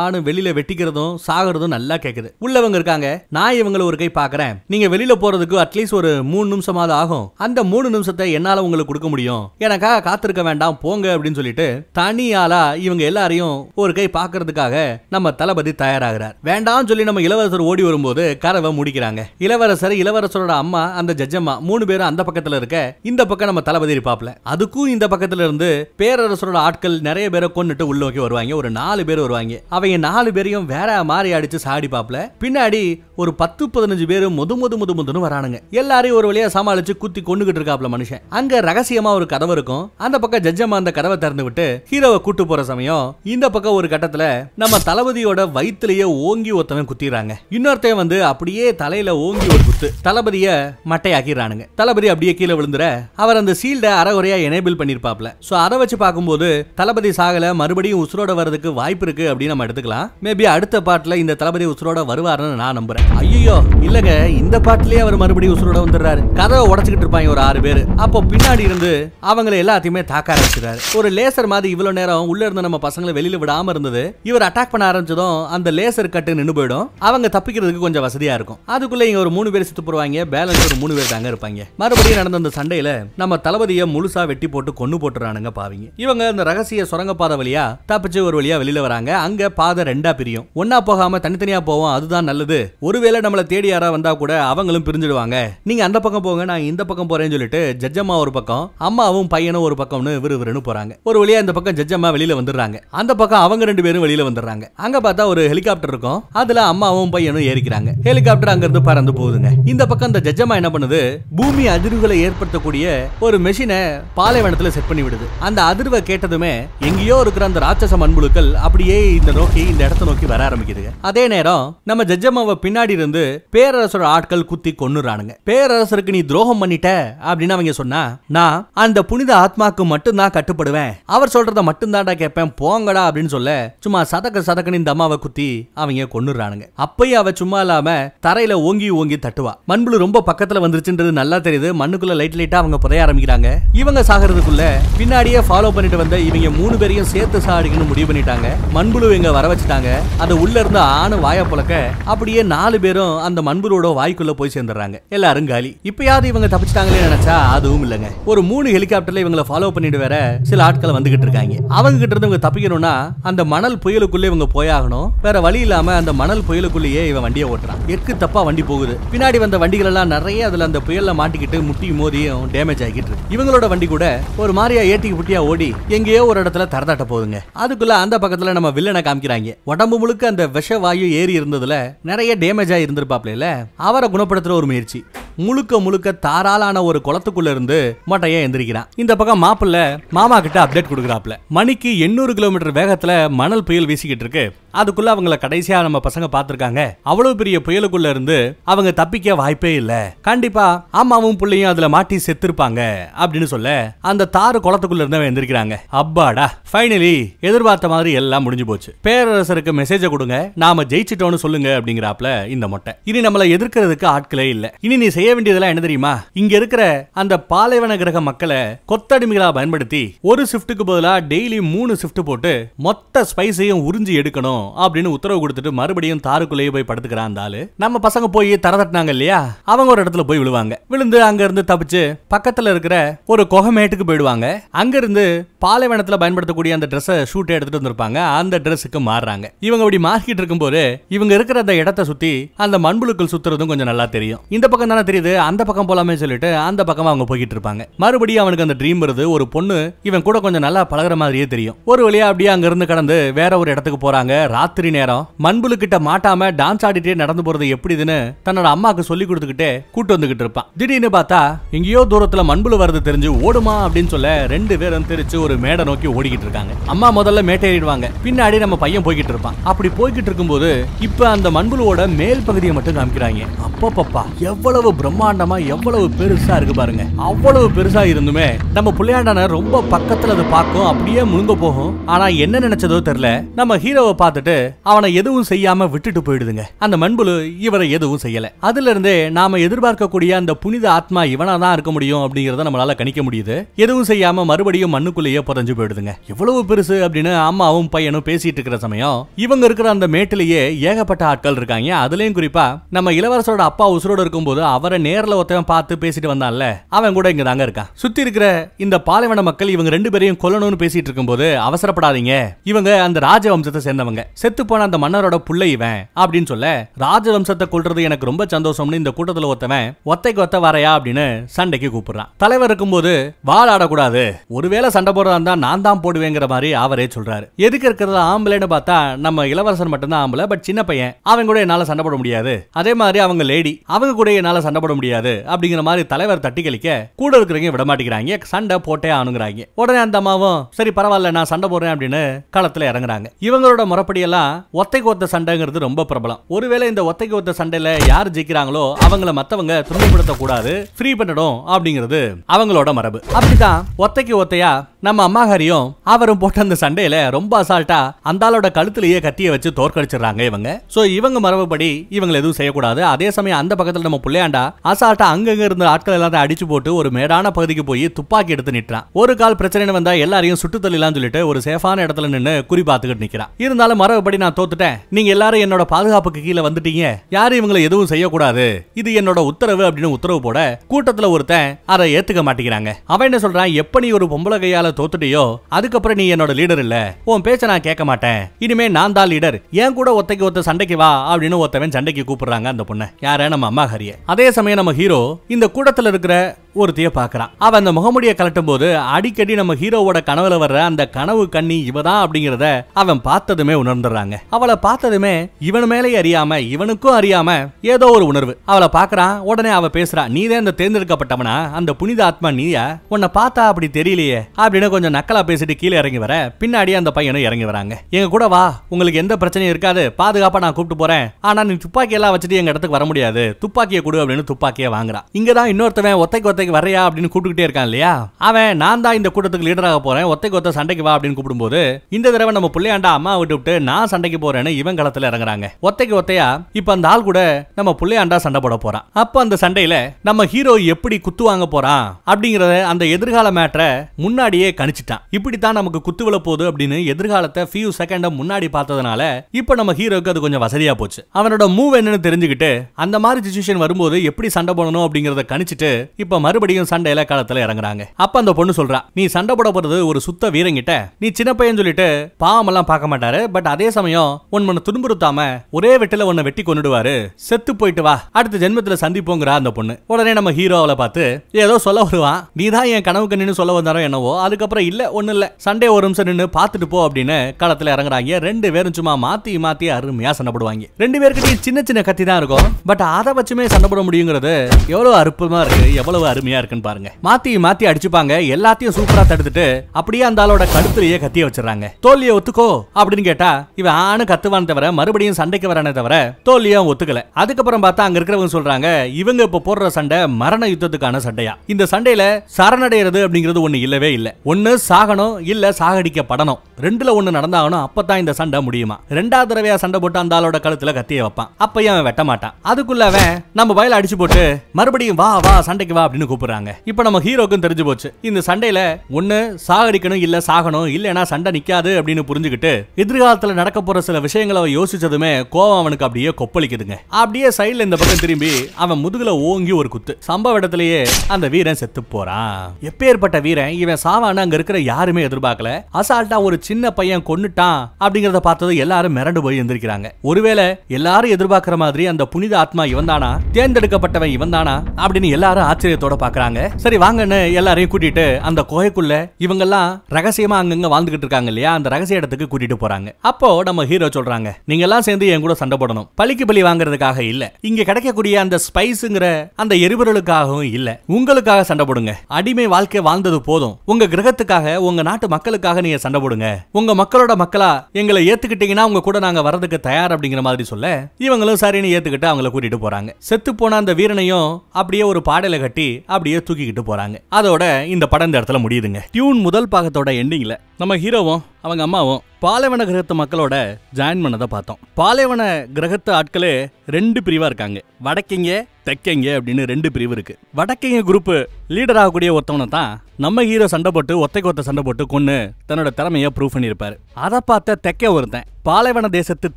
ஆனு வெளியில வெட்டிக்கிறதும் சாகிறதும் நல்லா கேக்குது உள்ளவங்க இருக்காங்க நான் இவங்களை ஒரு கை பாக்குறேன் நீங்க வெளியில போறதுக்கு அட்லீஸ்ட் ஒரு மூணு நிமிஷமாவது ஆகும் அந்த மூணு நிமிஷத்தை என்னால உங்களுக்கு கொடுக்க முடியும் எனக்காக காத்திருக்க வேண்டாம் போங்க அப்படின்னு சொல்லிட்டு தனியாலா இவங்க எல்லாரையும் ஒரு கை பாக்குறதுக்காக நம்ம தளபதி தயாராகிறார் வேண்டாம் சொல்லி நம்ம இளவரசர் ஓடி வரும்போது கதவை முடிக்கிறாங்க இளவரசர் இளவரசரோட அம்மா அந்த ஜட்ஜம்மா மூணு பேரும் அந்த பக்கத்துல இருக்க இந்த பக்கம் நம்ம தளபதி இருப்பாப்ல அதுக்கும் இந்த பக்கத்துல இருந்து பேரரசரோட ஆட்கள் நிறைய பேரை கொண்டுட்டு உள்ள நோக்கி வருவாங்க ஒரு நாலு பேர் வருவாங்க அவங்க நாலு பேரையும் வேற மாறி அடிச்சு சாடி பாப்ல பின்னாடி ஒரு பத்து பதினஞ்சு பேர் முது முது முது முதுன்னு வரானுங்க எல்லாரையும் ஒரு வழியா சமாளிச்சு குத்தி கொண்டுகிட்டு இருக்காப்ல மனுஷன் அங்க ரகசியமா ஒரு கதவு இருக்கும் அந்த பக்கம் ஜட்ஜம்மா அந்த கதவை திறந்து விட்டு ஹீரோவை கூட்டு போற சமயம் இந்த பக்கம் ஒரு கட்டத்துல நம்ம தளபதியோட வயிற்றுலயே ஓங்கி ஒருத்தவன் குத்திடுறாங்க இன்னொருத்தன் வந்து அப்படியே தலையில ஓங்கி ஒரு குத்து தளபதிய மட்டையாக்கிடுறானுங்க தளபதி அப்படியே கீழே விழுந்துற அவர் அந்த சீல்ட அறகுறையா எனேபிள் பண்ணிருப்பாப்ல சோ அதை வச்சு பார்க்கும்போது தளபதி சாகல மறுபடியும் உசுரோட வர்றதுக்கு வாய்ப்பு இருக்கு அப்படின்னு நம்ம எடுத்துக்கலாம் மேபி அடுத்த பாட்டுல இந்த தளபதி உசுரோட வருவாருன்னு நான் நான் நம்புறேன் ஐயோ இல்லங்க இந்த பாட்டிலேயே அவர் மறுபடியும் உசுரோட வந்துடுறாரு கதவை உடச்சுக்கிட்டு இருப்பாங்க ஒரு ஆறு பேர் அப்போ பின்னாடி இருந்து அவங்களை எல்லாத்தையுமே தாக்க ஆரம்பிச்சிடாரு ஒரு லேசர் மாதிரி இவ்வளவு நேரம் உள்ள இருந்த நம்ம பசங்களை வெளியில விடாம இருந்தது இவர் அட்டாக் பண்ண ஆரம்பிச்சதும் அந்த லேசர் கட்டு நின்று போயிடும் அவங்க தப்பிக்கிறதுக்கு கொஞ்சம் வசதியா இருக்கும் அதுக்குள்ள இங்க ஒரு மூணு பேர் சுத்து போடுவாங்க பேலன்ஸ் ஒரு மூணு பேர் தாங்க இருப்பாங்க மறுபடியும் நடந்த அந்த சண்டையில நம்ம தளபதியை முழுசா வெட்டி போட்டு கொண்டு போட்டுறானுங்க பாவிங்க இவங்க இந்த ரகசிய சுரங்க பாதை வழியா தப்பிச்சு ஒரு வழியா வெளியில வராங்க அங்க பாதை ரெண்டா பிரியும் ஒன்னா போகாம தனித்தனியா போவோம் அதுதான் நல்லது ஒருவேளை நம்மளை தேடி யாரா வந்தா கூட அவங்களும் பிரிஞ்சிடுவாங்க நீங்க அந்த பக்கம் போங்க நான் இந்த பக்கம் போறேன்னு சொல்லிட்டு ஜட்ஜம்மா ஒரு பக்கம் அம்மாவும் பையனும் ஒரு பக்கம்னு விறுவிறுன்னு போறாங்க ஒரு வழியா இந்த பக்கம் ஜட்ஜம்மா வெளியில வந்துடுறாங்க அந்த பக்கம் அவங்க ரெண்டு பேரும் வெளியில வந்துடுறாங்க அங்க பார்த்தா ஒரு ஹெலிகாப்டர் இருக்கும் அதுல அம்மாவும் பையனும் ஏறிக்கிறாங்க ஹெலிகாப்டர் அங்கிருந்து பறந்து போகுதுங்க இந்த பக்கம் இந்த ஜட்ஜம்மா என்ன பண்ணுது பூமி அதிர்வுகளை ஏற்படுத்தக்கூடிய ஒரு மெஷினை பாலைவனத்துல செட் பண்ணி விடுது அந்த அதிர்வை கேட்டதுமே எங்கேயோ இருக்கிற அந்த ராட்சச மண்புழுக்கள் அப்படியே இந்த நோக்கி இந்த இடத்தை நோக்கி வர ஆரம்பிக்குது அதே நேரம் நம்ம ஜட்ஜம்மாவை பின்னாடி இருந்து பேரரசோட ஆட்கள் குத்தி கொன்னுறானுங்க பேரரசருக்கு நீ துரோகம் பண்ணிட்ட அப்படின்னு அவங்க சொன்னா நான் அந்த புனித ஆத்மாக்கு மட்டும் தான் கட்டுப்படுவேன் அவர் சொல்றத மட்டும் தான்டா கேட்பேன் போங்கடா அப்படின்னு சொல்ல சும்மா சதக்க சதக்கன்னு இந்த அம்மாவை குத்தி அவங்க கொன்னுறானுங்க அப்பயும் அவ சும்மா இல்லாம தரையில ஓங்கி ஓங்கி தட்டுவா மண்புழு ரொம்ப பக்கத்துல வந்துருச்சுன்றது நல்லா தெரியுது மண்ணுக்குள்ள லைட் லைட்டா அவங்க புதைய ஆரம்பிக்கிறாங்க இவங்க சாகிறதுக்குள்ள பின்னாடியே ஃபாலோ பண்ணிட்டு வந்த இவங்க மூணு பேரையும் சேர்த்து சாடிக்கணும்னு முடிவு பண்ணிட்டாங்க மண்புழு இங்க வர வச்சுட்டாங்க அது உள்ள இருந்த ஆணு வாய புழக்க அப்படியே நாலு பேரும் அந்த மண்புரோட வாய்க்குள்ள போய் சேர்ந்துடுறாங்க எல்லாரும் காலி இப்பயாவது இவங்க தப்பிச்சிட்டாங்களே நினைச்சா அதுவும் இல்லைங்க ஒரு மூணு ஹெலிகாப்டர்ல இவங்கள ஃபாலோ பண்ணிட்டு வேற சில ஆட்கள் வந்துகிட்டு இருக்காங்க அவங்க கிட்ட இருந்து இவங்க தப்பிக்கணும்னா அந்த மணல் புயலுக்குள்ளே இவங்க போயாகணும் வேற வழி இல்லாம அந்த மணல் புயலுக்குள்ளேயே இவன் வண்டியை ஓட்டுறான் எக்கு தப்பா வண்டி போகுது பின்னாடி வந்த வண்டிகள் எல்லாம் நிறைய அதுல அந்த புயல மாட்டிக்கிட்டு முட்டி மோதியும் டேமேஜ் ஆகிட்டு இருக்கு இவங்களோட வண்டி கூட ஒரு மாதிரியா ஏட்டிக்கு புட்டியா ஓடி எங்கேயோ ஒரு இடத்துல தரதாட்ட போகுதுங்க அதுக்குள்ள அந்த பக்கத்துல நம்ம வில்லனை காமிக்கிறாங்க உடம்பு முழுக்க அந்த விஷ வாயு ஏறி இருந்ததுல நிறைய டேமேஜ் ஆகி இருந்திருப்பாப்ல அவரை குணப்படுத்துகிற ஒரு முயற்சி முழுக்க முழுக்க தாராளான ஒரு குளத்துக்குள்ள இருந்து மட்டையை எந்திரிக்கிறான் இந்த பக்கம் மாப்பிள்ள மாமா கிட்ட அப்டேட் கொடுக்குறாப்ல மணிக்கு எண்ணூறு கிலோமீட்டர் வேகத்துல மணல் புயல் வீசிக்கிட்டு இருக்கு அதுக்குள்ள அவங்கள கடைசியா நம்ம பசங்க பார்த்திருக்காங்க அவ்வளவு பெரிய புயலுக்குள்ள இருந்து அவங்க தப்பிக்க வாய்ப்பே இல்ல கண்டிப்பா அம்மாவும் பிள்ளையும் அதுல மாட்டி செத்துருப்பாங்க அப்படின்னு சொல்ல அந்த தாறு குளத்துக்குள்ள இருந்தவன் எந்திரிக்கிறாங்க அப்பாடா ஃபைனலி எதிர்பார்த்த மாதிரி எல்லாம் முடிஞ்சு போச்சு பேரரசருக்கு மெசேஜ கொடுங்க நாம ஜெயிச்சிட்டோம்னு சொல்லுங்க அப்படிங்கிறாப்ல இந்த மொட்டை இனி நம்மளை எதிர்க்கிறதுக்கு ஆட்களே இல்ல இனி நீ செய்ய வேண்டியதெல்லாம் என்ன தெரியுமா இங்க இருக்கிற அந்த பாலைவன கிரக மக்களை கொத்தடிமைகளா பயன்படுத்தி ஒரு ஷிஃப்ட்டுக்கு பதிலாக டெய்லி மூணு ஷிஃப்ட் போட்டு மொத்த ஸ்பைஸையும் உறிஞ்சி எடுக்கணும் இருக்கணும் அப்படின்னு உத்தரவு கொடுத்துட்டு மறுபடியும் தாருக்குள்ளேயே போய் படுத்துக்கிறான் அந்த ஆளு நம்ம பசங்க போய் தர தட்டினாங்க இல்லையா அவங்க ஒரு இடத்துல போய் விழுவாங்க விழுந்து அங்க இருந்து தப்பிச்சு பக்கத்துல இருக்கிற ஒரு கொகமேட்டுக்கு போயிடுவாங்க அங்க இருந்து பாலைவனத்துல பயன்படுத்தக்கூடிய அந்த ட்ரெஸ்ஸை ஷூட் எடுத்துட்டு வந்திருப்பாங்க அந்த ட்ரெஸ்ஸுக்கு மாறுறாங்க இவங்க அப்படி மாறிக்கிட்டு போது இவங்க இருக்கிற அந்த இடத்த சுத்தி அந்த மண்புழுக்கள் சுத்துறதும் கொஞ்சம் நல்லா தெரியும் இந்த பக்கம் தானே தெரியுது அந்த பக்கம் போலாமே சொல்லிட்டு அந்த பக்கம் அவங்க போய்கிட்டு இருப்பாங்க மறுபடியும் அவனுக்கு அந்த ட்ரீம் வருது ஒரு பொண்ணு இவன் கூட கொஞ்சம் நல்லா பழகிற மாதிரியே தெரியும் ஒரு வழியா அப்படியே அங்க இருந்து கடந்து வேற ஒரு இடத்துக்கு போறாங்க ராத்திரி நேரம் மண்புழு கிட்ட மாட்டாம டான்ஸ் ஆடிட்டே நடந்து போறது எப்படிதுன்னு தன்னோட அம்மாக்கு சொல்லி கொடுத்துக்கிட்டே கூட்டு வந்துகிட்டு இருப்பான் திடீர்னு பார்த்தா எங்கேயோ தூரத்துல மண்புழு வருது தெரிஞ்சு ஓடுமா அப்படின்னு சொல்ல ரெண்டு பேரும் தெரிச்சு ஒரு மேடை நோக்கி ஓடிக்கிட்டு இருக்காங்க அம்மா முதல்ல மேட்டேறிடுவாங்க பின்னாடி நம்ம பையன் போய்கிட்டு இருப்பான் அப்படி போய்கிட்டு இருக்கும்போது இப்ப அந்த மண்புழுவோட மேல் பகுதியை மட்டும் காமிக்கிறாங்க அப்பப்பா எவ்வளவு பிரம்மாண்டமா எவ்வளவு பெருசா இருக்கு பாருங்க அவ்வளவு பெருசா இருந்துமே நம்ம பிள்ளையாண்டான ரொம்ப பக்கத்துல அதை பார்க்கும் அப்படியே முழுங்க போகும் ஆனா என்ன நினைச்சதோ தெரியல நம்ம ஹீரோவை பார்த்து பார்த்துட்டு அவனை எதுவும் செய்யாம விட்டுட்டு போயிடுதுங்க அந்த மண்புழு இவரை எதுவும் செய்யல அதுல இருந்தே நாம எதிர்பார்க்கக்கூடிய அந்த புனித ஆத்மா இவனா தான் இருக்க முடியும் அப்படிங்கறத நம்மளால கணிக்க முடியுது எதுவும் செய்யாம மறுபடியும் மண்ணுக்குள்ளேயே புதஞ்சு போயிடுதுங்க இவ்வளவு பெருசு அப்படின்னு அம்மாவும் பையனும் பேசிட்டு இருக்கிற சமயம் இவங்க இருக்கிற அந்த மேட்டிலேயே ஏகப்பட்ட ஆட்கள் இருக்காங்க அதுலயும் குறிப்பா நம்ம இளவரசரோட அப்பா உசுரோட இருக்கும்போது அவரை நேரில் ஒருத்தவன் பார்த்து பேசிட்டு வந்தான்ல அவன் கூட இங்க தாங்க இருக்கான் சுத்தி இருக்கிற இந்த பாலைவன மக்கள் இவங்க ரெண்டு பேரையும் கொல்லணும்னு பேசிட்டு இருக்கும்போது அவசரப்படாதீங்க இவங்க அந்த ராஜவம்சத்தை சேர்ந்தவங்க செத்துப்போன அந்த மன்னரோட புள்ள இவன் அப்படின்னு சொல்ல ராஜவம்சத்தை கொள்றது எனக்கு ரொம்ப சந்தோஷம்னு இந்த கூட்டத்துல ஒருத்தவன் ஒத்தைக்கு ஒத்த வரையா அப்படின்னு சண்டைக்கு கூப்பிடுறான் தலைவர் இருக்கும்போது போது ஆடக்கூடாது ஒருவேளை சண்டை போடுறதா இருந்தா நான் தான் போடுவேங்கிற மாதிரி அவரே சொல்றாரு எதுக்கு இருக்கிறது ஆம்பளைன்னு பார்த்தா நம்ம இளவரசர் மட்டும்தான் ஆம்பளை பட் சின்ன பையன் அவன் கூட என்னால சண்டை போட முடியாது அதே மாதிரி அவங்க லேடி அவங்க கூட என்னால சண்டை போட முடியாது அப்படிங்கிற மாதிரி தலைவர் தட்டி கழிக்க கூட இருக்கிறவங்க விட மாட்டேங்கிறாங்க சண்டை போட்டே ஆணுங்கிறாங்க உடனே அந்த அம்மாவும் சரி பரவாயில்ல நான் சண்டை போடுறேன் அப்படின்னு களத்துல இறங்குறாங்க இவங்களோட முறப்படி முன்னாடியெல்லாம் ஒத்தைக்கு ஒத்த சண்டைங்கிறது ரொம்ப பிரபலம் ஒருவேளை இந்த ஒத்தைக்கு ஒத்த சண்டையில யார் ஜெயிக்கிறாங்களோ அவங்கள மத்தவங்க துன்பப்படுத்த கூடாது ஃப்ரீ பண்ணணும் அப்படிங்கிறது அவங்களோட மரபு அப்படிதான் ஒத்தைக்கு ஒத்தையா நம்ம அம்மாஹாரியும் அவரும் போட்ட அந்த சண்டையில ரொம்ப அசால்ட்டா அந்த ஆளோட கழுத்துலயே கத்திய வச்சு தோற்கடிச்சிடுறாங்க இவங்க சோ இவங்க மரபுபடி இவங்களை எதுவும் செய்யக்கூடாது அதே சமயம் அந்த பக்கத்துல நம்ம பிள்ளையாண்டா அசால்ட்டா அங்கங்க இருந்த ஆட்கள் எல்லாத்தையும் அடிச்சு போட்டு ஒரு மேடான பகுதிக்கு போய் துப்பாக்கி எடுத்து நிற்றான் ஒரு கால் பிரச்சனை வந்தா எல்லாரையும் சுட்டு தள்ளிலாம் சொல்லிட்டு ஒரு சேஃபான இடத்துல நின்று குறி பார்த்துக்கிட்டு நிக்கிறான் இருந்தாலும் மரபுபடி நான் தோத்துட்டேன் நீங்க எல்லாரும் என்னோட பாதுகாப்புக்கு கீழே வந்துட்டீங்க யாரும் இவங்களை எதுவும் செய்யக்கூடாது இது என்னோட உத்தரவு அப்படின்னு உத்தரவு போட கூட்டத்துல ஒருத்தன் அதை ஏத்துக்க மாட்டேங்கிறாங்க அவன் என்ன சொல்றான் எப்ப நீ ஒரு பொம்பளை கையால தோத்துட்டியோ அதுக்கப்புறம் நீ என்னோட லீடர் இல்ல உன் பேச்ச நான் கேட்க மாட்டேன் இனிமே நான் தான் லீடர் என் கூட ஒத்தைக்கு ஒத்த சண்டைக்கு வா அப்படின்னு ஒருத்தவன் சண்டைக்கு கூப்பிடுறாங்க அந்த பொண்ணை யார நம்ம அம்மா ஹரிய அதே சமயம் நம்ம ஹீரோ இந்த கூடத்துல இருக்கிற ஒருத்தைய பாக்குறான் அவன் அந்த முகமுடிய கலட்டும் போது அடிக்கடி நம்ம ஹீரோவோட கனவுல வர்ற அந்த கனவு கண்ணி இவதான் அப்படிங்கறத அவன் பார்த்ததுமே உணர்ந்துடுறாங்க அவளை பார்த்ததுமே இவன் மேலே அறியாம இவனுக்கும் அறியாம ஏதோ ஒரு உணர்வு அவளை பாக்குறான் உடனே அவ பேசுறான் நீதே இந்த தேர்ந்தெடுக்கப்பட்டவனா அந்த புனித ஆத்மா நீயா உன்னை பார்த்தா அப்படி தெரியலையே அப்படி அப்படின்னு கொஞ்சம் நக்கலா பேசிட்டு கீழே இறங்கி வர பின்னாடி அந்த பையனும் இறங்கி வராங்க எங்க கூட வா உங்களுக்கு எந்த பிரச்சனையும் இருக்காது பாதுகாப்பா நான் கூப்பிட்டு போறேன் ஆனா நீ துப்பாக்கி எல்லாம் வச்சுட்டு எங்க இடத்துக்கு வர முடியாது துப்பாக்கியை கொடு அப்படின்னு துப்பாக்கியை வாங்குறான் இங்க தான் இன்னொருத்தவன் ஒத்தைக்கு ஒத்தைக்கு வரையா அப்படின்னு கூப்பிட்டுக்கிட்டே இருக்கான் இல்லையா அவன் நான் தான் இந்த கூட்டத்துக்கு லீடராக போறேன் ஒத்தைக்கு ஒத்த சண்டைக்கு வா அப்படின்னு கூப்பிடும்போது இந்த தடவை நம்ம பிள்ளையாண்டா அம்மா விட்டு விட்டு நான் சண்டைக்கு போறேன்னு இவன் களத்துல இறங்குறாங்க ஒத்தைக்கு ஒத்தையா இப்ப அந்த ஆள் கூட நம்ம பிள்ளையாண்டா சண்டை போட போறான் அப்ப அந்த சண்டையில நம்ம ஹீரோ எப்படி குத்து வாங்க போறான் அப்படிங்கறத அந்த எதிர்கால மேட்ரை முன்னாடியே அப்படியே கணிச்சிட்டான் இப்படித்தான் நமக்கு குத்து விழ போகுது அப்படின்னு எதிர்காலத்தை ஃபியூ செகண்ட முன்னாடி பார்த்ததுனால இப்ப நம்ம ஹீரோக்கு அது கொஞ்சம் வசதியா போச்சு அவனோட மூவ் என்னன்னு தெரிஞ்சுக்கிட்டு அந்த மாதிரி சுச்சுவேஷன் வரும்போது எப்படி சண்டை போடணும் அப்படிங்கறத கணிச்சிட்டு இப்ப மறுபடியும் சண்டை இலக்காலத்துல இறங்குறாங்க அப்ப அந்த பொண்ணு சொல்றா நீ சண்டை போட போறது ஒரு சுத்த வீரங்கிட்ட நீ சின்ன பையன் சொல்லிட்டு பாவம் எல்லாம் பார்க்க மாட்டாரு பட் அதே சமயம் உன்னை துன்புறுத்தாம ஒரே வெட்டில உன்னை வெட்டி கொண்டுடுவாரு செத்து போயிட்டு வா அடுத்த ஜென்மத்துல சந்திப்போங்கிறா அந்த பொண்ணு உடனே நம்ம ஹீரோ அவளை பார்த்து ஏதோ சொல்ல வருவான் நீ தான் என் கனவு கண்ணின்னு சொல்ல வந்தாரோ என்னவோ அது அதுக்கப்புறம் இல்ல ஒண்ணு இல்ல சண்டே ஒரு நிமிஷம் நின்று பாத்துட்டு போ அப்படின்னு களத்துல இறங்குறாங்க ரெண்டு பேரும் சும்மா மாத்தி மாத்தி அருமையா சண்டைப்படுவாங்க ரெண்டு பேருக்கிட்டையும் சின்ன சின்ன கத்தி தான் இருக்கும் பட் அதை வச்சுமே சண்டைப்பட முடியுங்கிறது எவ்வளவு அற்புதமா இருக்கு எவ்வளவு அருமையா இருக்குன்னு பாருங்க மாத்தி மாத்தி அடிச்சுப்பாங்க எல்லாத்தையும் சூப்பரா தடுத்துட்டு அப்படியே அந்த ஆளோட கழுத்துலயே கத்திய வச்சிடறாங்க தோல்வியை ஒத்துக்கோ அப்படின்னு கேட்டா இவன் ஆணு கத்துவான் தவிர மறுபடியும் சண்டைக்கு வரானே தவிர தோல்வியும் ஒத்துக்கல அதுக்கப்புறம் பார்த்தா அங்க இருக்கிறவங்க சொல்றாங்க இவங்க இப்ப போடுற சண்டை மரண யுத்தத்துக்கான சண்டையா இந்த சண்டையில சரணடைகிறது அப்படிங்கிறது ஒண்ணு இல்லவே இல்ல ஒன்று சாகணும் இல்லை சாகடிக்கப்படணும் ரெண்டில் ஒன்று நடந்தாகணும் அப்போ தான் இந்த சண்டை முடியுமா ரெண்டாவது தடவையாக சண்டை போட்டு அந்த ஆளோட கழுத்தில் கத்தியை வைப்பான் அப்பயும் அவன் வெட்ட மாட்டான் அதுக்குள்ள அவன் நம்ம வயல அடிச்சு போட்டு மறுபடியும் வா வா சண்டைக்கு வா அப்படின்னு கூப்பிடுறாங்க இப்போ நம்ம ஹீரோக்கும் தெரிஞ்சு போச்சு இந்த சண்டையில் ஒன்று சாகடிக்கணும் இல்லை சாகணும் இல்லைன்னா சண்டை நிற்காது அப்படின்னு புரிஞ்சுக்கிட்டு எதிர்காலத்தில் நடக்க போற சில விஷயங்களை அவன் யோசிச்சதுமே கோவம் அவனுக்கு அப்படியே கொப்பளிக்குதுங்க அப்படியே சைடில் இந்த பக்கம் திரும்பி அவன் முதுகில் ஓங்கி ஒரு குத்து சம்பவ இடத்துலயே அந்த வீரன் செத்து போறான் எப்பேற்பட்ட வீரன் இவன் சாவான் ஆனா அங்க இருக்கிற யாருமே எதிர்பார்க்கல அசால்ட்டா ஒரு சின்ன பையன் கொன்னுட்டான் அப்படிங்கறத பார்த்தது எல்லாரும் மிரண்டு போய் எந்திரிக்கிறாங்க ஒருவேளை எல்லாரும் எதிர்பார்க்கிற மாதிரி அந்த புனித ஆத்மா இவன் தானா தேர்ந்தெடுக்கப்பட்டவன் இவன் தானா அப்படின்னு எல்லாரும் ஆச்சரியத்தோட பாக்குறாங்க சரி வாங்கன்னு எல்லாரையும் கூட்டிட்டு அந்த குகைக்குள்ள இவங்க எல்லாம் ரகசியமா அங்கங்க வாழ்ந்துகிட்டு இருக்காங்க இல்லையா அந்த ரகசிய இடத்துக்கு கூட்டிட்டு போறாங்க அப்போ நம்ம ஹீரோ சொல்றாங்க நீங்க எல்லாம் சேர்ந்து என் கூட சண்டை போடணும் பழிக்கு பலி வாங்குறதுக்காக இல்ல இங்க கிடைக்கக்கூடிய அந்த ஸ்பைஸுங்கிற அந்த எரிபொருளுக்காகவும் இல்ல உங்களுக்காக சண்டை போடுங்க அடிமை வாழ்க்கை வாழ்ந்தது போதும் உங்க கிரக உலகத்துக்காக உங்க நாட்டு மக்களுக்காக நீங்க சண்டை போடுங்க உங்க மக்களோட மக்களா எங்களை ஏத்துக்கிட்டீங்கன்னா உங்க கூட நாங்க வரதுக்கு தயார் அப்படிங்கிற மாதிரி சொல்ல இவங்களும் சரின்னு ஏத்துக்கிட்டு அவங்கள கூட்டிட்டு போறாங்க செத்து போன அந்த வீரனையும் அப்படியே ஒரு பாடலை கட்டி அப்படியே தூக்கிக்கிட்டு போறாங்க அதோட இந்த படம் இந்த இடத்துல முடியுதுங்க டியூன் முதல் பாகத்தோட எண்டிங்ல நம்ம ஹீரோவும் அவங்க அம்மாவும் பாலைவன கிரகத்து மக்களோட ஜாயின் பண்ணதை பார்த்தோம் பாலைவன கிரகத்து ஆட்களே ரெண்டு பிரிவாக இருக்காங்க வடக்கிங்க தெற்கங்க அப்படின்னு ரெண்டு பிரிவு இருக்கு வடக்கிங்க குரூப் லீடர் ஆகக்கூடிய ஒருத்தவனை தான் நம்ம ஹீரோ சண்டை போட்டு ஒத்தைக்கு ஒத்த சண்டை போட்டு கொண்டு தன்னோட திறமையை ப்ரூவ் பண்ணியிருப்பாரு அதை பார்த்த தெக்க ஒருத்தன் பாலைவன தேசத்து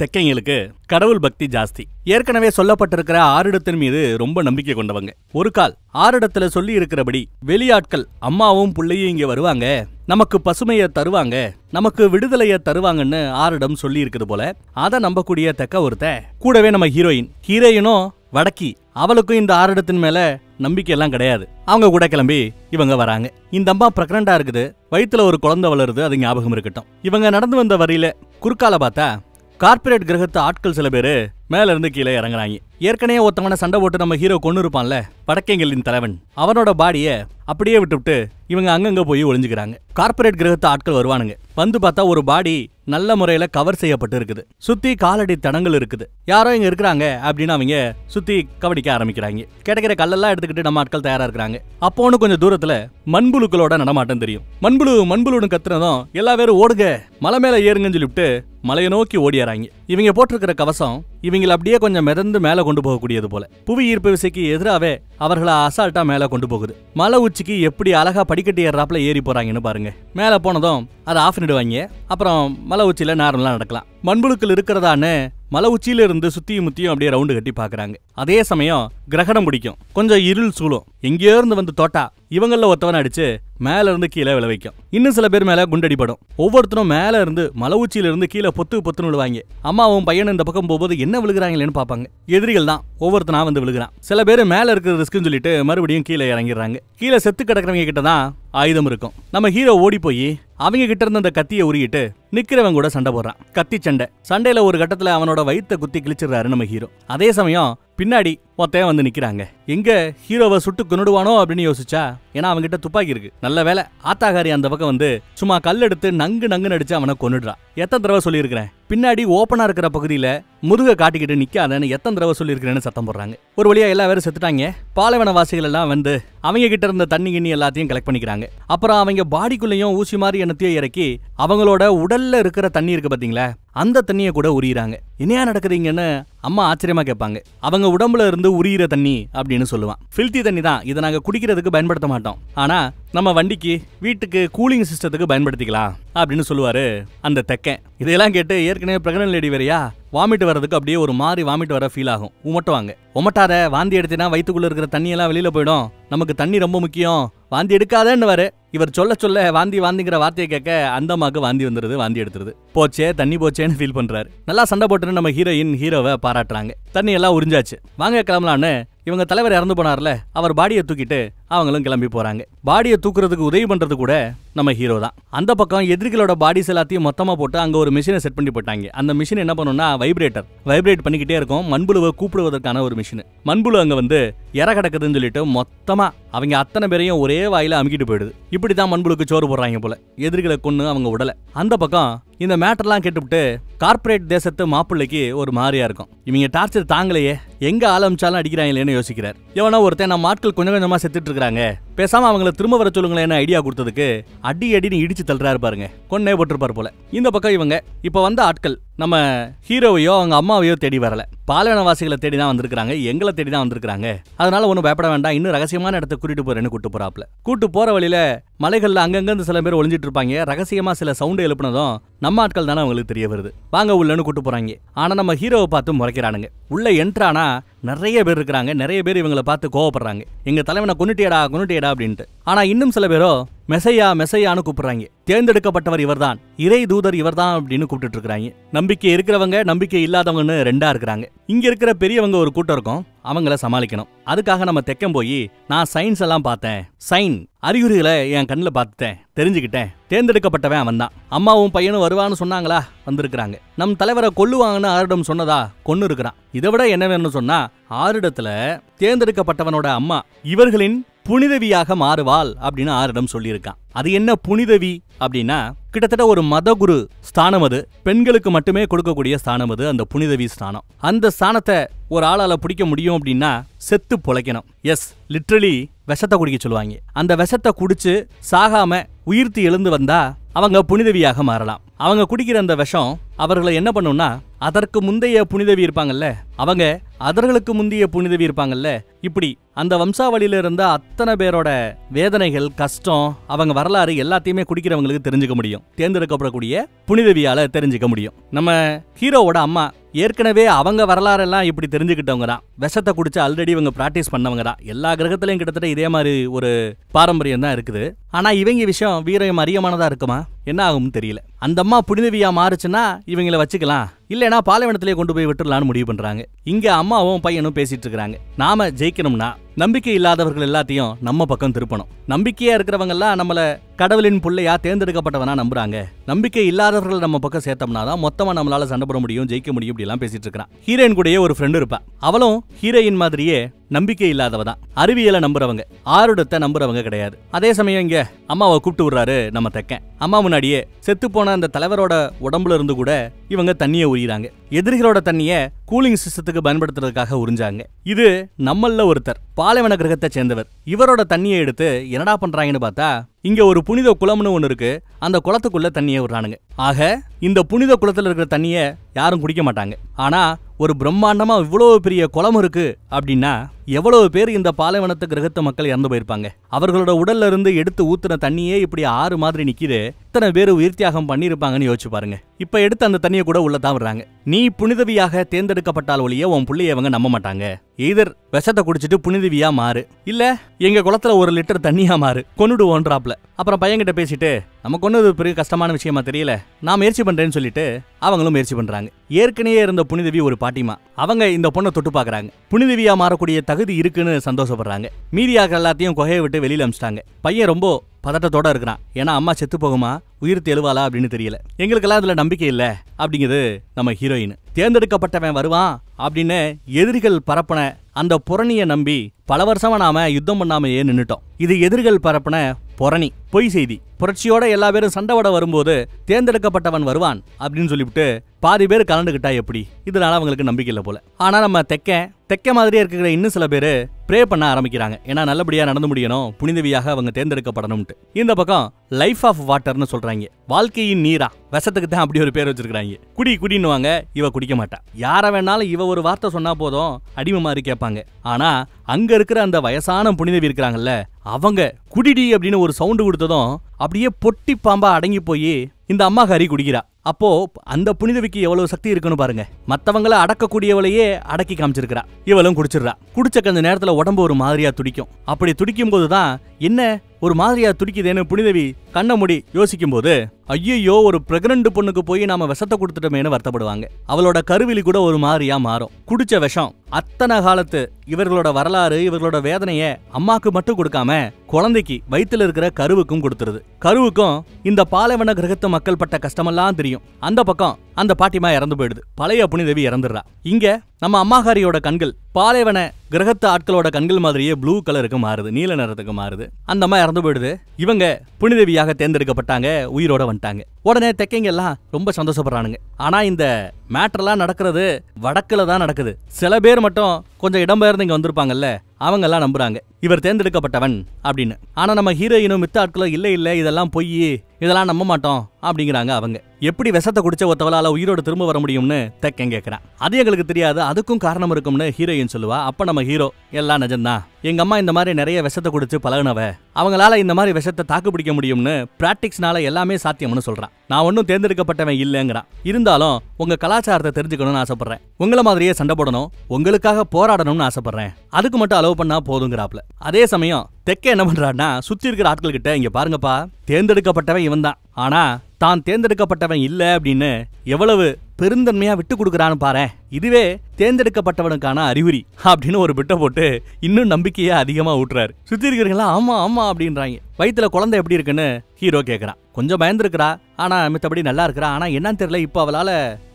தெக்கைங்களுக்கு கடவுள் பக்தி ஜாஸ்தி ஏற்கனவே சொல்லப்பட்டிருக்கிற ஆறிடத்தின் மீது ரொம்ப நம்பிக்கை கொண்டவங்க ஒரு கால் ஆறிடத்துல சொல்லி இருக்கிறபடி வெளியாட்கள் அம்மாவும் பிள்ளையும் இங்க வருவாங்க நமக்கு பசுமையை தருவாங்க நமக்கு விடுதலையை தருவாங்கன்னு ஆரிடம் சொல்லி இருக்குது போல அதை நம்பக்கூடிய தெக்க ஒருத்த கூடவே நம்ம ஹீரோயின் ஹீரோயினும் வடக்கி அவளுக்கும் இந்த ஆரிடத்தின் மேல நம்பிக்கையெல்லாம் கிடையாது அவங்க கூட கிளம்பி இவங்க வராங்க இந்த அம்மா பிரக்னண்டா இருக்குது வயிற்றுல ஒரு குழந்தை வளருது அது ஞாபகம் இருக்கட்டும் இவங்க நடந்து வந்த வரியில குறுக்கால பார்த்தா கார்பரேட் கிரகத்து ஆட்கள் சில பேர் மேல இருந்து கீழே இறங்குறாங்க ஏற்கனவே ஒருத்தவனை சண்டை போட்டு நம்ம ஹீரோ கொண்டு இருப்பான்ல வடக்கேங்கலின் தலைவன் அவனோட பாடியை அப்படியே விட்டுவிட்டு இவங்க அங்கங்கே போய் ஒளிஞ்சுக்கிறாங்க கார்பரேட் கிரகத்து ஆட்கள் வருவானுங்க வந்து பார்த்தா ஒரு பாடி நல்ல முறையில் கவர் செய்யப்பட்டு இருக்குது சுற்றி காலடி தடங்கள் இருக்குது யாரோ இங்கே இருக்கிறாங்க அப்படின்னு அவங்க சுற்றி கவடிக்க ஆரம்பிக்கிறாங்க கிடைக்கிற கல்லெல்லாம் எடுத்துக்கிட்டு நம்ம ஆட்கள் தயாராக இருக்கிறாங்க ஒன்று கொஞ்சம் தூரத்தில் மண்புழுக்களோட நடமாட்டம் தெரியும் மண்புழு மண்புழுன்னு கத்துறதும் எல்லா பேரும் ஓடுங்க மலை மேலே ஏறுங்கன்னு சொல்லிவிட்டு மலையை நோக்கி ஓடிறாங்க இவங்க போட்டிருக்கிற கவசம் இவங்களை அப்படியே கொஞ்சம் மிதந்து மேலே கொண்டு போகக்கூடியது போல புவி ஈர்ப்பு விசைக்கு எதிராகவே அவர்களை அசால்ட்டா மேலே கொண்டு போகுது மலை உச்சி உச்சிக்கு எப்படி அழகாக படிக்கட்டு ஏறுறாப்புல ஏறி போகிறாங்கன்னு பாருங்கள் மேலே போனதும் அதை ஆஃப் பண்ணிடுவாங்க அப்புறம் மலை உச்சியில் நார்மலாக நடக்கலாம் மண்புழுக்கள் இருக்கிறதான்னு மலை உச்சியில இருந்து சுத்தியும் முத்தியும் அப்படியே ரவுண்டு கட்டி பாக்குறாங்க அதே சமயம் கிரகணம் பிடிக்கும் கொஞ்சம் இருள் சூழும் எங்கேயோ இருந்து வந்து தோட்டா இவங்கள ஒருத்தவன் அடிச்சு மேல இருந்து கீழே விளை வைக்கும் இன்னும் சில பேர் மேல குண்டடிப்படும் ஒவ்வொருத்தரும் மேல இருந்து மலை உச்சியில இருந்து கீழே பொத்து பொத்துன்னு விழுவாங்க அம்மாவும் பையன் இந்த பக்கம் போகும்போது என்ன விழுகிறாங்களேன்னு பாப்பாங்க எதிரிகள் தான் ஒவ்வொருத்தனா வந்து விழுகிறான் சில பேர் மேல இருக்கிற ரிஸ்க்குன்னு சொல்லிட்டு மறுபடியும் கீழே இறங்கிடுறாங்க கீழே செத்து கிடக்கிறவங்க கிட்ட தான் ஆயுதம் இருக்கும் நம்ம ஹீரோ ஓடி போய் அவங்க கிட்ட இருந்த அந்த கத்தியை உருகிட்டு நிக்கிறவன் கூட சண்டை போடுறான் கத்தி சண்டை சண்டையில ஒரு கட்டத்துல அவனோட வயிற்ற குத்தி கிழிச்சிடுறாரு நம்ம ஹீரோ அதே சமயம் பின்னாடி ஒத்தைய வந்து நிக்கிறாங்க எங்க ஹீரோவை சுட்டு கொண்டுடுவானோ அப்படின்னு யோசிச்சா ஏன்னா அவங்கிட்ட துப்பாக்கி இருக்கு நல்ல வேலை ஆத்தாகாரி அந்த பக்கம் வந்து சும்மா கல் எடுத்து நங்கு நங்கு நடிச்சு அவனை கொண்டுடுறான் எத்தனை தடவை சொல்லியிருக்கிறேன் பின்னாடி ஓப்பனா இருக்கிற பகுதியில முதுக காட்டிக்கிட்டு நிக்காதன்னு எத்தனை தடவை சொல்லியிருக்கிறேன்னு சத்தம் போடுறாங்க ஒரு வழியா எல்லா பேரும் செத்துட்டாங்க பாலைவன வாசிகள் எல்லாம் வந்து அவங்க கிட்ட இருந்த தண்ணி கிண்ணி எல்லாத்தையும் கலெக்ட் பண்ணிக்கிறாங்க அப்புறம் அவங்க பாடிக்குள்ளேயும் ஊசி மாதிரி என்னத்தையும் இறக்கி அவங்களோட உடல்ல இருக்கிற தண்ணி இருக்கு பாத்தீங்களா அந்த தண்ணியை கூட உரியிறாங்க என்னையா நடக்குதுங்கன்னு அம்மா ஆச்சரியமா கேட்பாங்க அவங்க உடம்புல இருந்து உரியிற தண்ணி அப்படின்னு சொல்லுவான் ஃபில்தி தண்ணி தான் இதை நாங்கள் குடிக்கிறதுக்கு பயன்படுத்த மாட்டோம் ஆனால் நம்ம வண்டிக்கு வீட்டுக்கு கூலிங் சிஸ்டத்துக்கு பயன்படுத்திக்கலாம் அப்படின்னு சொல்லுவாரு அந்த தெக்கன் இதையெல்லாம் கேட்டு ஏற்கனவே பிரகடன லேடி வரையா வாமிட் வரதுக்கு அப்படியே ஒரு மாதிரி வாமிட் வர ஃபீல் ஆகும் உமட்டுவாங்க உமட்டாத வாந்தி எடுத்தினா வயிற்றுக்குள்ள இருக்கிற தண்ணியெல்லாம் வெளியில போயிடும் நமக்கு தண்ணி ரொம்ப முக்கியம் வாந்தி எடுக்காதேன்னு இவர் சொல்ல சொல்ல வாந்தி வாந்திங்கிற வார்த்தையை கேட்க அந்த அம்மாவுக்கு வாந்தி வந்துடுது வாந்தி எடுத்துருது போச்சே தண்ணி போச்சேன்னு ஃபீல் பண்றாரு நல்லா சண்டை போட்டுன்னு நம்ம ஹீரோயின் ஹீரோவை பாராட்டுறாங்க தண்ணி எல்லாம் உறிஞ்சாச்சு வாங்க கிளம்பலான்னு இவங்க தலைவர் இறந்து போனார்ல அவர் பாடியை தூக்கிட்டு அவங்களும் கிளம்பி போறாங்க பாடியை தூக்குறதுக்கு உதவி பண்றது கூட நம்ம ஹீரோ தான் அந்த பக்கம் எதிரிகளோட பாடிஸ் எல்லாத்தையும் மொத்தமா போட்டு அங்க ஒரு மிஷினை செட் பண்ணி போட்டாங்க அந்த மிஷின் என்ன பண்ணும்னா வைப்ரேட்டர் வைப்ரேட் பண்ணிக்கிட்டே இருக்கும் மண்புழுவை கூப்பிடுவதற்கான ஒரு மிஷின் மண்புழு அங்க வந்து இற கிடக்குதுன்னு சொல்லிட்டு மொத்தமா அவங்க அத்தனை பேரையும் ஒரே வாயில அமுக்கிட்டு போயிடுது இப்படி தான் மண்புழுக்கு சோறு போடுறாங்க போல எதிரிகளை கொண்டு அவங்க உடலை அந்த பக்கம் இந்த மேட்டர்லாம் கேட்டுவிட்டு கார்ப்பரேட் தேசத்து மாப்பிள்ளைக்கு ஒரு மாதிரியா இருக்கும் இவங்க டார்ச்சர் தாங்களையே எங்க ஆலமிச்சாலும் அடிக்கிறாங்களேன்னு யோசிக்கிறார் எவனா ஒருத்தன் நம்ம ஆட்கள் கொஞ்சம் கொஞ்சமா செத்துட்டு இருக்காங்க பேசாம அவங்கள திரும்ப வர சொல்லுங்களேன் என்ன ஐடியா கொடுத்ததுக்கு அடி அடின்னு இடிச்சு தள்ளுறாரு பாருங்க கொன்னே போட்டிருப்பார் போல இந்த பக்கம் இவங்க இப்போ வந்த ஆட்கள் நம்ம ஹீரோவையோ அவங்க அம்மாவையோ தேடி வரல பாலைவனவாசிகளை தேடி தான் வந்திருக்காங்க எங்களை தேடி தான் வந்திருக்காங்க அதனால ஒன்றும் பயப்பட வேண்டாம் இன்னும் ரகசியமான இடத்த கூட்டிட்டு போறேன்னு கூட்டு போறாப்ல கூட்டு போற வழியில மலைகள்ல அங்கங்கிருந்து சில பேர் ஒளிஞ்சிட்டு இருப்பாங்க ரகசியமா சில சவுண்டு எழுப்பினதும் நம்ம ஆட்கள் தானே அவங்களுக்கு தெரிய வருது வாங்க உள்ளன்னு கூட்டு போறாங்க ஆனா நம்ம ஹீரோவை பார்த்து முறைக்கிறானுங்க உள்ள என்ட்ரானா நிறைய பேர் இருக்கிறாங்க நிறைய பேர் இவங்களை பார்த்து கோவப்படுறாங்க எங்க தலைவனை கொண்டுட்டியடா கொண்டுட்டியடா மெசையடா அப்படின்ட்டு ஆனா இன்னும் சில பேரோ மெசையா மெசையான்னு கூப்பிடுறாங்க தேர்ந்தெடுக்கப்பட்டவர் இவர்தான் இறை தூதர் இவர்தான் அப்படின்னு கூப்பிட்டு இருக்கிறாங்க நம்பிக்கை இருக்கிறவங்க நம்பிக்கை இல்லாதவங்கன்னு ரெண்டா இருக்கிறாங்க இங்க இருக்கிற பெரியவங்க ஒரு கூட்டம் இருக்கும் அவங்கள சமாளிக்கணும் அதுக்காக நம்ம தெக்கம் போய் நான் சயின்ஸ் எல்லாம் பார்த்தேன் சைன் அறிகுறிகளை என் கண்ணில் பார்த்துட்டேன் தெரிஞ்சுக்கிட்டேன் தேர்ந்தெடுக்கப்பட்டவன் அவன் தான் அம்மாவும் பையனும் வருவான்னு சொன்னாங்களா வந்திருக்கிறாங்க நம் தலைவரை கொல்லுவாங்கன்னு ஆரிடம் சொன்னதா கொன்னு இருக்கிறான் இதை விட என்ன வேணும்னு சொன்னா ஆரிடத்துல தேர்ந்தெடுக்கப்பட்டவனோட அம்மா இவர்களின் புனிதவியாக மாறுவாள் அப்படின்னு ஆரிடம் சொல்லியிருக்கான் அது என்ன புனிதவி அப்படின்னா கிட்டத்தட்ட ஒரு மதகுரு ஸ்தானம் அது பெண்களுக்கு மட்டுமே கொடுக்கக்கூடிய ஸ்தானம் அது அந்த புனிதவி ஸ்தானம் அந்த ஸ்தானத்தை ஒரு ஆளால் பிடிக்க முடியும் அப்படின்னா செத்து பொழைக்கணும் எஸ் லிட்ரலி விஷத்தை குடிக்க சொல்லுவாங்க அந்த விஷத்தை குடிச்சு சாகாம உயிர்த்து எழுந்து வந்தா அவங்க புனிதவியாக மாறலாம் அவங்க குடிக்கிற அந்த விஷம் அவர்களை என்ன பண்ணும்னா அதற்கு முந்தைய புனிதவி இருப்பாங்கல்ல அவங்க அதர்களுக்கு முந்தைய புனிதவி இருப்பாங்கல்ல இப்படி அந்த வம்சாவளியில இருந்த அத்தனை பேரோட வேதனைகள் கஷ்டம் அவங்க வரலாறு எல்லாத்தையுமே குடிக்கிறவங்களுக்கு தெரிஞ்சுக்க முடியும் தேர்ந்தெடுக்கப்படக்கூடிய புனிதவியால தெரிஞ்சுக்க முடியும் நம்ம ஹீரோவோட அம்மா ஏற்கனவே அவங்க வரலாறெல்லாம் இப்படி தெரிஞ்சுக்கிட்டவங்க தான் விஷத்தை குடிச்சு ஆல்ரெடி இவங்க ப்ராக்டிஸ் பண்ணவங்க தான் எல்லா கிரகத்திலையும் கிட்டத்தட்ட இதே மாதிரி ஒரு பாரம்பரியம் தான் இருக்குது ஆனால் இவங்க விஷயம் வீரம் அரியமானதாக இருக்குமா என்ன ஆகும்னு தெரியல அந்த அம்மா புனிதவியாக மாறுச்சுன்னா இவங்கள வச்சுக்கலாம் இல்லைனா பாலைவனத்திலே கொண்டு போய் விட்டுடலான்னு முடிவு பண்ணுறாங்க இங்கே அம்மாவும் பையனும் பேசிட்டு இருக்கிறாங்க நாம ஜெயிக்கணும்னா நம்பிக்கை இல்லாதவர்கள் எல்லாத்தையும் நம்ம பக்கம் திருப்பணும் நம்பிக்கையாக இருக்கிறவங்கெல்லாம் நம்மளை கடவுளின் பிள்ளையா தேர்ந்தெடுக்கப்பட்டவனா நம்புறாங்க நம்பிக்கை இல்லாதவர்கள் நம்ம பக்கம் சேர்த்தோம்னா தான் மொத்தமாக நம்மளால சண்டை போட முடியும் ஜெயிக்க முடியும் எல்லாம் பேசிட்டு இருக்கிறான் ஹீரோயின் கூடயே ஒரு ஃப்ரெண்டு இருப்பா அவளும் ஹீரோயின் மாதிரியே நம்பிக்கை இல்லாதவ தான் அறிவியலை நம்புறவங்க ஆருடத்தை நம்புறவங்க கிடையாது அதே சமயம் இங்க அம்மாவை கூப்பிட்டு விடுறாரு நம்ம தெக்கன் அம்மா முன்னாடியே செத்து போன அந்த தலைவரோட உடம்புல இருந்து கூட இவங்க தண்ணியை உரியிறாங்க எதிரிகளோட தண்ணியை கூலிங் சிஸ்டத்துக்கு பயன்படுத்துறதுக்காக உறிஞ்சாங்க இது நம்மள ஒருத்தர் பாலைவன கிரகத்தை சேர்ந்தவர் இவரோட தண்ணியை எடுத்து என்னடா பண்றாங்கன்னு பார்த்தா இங்க ஒரு புனித குளம்னு ஒன்று இருக்கு அந்த குளத்துக்குள்ள தண்ணியை விடுறானுங்க ஆக இந்த புனித குளத்தில் இருக்கிற தண்ணியை யாரும் குடிக்க மாட்டாங்க ஆனால் ஒரு பிரம்மாண்டமாக இவ்வளோ பெரிய குளம் இருக்குது அப்படின்னா எவ்வளவு பேர் இந்த பாலைவனத்து கிரகத்து மக்கள் இறந்து போயிருப்பாங்க அவர்களோட உடல்ல இருந்து எடுத்து ஊத்துன தண்ணியே இப்படி ஆறு மாதிரி நிக்கிது இத்தனை பேர் உயிர் தியாகம் பண்ணியிருப்பாங்கன்னு யோசிச்சு பாருங்க இப்ப எடுத்து அந்த தண்ணியை கூட உள்ள தான் வர்றாங்க நீ புனிதவியாக தேர்ந்தெடுக்கப்பட்டால் ஒழிய உன் பிள்ளைய இவங்க நம்ப மாட்டாங்க எதிர் விஷத்தை குடிச்சிட்டு புனிதவியா மாறு இல்ல எங்க குளத்துல ஒரு லிட்டர் தண்ணியா மாறு கொண்டுடுவோன்றாப்ல அப்புறம் பையன்கிட்ட பேசிட்டு நமக்கு ஒன்றும் பெரிய கஷ்டமான விஷயமா தெரியல நான் முயற்சி பண்ணுறேன்னு சொல்லிட்டு அவங்களும் முயற்சி பண்ணுறாங்க ஏற்கனவே இருந்த புனிதவி ஒரு பாட்டிமா அவங்க இந்த பொண்ணை தொட்டு பார்க்குறாங்க புனிதவியாக மாறக்கூடிய தகுதி இருக்குன்னு சந்தோஷப்படுறாங்க மீதியாக எல்லாத்தையும் கொகையை விட்டு வெளியில் அனுப்பிச்சிட்டாங்க பையன் ரொம்ப பதட்டத்தோட இருக்கிறான் ஏன்னா அம்மா செத்து போகுமா உயிர் தெழுவாளா அப்படின்னு தெரியல எங்களுக்கெல்லாம் இதுல நம்பிக்கை இல்லை அப்படிங்கிறது நம்ம ஹீரோயின் தேர்ந்தெடுக்கப்பட்டவன் வருவான் அப்படின்னு எதிரிகள் பரப்பன அந்த புரணியை நம்பி பல வருஷமா நாம யுத்தம் ஏன் நின்றுட்டோம் இது எதிர்கள் பரப்பின புரணி பொய் செய்தி புரட்சியோட எல்லா பேரும் சண்டை வரும்போது தேர்ந்தெடுக்கப்பட்டவன் வருவான் அப்படின்னு சொல்லிவிட்டு பாதி பேர் கலந்துகிட்டா எப்படி இதனால அவங்களுக்கு நம்பிக்கை இல்லை போல ஆனா நம்ம தெக்க தெக்க மாதிரியே இருக்கிற இன்னும் சில பேர் ப்ரே பண்ண ஆரம்பிக்கிறாங்க ஏன்னா நல்லபடியாக நடந்து முடியணும் புனிதவியாக அவங்க தேர்ந்தெடுக்கப்படணும்ட்டு இந்த பக்கம் லைஃப் ஆஃப் வாட்டர்னு சொல்கிறாங்க வாழ்க்கையின் நீரா விஷத்துக்கு தான் அப்படி ஒரு பேர் வச்சிருக்கிறாங்க குடி குடின்னுவாங்க இவ குடிக்க மாட்டா யாரை வேணாலும் இவ ஒரு வார்த்தை சொன்னா போதும் அடிமை மாதிரி கேட்பாங்க ஆனா அங்க இருக்கிற அந்த வயசான புனிதவி இருக்கிறாங்கல்ல அவங்க குடிடி அப்படின்னு ஒரு சவுண்டு கொடுத்ததும் அப்படியே பொட்டி பாம்பா அடங்கி போய் இந்த அம்மா கறி குடிக்கிறா அப்போ அந்த புனிதவிக்கு எவ்வளவு சக்தி இருக்குன்னு பாருங்க மத்தவங்கள அடக்கக்கூடியவளையே அடக்கி காமிச்சிருக்கிறா இவளும் குடிச்சிடுறா குடிச்ச கொஞ்ச நேரத்துல உடம்பு ஒரு மாதிரியா துடிக்கும் அப்படி துடிக்கும் போதுதான் என்ன ஒரு மாதிரியா துடிக்குதேன்னு புனிதவி கண்ண முடி யோசிக்கும் போது ஐயோ ஒரு பிரெக்னண்ட் பொண்ணுக்கு போய் நாம விஷத்தை கொடுத்துட்டோமேனு வருத்தப்படுவாங்க அவளோட கருவிலி கூட ஒரு மாதிரியா மாறும் குடிச்ச விஷம் அத்தனை காலத்து இவர்களோட வரலாறு இவர்களோட வேதனைய அம்மாக்கு மட்டும் கொடுக்காம குழந்தைக்கு வயிற்றுல இருக்கிற கருவுக்கும் கொடுத்துருது கருவுக்கும் இந்த பாலைவன கிரகத்து மக்கள் பட்ட கஷ்டமெல்லாம் தெரியும் அந்த பக்கம் அந்த பாட்டிமா இறந்து போயிடுது பழைய புனிதேவி இறந்துடுறா இங்க நம்ம அம்மாகாரியோட கண்கள் பாலைவன கிரகத்து ஆட்களோட கண்கள் மாதிரியே ப்ளூ கலருக்கு மாறுது நீல நிறத்துக்கு மாறுது அந்த அம்மா இறந்து போயிடுது இவங்க புனிதேவி தேர்ந்தெடுக்கப்பட்டாங்க உயிரோட வந்துட்டாங்க உடனே தெக்கைங்க எல்லாம் ரொம்ப சந்தோஷப்படுறானுங்க ஆனா இந்த மேட்டர்லாம் நடக்கிறது வடக்குல தான் நடக்குது சில பேர் மட்டும் கொஞ்சம் இடம்பெயர்ந்து இங்க வந்திருப்பாங்கல்ல அவங்க எல்லாம் நம்புறாங்க இவர் தேர்ந்தெடுக்கப்பட்டவன் அப்படின்னு ஆனா நம்ம ஹீரோயினும் மித்த ஆட்களும் இல்ல இல்ல இதெல்லாம் பொய் இதெல்லாம் நம்ப மாட்டோம் அப்படிங்கிறாங்க அவங்க எப்படி விஷத்தை குடிச்ச ஒருத்தவளால உயிரோடு திரும்ப வர முடியும்னு தெக்கன் கேட்கிறான் அது எங்களுக்கு தெரியாது அதுக்கும் காரணம் இருக்கும்னு ஹீரோயின் சொல்லுவா அப்ப நம்ம ஹீரோ எல்லாம் நிஜம்தான் எங்க அம்மா இந்த மாதிரி நிறைய விஷத்தை குடிச்சு பழகினவ அவங்களால இந்த மாதிரி விஷத்தை தாக்கு பிடிக்க முடியும்னு பிராக்டிக்ஸ்னால எல்லாமே சாத்தியம்னு சொல்றான் நான் ஒன்றும் தேர்ந்தெடுக்கப்பட்டவன் இல்லைங்கிறான் இருந்தாலும் உங்க கலாச்சாரத்தை தெரிஞ்சுக்கணும்னு ஆசைப்படுறேன் உங்களை மாதிரியே சண்டை போடணும் உங்களுக்காக போராடணும்னு ஆசைப்படுறேன் அதுக்கு மட்டும் அலோவ் பண்ணா போதுங்கிறாப்ல அதே சமயம் தெக்க என்ன பண்றான்னா சுத்தி இருக்கிற ஆட்கள் கிட்ட இங்க பாருங்கப்பா தேர்ந்தெடுக்கப்பட்டவன் இவன் தான் ஆனா தான் தேர்ந்தெடுக்கப்பட்டவன் இல்ல அப்படின்னு எவ்வளவு பெருந்தன்மையா விட்டு கொடுக்குறான்னு பாரு இதுவே தேர்ந்தெடுக்கப்பட்டவனுக்கான அறிகுறி அப்படின்னு ஒரு விட்ட போட்டு இன்னும் நம்பிக்கையை அதிகமா ஊட்டுறாரு சுத்தி இருக்கிறீங்களா ஆமா ஆமா அப்படின்றாங்க வயிற்றுல குழந்தை எப்படி இருக்குன்னு ஹீரோ கேட்கறான் கொஞ்சம் பயந்துருக்குறா ஆனால் மித்தபடி நல்லா இருக்கிறா ஆனால் என்னன்னு தெரியல இப்போ அவளால்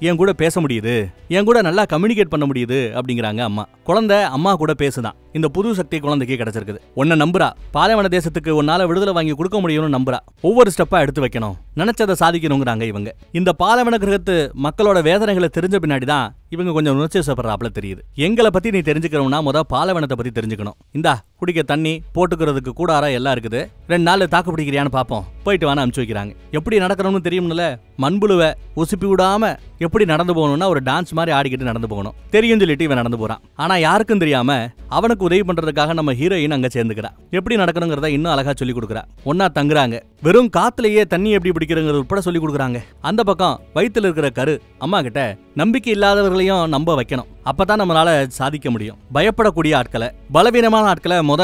என் கூட பேச முடியுது என் கூட நல்லா கம்யூனிகேட் பண்ண முடியுது அப்படிங்கிறாங்க அம்மா குழந்தை அம்மா கூட பேசுதான் இந்த புது சக்தி குழந்தைக்கு கிடைச்சிருக்குது உன்ன நம்புறா பாலைவன தேசத்துக்கு உன்னால விடுதலை வாங்கி கொடுக்க முடியும்னு நம்புறா ஒவ்வொரு ஸ்டெப்பா எடுத்து வைக்கணும் நினைச்சதை சாதிக்கணுங்கிறாங்க இவங்க இந்த பாலைவன கிரகத்து மக்களோட வேதனைகளை தெரிஞ்ச பின்னாடி தான் இவங்க கொஞ்சம் உணர்ச்சி உணர்ச்சிசப்படுறாப்புல தெரியுது எங்களை பத்தி நீ தெரிஞ்சுக்கணும்னா முத பாலைவனத்தை பத்தி தெரிஞ்சுக்கணும் இந்தா குடிக்க தண்ணி போட்டுக்கிறதுக்கு கூடாரா எல்லாம் இருக்குது ரெண்டு நாள் தாக்கு பிடிக்கிறியான்னு பார்ப்போம் போயிட்டு வேணா அமுச்சு வைக்கிறாங்க எப்படி நடக்கணும்னு தெரியும்ல மண்புழுவை உசுப்பி விடாம எப்படி நடந்து போகணும்னா ஒரு டான்ஸ் மாதிரி ஆடிக்கிட்டு நடந்து போகணும் தெரியும் சொல்லிட்டு இவன் நடந்து போறான் ஆனா யாருக்கும் தெரியாம அவனுக்கு அவங்களுக்கு உதவி பண்றதுக்காக நம்ம ஹீரோயின் அங்க சேர்ந்துக்கிறா எப்படி நடக்கணுங்கிறத இன்னும் அழகா சொல்லி கொடுக்குறா ஒன்னா தங்குறாங்க வெறும் காத்துலயே தண்ணி எப்படி பிடிக்கிறது உட்பட சொல்லி கொடுக்குறாங்க அந்த பக்கம் வயிற்றுல இருக்கிற கரு அம்மா கிட்ட நம்பிக்கை இல்லாதவர்களையும் நம்ப வைக்கணும் அப்பதான் நம்மளால சாதிக்க முடியும் பயப்படக்கூடிய ஆட்களை பலவீனமான ஆட்களை முத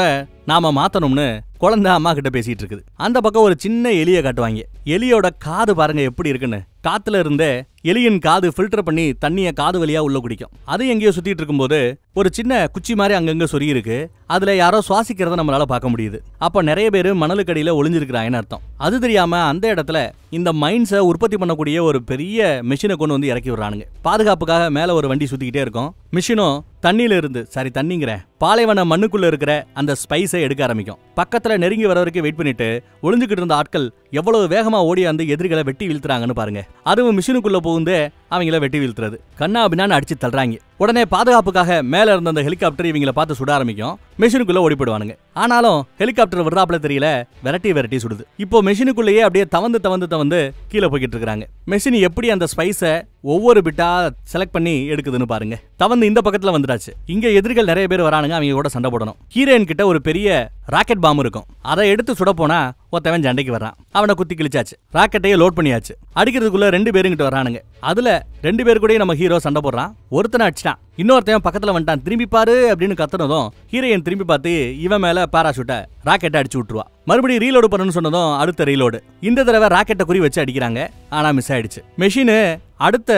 நாம மாத்தணும்னு குழந்தை அம்மா கிட்ட பேசிட்டு இருக்குது அந்த பக்கம் ஒரு சின்ன எலியை காட்டுவாங்க எலியோட காது பாருங்க எப்படி இருக்குன்னு காத்துல இருந்தே எலியின் காது ஃபில்டர் பண்ணி தண்ணியை காது வழியா உள்ள குடிக்கும் அது எங்கேயோ சுத்திட்டு இருக்கும்போது ஒரு சின்ன குச்சி மாதிரி அங்கங்க சொறி இருக்கு அதுல யாரோ சுவாசிக்கிறத நம்மளால பார்க்க முடியுது அப்ப நிறைய பேர் மணலுக்கடியில ஒளிஞ்சிருக்கிறாங்கன்னு அர்த்தம் அது தெரியாம அந்த இடத்துல இந்த மைன்ஸை உற்பத்தி பண்ணக்கூடிய ஒரு பெரிய மிஷினை கொண்டு வந்து இறக்கி விடுறானுங்க பாதுகாப்புக்காக மேல ஒரு வண்டி சுத்திக்கிட்டே இருக்கும் மிஷினும் தண்ணியில இருந்து சாரி தண்ணிங்கிற பாலைவன மண்ணுக்குள்ள இருக்கிற அந்த ஸ்பைஸை எடுக்க ஆரம்பிக்கும் பக்கத்துல பக்கத்துல நெருங்கி வர வரைக்கும் வெயிட் பண்ணிட்டு ஒளிஞ்சுக்கிட்டு இருந்த ஆட்கள் எவ்வளவு வேகமா ஓடி அந்த எதிரிகளை வெட்டி வீழ்த்துறாங்கன்னு பாருங்க அதுவும் மிஷினுக்குள்ள போகுந்து அவங்கள வெட்டி வீழ்த்துறது கண்ணா அப்படின்னா அடிச்சு தள்ளுறாங்க உடனே பாதுகாப்புக்காக மேல இருந்த அந்த ஹெலிகாப்டர் இவங்களை பார்த்து சுட ஆரம்பிக்கும் மெஷினுக்குள்ள ஓடிப்படுவானுங்க ஆனாலும் ஹெலிகாப்டர் வர்றாப்புல தெரியல வெரைட்டி வெரைட்டி சுடுது இப்போ மெஷினுக்குள்ளேயே அப்படியே தவந்து தவந்து தவந்து கீழே போய்கிட்டு இருக்காங்க மெஷின் எப்படி அந்த ஸ்பைஸை ஒவ்வொரு பிட்டா செலக்ட் பண்ணி எடுக்குதுன்னு பாருங்க தவந்து இந்த பக்கத்துல வந்துடாச்சு இங்க எதிரிகள் நிறைய பேர் வரானுங்க அவங்க கூட சண்டை போடணும் ஹீரோயின் கிட்ட ஒரு பெரிய ராக்கெட் பாம்பு இருக்கும் அதை எடுத்து சுட போனா ஒருத்தவன் ஜண்டைக்கு வரான் அவனை குத்தி கிழிச்சாச்சு ராக்கெட்டையே லோட் பண்ணியாச்சு அடிக்கிறதுக்குள்ள ரெண்டு பேருங்கிட்ட வரானுங்க அதுல ரெண்டு பேர் கூட நம்ம ஹீரோ சண்டை போடுறான் ஒருத்தனை அடிச்சிட்டான் இன்னொருத்தவன் பக்கத்துல வந்துட்டான் திரும்பி பாரு அப்படின்னு கத்துனதும் ஹீரோயின் திரும்பி பார்த்து இவன் மேல பாராசூட்ட ராக்கெட்டை அடிச்சு விட்டுருவா மறுபடியும் ரீலோடு பண்ணணும்னு சொன்னதும் அடுத்த ரீலோடு இந்த தடவை ராக்கெட்டை குறி வச்சு அடிக்கிறாங்க ஆனா மிஸ் ஆயிடுச்சு மெஷினு அடுத்த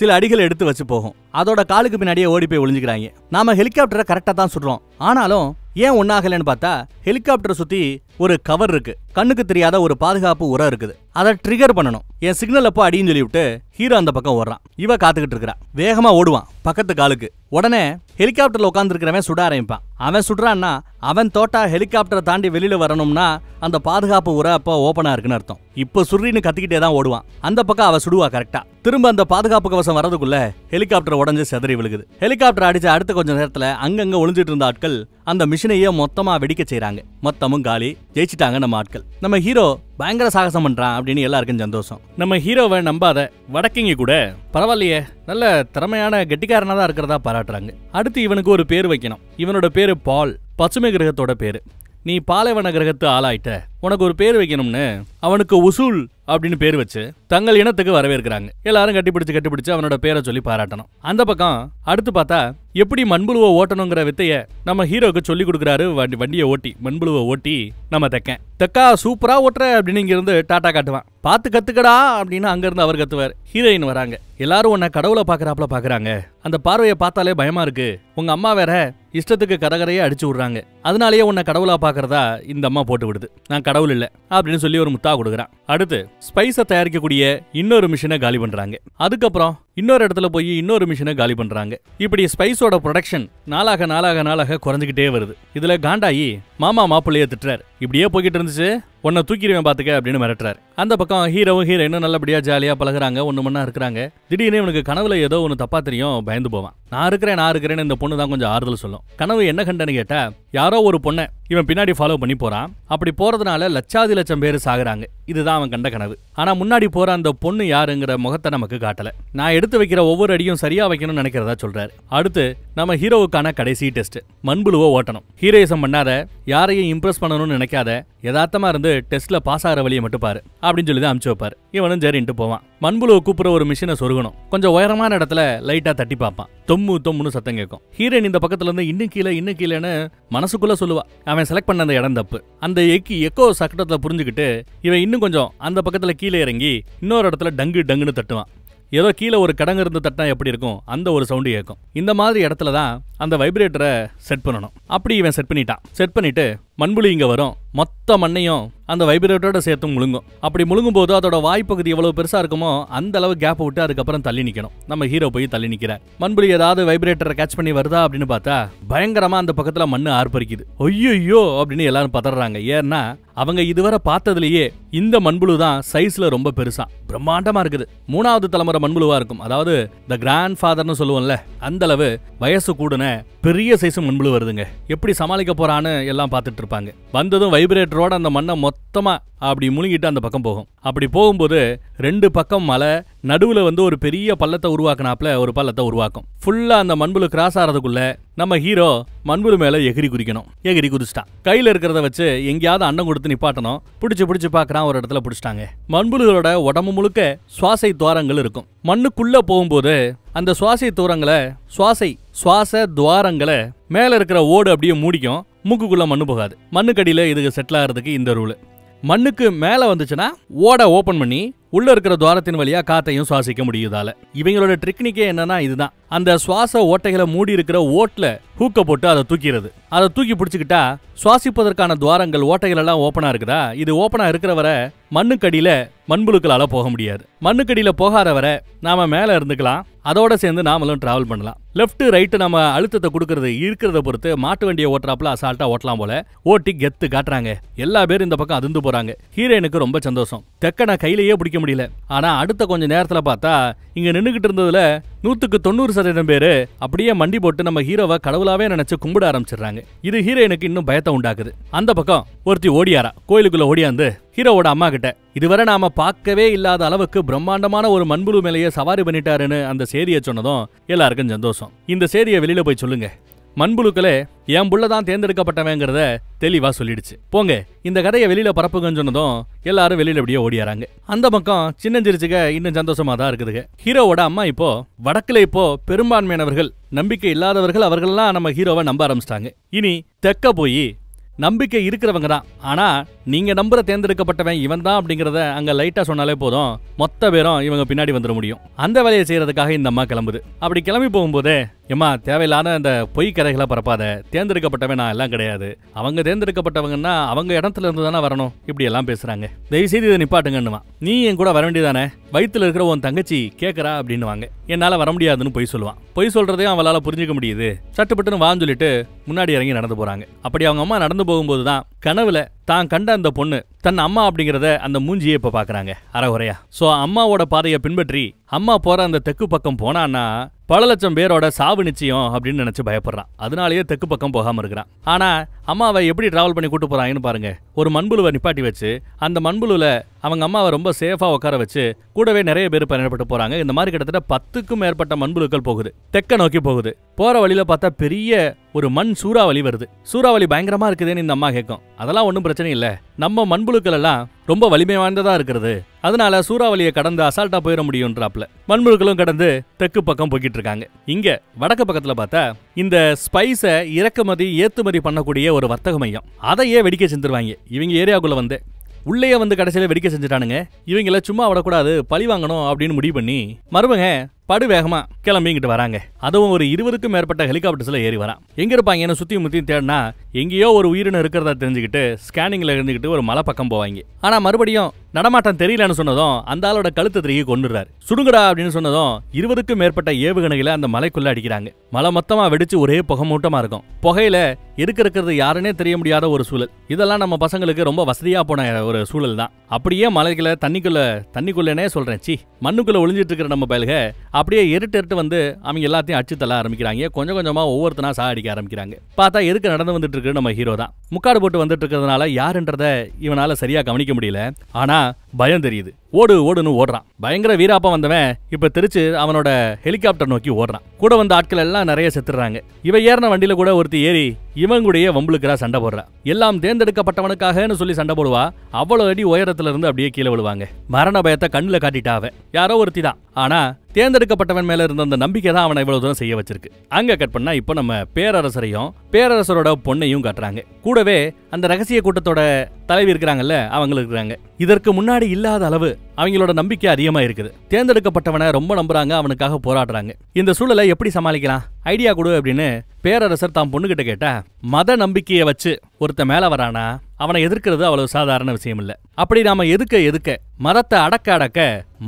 சில அடிகள் எடுத்து வச்சு போகும் அதோட காலுக்கு பின்னாடியே ஓடி போய் ஒளிஞ்சுக்கிறாங்க நாம ஹெலிகாப்டரை கரெக்டாக தான் சுடுறோம் ஆனாலும் ஏன் ஒன்னாகலன்னு பார்த்தா ஹெலிகாப்டரை சுற்றி ஒரு கவர் இருக்கு கண்ணுக்கு தெரியாத ஒரு பாதுகாப்பு உரம் இருக்குது அதை ட்ரிகர் பண்ணணும் என் சிக்னல் அப்போ அடின்னு சொல்லிவிட்டு ஹீரோ அந்த பக்கம் ஓடுறான் இவ காத்துக்கிட்டு இருக்கிறான் வேகமா ஓடுவான் பக்கத்து காலுக்கு உடனே ஹெலிகாப்டர்ல இருக்கிறவன் சுட ஆரம்பிப்பான் அவன் சுடுறான்னா அவன் தோட்டா ஹெலிகாப்டரை தாண்டி வெளியில வரணும்னா அந்த பாதுகாப்பு உரை அப்போ ஓப்பனா இருக்குன்னு அர்த்தம் இப்போ சுருன்னு கத்திக்கிட்டே தான் ஓடுவான் அந்த பக்கம் அவன் சுடுவா கரெக்டா திரும்ப அந்த பாதுகாப்பு கவசம் வரதுக்குள்ள ஹெலிகாப்டர் உடஞ்சு செதறி விழுகுது ஹெலிகாப்டர் அடிச்சு அடுத்த கொஞ்ச நேரத்துல அங்கங்க ஒளிஞ்சிட்டு இருந்த ஆட்கள் அந்த மிஷினையே மொத்தமா வெடிக்க செய்யறாங்க மொத்தமும் காலி ஜெயிச்சிட்டாங்க நம்ம ஆட்கள் நம்ம ஹீரோ பயங்கர சாகசம் பண்றான் அப்படின்னு எல்லாருக்கும் சந்தோஷம் நம்ம ஹீரோவை நம்பாத வடக்கிங்க கூட பரவாயில்லையே நல்ல திறமையான கெட்டிக்காரனா தான் இருக்கிறதா பாராட்டுறாங்க அடுத்து இவனுக்கு ஒரு பேர் வைக்கணும் இவனோட பேரு பால் பசுமை கிரகத்தோட பேரு நீ பாலைவன கிரகத்து ஆளாயிட்ட உனக்கு ஒரு பேர் வைக்கணும்னு அவனுக்கு உசூல் அப்படின்னு பேர் வச்சு தங்கள் இனத்துக்கு வரவேற்கிறாங்க எல்லாரும் கட்டிப்பிடிச்சு கட்டிப்பிடிச்சு அவனோட பேரை சொல்லி பாராட்டணும் அந்த பக்கம் அடுத்து பார்த்தா எப்படி மண்புழுவை ஓட்டணுங்கிற வித்தைய நம்ம ஹீரோக்கு சொல்லி கொடுக்குறாரு வண்டி வண்டியை ஓட்டி மண்புழுவை ஓட்டி நம்ம தைக்கேன் தெக்கா சூப்பரா ஓட்டுற அப்படின்னு இங்கிருந்து டாட்டா காட்டுவான் பார்த்து கத்துக்கடா அப்படின்னு அங்கிருந்து அவர் கத்துவார் ஹீரோயின் வராங்க எல்லாரும் உன்ன கடவுளை பாக்குறாப்ல பாக்குறாங்க அந்த பார்வையை பார்த்தாலே பயமா இருக்கு உங்க அம்மா வேற இஷ்டத்துக்கு கரகரையே அடிச்சு விடுறாங்க அதனாலேயே உன்னை கடவுளா பாக்குறதா இந்த அம்மா போட்டு விடுது நான் கடவுள் இல்ல அப்படின்னு சொல்லி ஒரு முத்தா கொடுக்குறான் அடுத்து ஸ்பைஸை தயாரிக்கக்கூடிய இன்னொரு மிஷினை காலி பண்றாங்க அதுக்கப்புறம் இன்னொரு இடத்துல போய் இன்னொரு மிஷினை காலி பண்றாங்க இப்படி ஸ்பைஸோட ப்ரொடக்ஷன் நாளாக நாளாக நாளாக குறைஞ்சிக்கிட்டே வருது இதுல காண்டாயி மாமா மாப்பிள்ளைய திட்டுறாரு இப்படியே போய்கிட்டு இருந்துச்சு உன்னை தூக்கிடுவேன் பாத்துக்க அப்படின்னு மிரட்டுறாரு அந்த பக்கம் ஹீரோவும் ஹீரோயினும் நல்லபடியா ஜாலியா பழகுறாங்க ஒண்ணு மண்ணா இருக்கிறாங்க திடீர்னு இவனுக்கு கனவுல ஏதோ ஒன்று தப்பா தெரியும் பயந்து போவான் நான் இருக்கிறேன் நான் இருக்கிறேன்னு இந்த பொண்ணு தான் கொஞ்சம் ஆறுதல் சொல்லும் கனவு என்ன கண்டன்னு கேட்டா யாரோ ஒரு பொண்ணை இவன் பின்னாடி ஃபாலோ பண்ணி போறான் அப்படி போறதுனால லட்சாதி லட்சம் பேர் சாகுறாங்க இதுதான் அவன் கண்ட கனவு ஆனா முன்னாடி போற அந்த பொண்ணு யாருங்கிற முகத்தை நமக்கு காட்டல நான் எடுத்து வைக்கிற ஒவ்வொரு அடியும் சரியா வைக்கணும்னு நினைக்கிறதா சொல்றாரு அடுத்து நம்ம ஹீரோவுக்கான கடைசி டெஸ்ட் மண்புழுவோ ஓட்டணும் ஹீரோயிசம் பண்ணாத யாரையும் இம்ப்ரெஸ் பண்ணணும்னு நினைக்காத யதார்த்தமா இருந்து டெஸ்ட்டில் பாஸ் ஆகிற வழியை மட்டும் பாரு அப்படின்னு சொல்லி தான் அமுச்சு வைப்பார் இவனும் சரின்ட்டு போவான் மண்புழுவை கூப்பிட்ற ஒரு மிஷினை சொருகணும் கொஞ்சம் உயரமான இடத்துல லைட்டாக தட்டி பார்ப்பான் தொம்மு தொம்முன்னு சத்தம் கேட்கும் ஹீரோயின் இந்த பக்கத்துலேருந்து இன்னும் கீழே இன்னும் கீழேன்னு மனசுக்குள்ளே சொல்லுவா அவன் செலக்ட் பண்ண அந்த இடம் தப்பு அந்த எக்கி எக்கோ சக்கட்டத்தை புரிஞ்சுக்கிட்டு இவன் இன்னும் கொஞ்சம் அந்த பக்கத்தில் கீழே இறங்கி இன்னொரு இடத்துல டங்கு டங்குன்னு தட்டுவான் ஏதோ கீழே ஒரு கடங்கு இருந்து தட்டினா எப்படி இருக்கும் அந்த ஒரு சவுண்டு கேட்கும் இந்த மாதிரி இடத்துல தான் அந்த வைப்ரேட்டரை செட் பண்ணணும் அப்படி இவன் செட் பண்ணிட்டான் செட் பண்ணிட்டு மண்புழு இங்கே வரும் மொத்த மண்ணையும் அந்த வைப்ரேட்டரோட சேர்த்து முழுங்கும் அப்படி முழுங்கும் போது அதோட வாய்ப்பகுதி எவ்வளவு பெருசா இருக்குமோ அந்த அளவு கேப் விட்டு அதுக்கப்புறம் தள்ளி நிக்கணும் நம்ம ஹீரோ போய் தள்ளி நிக்கிறார் மண்புழி ஏதாவது வைப்ரேட்டரை கேட்ச் பண்ணி வருதா அப்படின்னு பார்த்தா பயங்கரமா அந்த பக்கத்துல மண்ணு ஆர்ப்பரிக்குது ஐயோ அப்படின்னு எல்லாரும் பதறாங்க ஏன்னா அவங்க இதுவரை பார்த்ததுலயே இந்த மண்புழு தான் சைஸ்ல ரொம்ப பெருசா பிரம்மாண்டமா இருக்குது மூணாவது தலைமுறை மண்புழுவா இருக்கும் அதாவது த கிராண்ட் ஃபாதர்னு சொல்லுவோம்ல அந்த அளவு வயசு கூடுன பெரிய சைஸ் மண்புழு வருதுங்க எப்படி சமாளிக்க போறான்னு எல்லாம் பார்த்துட்டு இருப்பாங்க வந்ததும் வைப்ரேட்டரோட அந்த மண்ணை மொத்தமாக அப்படி முழுங்கிட்டு அந்த பக்கம் போகும் அப்படி போகும்போது ரெண்டு பக்கம் மலை நடுவில் வந்து ஒரு பெரிய பள்ளத்தை உருவாக்குனாப்புல ஒரு பள்ளத்தை உருவாக்கும் ஃபுல்லாக அந்த மண்புழு கிராஸ் ஆகிறதுக்குள்ள நம்ம ஹீரோ மண்புழு மேலே எகிரி குதிக்கணும் எகிரி குதிச்சிட்டான் கையில் இருக்கிறத வச்சு எங்கேயாவது அண்ணன் கொடுத்து நிப்பாட்டணும் பிடிச்சி பிடிச்சி பார்க்குறான் ஒரு இடத்துல பிடிச்சிட்டாங்க மண்புழுகளோட உடம்பு முழுக்க சுவாசை துவாரங்கள் இருக்கும் மண்ணுக்குள்ளே போகும்போது அந்த சுவாசை தூரங்களை சுவாசை சுவாச துவாரங்களை மேலே இருக்கிற ஓடு அப்படியே மூடிக்கும் மூக்குக்குள்ளே மண்ணு போகாது மண்ணுக்கடியில் இதுக்கு செட்டில் ஆகிறதுக்கு இந்த ரூலு மண்ணுக்கு மேலே வந்துச்சுன்னா ஓட ஓப்பன் பண்ணி உள்ள இருக்கிற துவாரத்தின் வழியா காத்தையும் சுவாசிக்க முடியுதால இவங்களோட டெக்னிக்கே என்னன்னா இதுதான் அந்த சுவாச ஓட்டைகளை மூடி இருக்கிற ஓட்டில் ஹூக்க போட்டு அதை தூக்கிறது அதை தூக்கி பிடிச்சிக்கிட்டா சுவாசிப்பதற்கான துவாரங்கள் ஓட்டைகள் எல்லாம் ஓப்பனா இருக்குதா இது ஓப்பனா இருக்கிற வரை மண்ணுக்கடியில மண்புழுக்களால் போக முடியாது மண்ணுக்கடியில போகாத வரை நாம் மேலே இருந்துக்கலாம் அதோட சேர்ந்து நாமளும் ட்ராவல் பண்ணலாம் லெஃப்ட் ரைட்டு நம்ம அழுத்தத்தை கொடுக்கறது இருக்கிறத பொறுத்து மாட்டு வண்டியை ஓட்டுறாப்புல அசால்ட்டாக ஓட்டலாம் போல ஓட்டி கெத்து காட்டுறாங்க எல்லா பேரும் இந்த பக்கம் அதிர்ந்து போகிறாங்க ஹீரோயினுக்கு ரொம்ப சந்தோஷம் தெக்கனை கையிலேயே பிடிக்க முடியல ஆனால் அடுத்த கொஞ்சம் நேரத்தில் பார்த்தா இங்கே நின்றுக்கிட்டு இருந்ததில் நூற்றுக்கு தொண்ணூறு சதவீதம் பேர் அப்படியே மண்டி போட்டு நம்ம ஹீரோவை கடவுளாவே நினச்சி கும்பிட ஆரம்பிச்சிடுறாங்க இது ஹீரோயினுக்கு இன்னும் பயத்தை உண்டாக்குது அந்த பக்கம் ஒருத்தி ஓடியாரா கோயிலுக்குள்ளே ஓடியாந்து ஹீரோவோட அம்மா கிட்ட இதுவரை நாம பார்க்கவே இல்லாத அளவுக்கு பிரம்மாண்டமான ஒரு மண்புழு மேலேயே சவாரி பண்ணிட்டாருன்னு அந்த செய்தியை சொன்னதும் எல்லாருக்கும் சந்தோஷம் இந்த செய்தியை வெளியில போய் சொல்லுங்க மண்புழுக்களே என் புள்ளதான் தேர்ந்தெடுக்கப்பட்டவங்கிறத தெளிவா சொல்லிடுச்சு போங்க இந்த கதையை வெளியில பரப்புங்கன்னு சொன்னதும் எல்லாரும் வெளியில அப்படியே ஓடியாராங்க அந்த பக்கம் சின்னஞ்சிரிச்சுக்க இன்னும் சந்தோஷமா தான் இருக்குதுங்க ஹீரோவோட அம்மா இப்போ வடக்குல இப்போ பெரும்பான்மையானவர்கள் நம்பிக்கை இல்லாதவர்கள் அவர்கள்லாம் நம்ம ஹீரோவை நம்ப ஆரம்பிச்சிட்டாங்க இனி தெக்க போய் நம்பிக்கை இருக்கிறவங்க தான் ஆனால் நீங்கள் நம்புற தேர்ந்தெடுக்கப்பட்டவன் இவன் தான் அப்படிங்கிறத அங்கே லைட்டாக சொன்னாலே போதும் மொத்த பேரும் இவங்க பின்னாடி வந்துட முடியும் அந்த வேலையை செய்கிறதுக்காக இந்த அம்மா கிளம்புது அப்படி கிளம்பி போகும்போதே ஏம்மா தேவையில்லாத அந்த பொய் கதைகளை பரப்பாத தேர்ந்தெடுக்கப்பட்டவன் நான் எல்லாம் கிடையாது அவங்க தேர்ந்தெடுக்கப்பட்டவங்கன்னா அவங்க இடத்துல இருந்து தானே வரணும் இப்படி எல்லாம் பேசுறாங்க தயவுசெய்து இதை நிப்பாட்டுங்கன்னுவான் நீ என் கூட வர வேண்டியதானே வயிற்றுல இருக்கிற உன் தங்கச்சி கேட்குறா அப்படின்னுவாங்க என்னால் வர முடியாதுன்னு பொய் சொல்லுவான் பொய் சொல்றதையும் அவளால் புரிஞ்சுக்க முடியுது சட்டுப்பட்டுன்னு வான்னு சொல்லிட்டு முன்னாடி இறங்கி நடந்து போறாங்க அப்படி அவங்க அம்மா நடந்து 不用爆炸。கனவுல தான் கண்ட அந்த பொண்ணு தன் அம்மா அப்படிங்கிறத அந்த மூஞ்சியை இப்போ பாக்குறாங்க அறகுறையா சோ அம்மாவோட பாதையை பின்பற்றி அம்மா போகிற அந்த தெக்கு பக்கம் போனான்னா பல லட்சம் பேரோட சாவு நிச்சயம் அப்படின்னு நினச்சி பயப்படுறான் அதனாலேயே தெற்கு பக்கம் போகாமல் இருக்கிறான் ஆனால் அம்மாவை எப்படி ட்ராவல் பண்ணி கூட்டு போறாங்கன்னு பாருங்க ஒரு மண்புழுவை நிப்பாட்டி வச்சு அந்த மண்புழுவில் அவங்க அம்மாவை ரொம்ப சேஃபாக உட்கார வச்சு கூடவே நிறைய பேர் பயணப்பட்டு போறாங்க இந்த மாதிரி கிட்டத்தட்ட பத்துக்கும் மேற்பட்ட மண்புழுக்கள் போகுது தெக்க நோக்கி போகுது போற வழியில பார்த்தா பெரிய ஒரு மண் சூறாவளி வருது சூறாவளி பயங்கரமா இருக்குதுன்னு இந்த அம்மா கேட்கும் அதெல்லாம் ஒன்றும் பிரச்சனை இல்லை நம்ம மண்புழுக்கள் எல்லாம் ரொம்ப வலிமை வாய்ந்ததா இருக்கிறது அதனால சூறாவளியை கடந்து அசால்ட்டா போயிட முடியுன்றாப்ல மண்புழுக்களும் கடந்து தெற்கு பக்கம் போய்கிட்டு இருக்காங்க இங்க வடக்கு பக்கத்துல பார்த்தா இந்த ஸ்பைஸை இறக்குமதி ஏற்றுமதி பண்ணக்கூடிய ஒரு வர்த்தக மையம் அதையே வெடிக்க செஞ்சிருவாங்க இவங்க ஏரியாவுக்குள்ளே வந்து உள்ளேயே வந்து கடைசியில் வெடிக்க செஞ்சுட்டானுங்க இவங்கள சும்மா விடக்கூடாது பழி வாங்கணும் அப்படின்னு முடிவு பண்ணி மருமக படுவேகமா கிளம்பிங்கிட்டு வராங்க அதுவும் ஒரு இருபதுக்கும் மேற்பட்ட ஹெலிகாப்டர்ஸ்ல ஏறி வரான் எங்க இருப்பாங்கன்னு சுத்தி முத்தி தேடினா எங்கேயோ ஒரு உயிரினம் இருக்கிறதா தெரிஞ்சுக்கிட்டு ஸ்கேனிங்ல இருந்துகிட்டு ஒரு மலை பக்கம் போவாங்க ஆனா மறுபடியும் நடமாட்டம் தெரியலன்னு சொன்னதும் அந்த ஆளோட கழுத்து திரையை கொண்டுறாரு சுடுங்கடா அப்படின்னு சொன்னதும் இருபதுக்கும் மேற்பட்ட ஏவுகணைகளை அந்த மலைக்குள்ள அடிக்கிறாங்க மலை மொத்தமா வெடிச்சு ஒரே புகை மூட்டமா இருக்கும் புகையில இருக்க இருக்கிறது யாருன்னே தெரிய முடியாத ஒரு சூழல் இதெல்லாம் நம்ம பசங்களுக்கு ரொம்ப வசதியா போன ஒரு சூழல் தான் அப்படியே மலைக்குள்ள தண்ணிக்குள்ள தண்ணிக்குள்ளனே சொல்றேன் சி மண்ணுக்குள்ள ஒளிஞ்சிட்டு இருக்கிற நம்ம பயலுக அப்படியே இருட்டு இருட்டு வந்து அவங்க எல்லாத்தையும் அடிச்சு தள்ள ஆரம்பிக்கிறாங்க கொஞ்சம் கொஞ்சமாக ஒவ்வொருத்தனா சா அடிக்க ஆரம்பிக்கிறாங்க பார்த்தா எதுக்கு நடந்து வந்துட்டு இருக்கு நம்ம ஹீரோ தான் முக்காடு போட்டு வந்துட்டு இருக்கிறதுனால யாருன்றத இவனால் சரியாக கவனிக்க முடியல ஆனால் பயம் தெரியுது ஓடு ஓடுன்னு ஓடுறான் பயங்கர வீராப்பா வந்தவன் இப்ப தெரிச்சு அவனோட ஹெலிகாப்டர் நோக்கி ஓடுறான் கூட வந்த ஆட்கள் எல்லாம் நிறைய செத்துறாங்க இவ ஏறின வண்டியில கூட ஒருத்தி ஏறி இவன் கூட வம்புளுக்கிறா சண்டை போடுறான் எல்லாம் தேர்ந்தெடுக்கப்பட்டவனுக்காகன்னு சொல்லி சண்டை போடுவா அவ்வளவு அடி உயரத்துல இருந்து அப்படியே கீழே விழுவாங்க மரண பயத்தை கண்ணுல காட்டிட்டா அவன் யாரோ ஒருத்தி தான் ஆனா தேர்ந்தெடுக்கப்பட்டவன் மேல இருந்த அந்த நம்பிக்கை தான் அவனை இவ்வளவு தூரம் செய்ய வச்சிருக்கு அங்க கட் பண்ணா இப்போ நம்ம பேரரசரையும் பேரரசரோட பொண்ணையும் காட்டுறாங்க கூடவே அந்த ரகசிய கூட்டத்தோட தலைவி இருக்கிறாங்கல்ல அவங்களும் இருக்கிறாங்க இதற்கு முன்னாடி இல்லாத அளவு அவங்களோட நம்பிக்கை அதிகமாக இருக்குது தேர்ந்தெடுக்கப்பட்டவனை ரொம்ப நம்புறாங்க அவனுக்காக போராடுறாங்க இந்த சூழலை எப்படி சமாளிக்கலாம் ஐடியா கொடு அப்படின்னு பேரரசர் தாம் கிட்ட கேட்டா மத நம்பிக்கையை வச்சு ஒருத்த மேல வரானா அவனை எதிர்க்கிறது அவ்வளவு சாதாரண விஷயம் இல்லை அப்படி நாம எதுக்க எதுக்க மதத்தை அடக்க அடக்க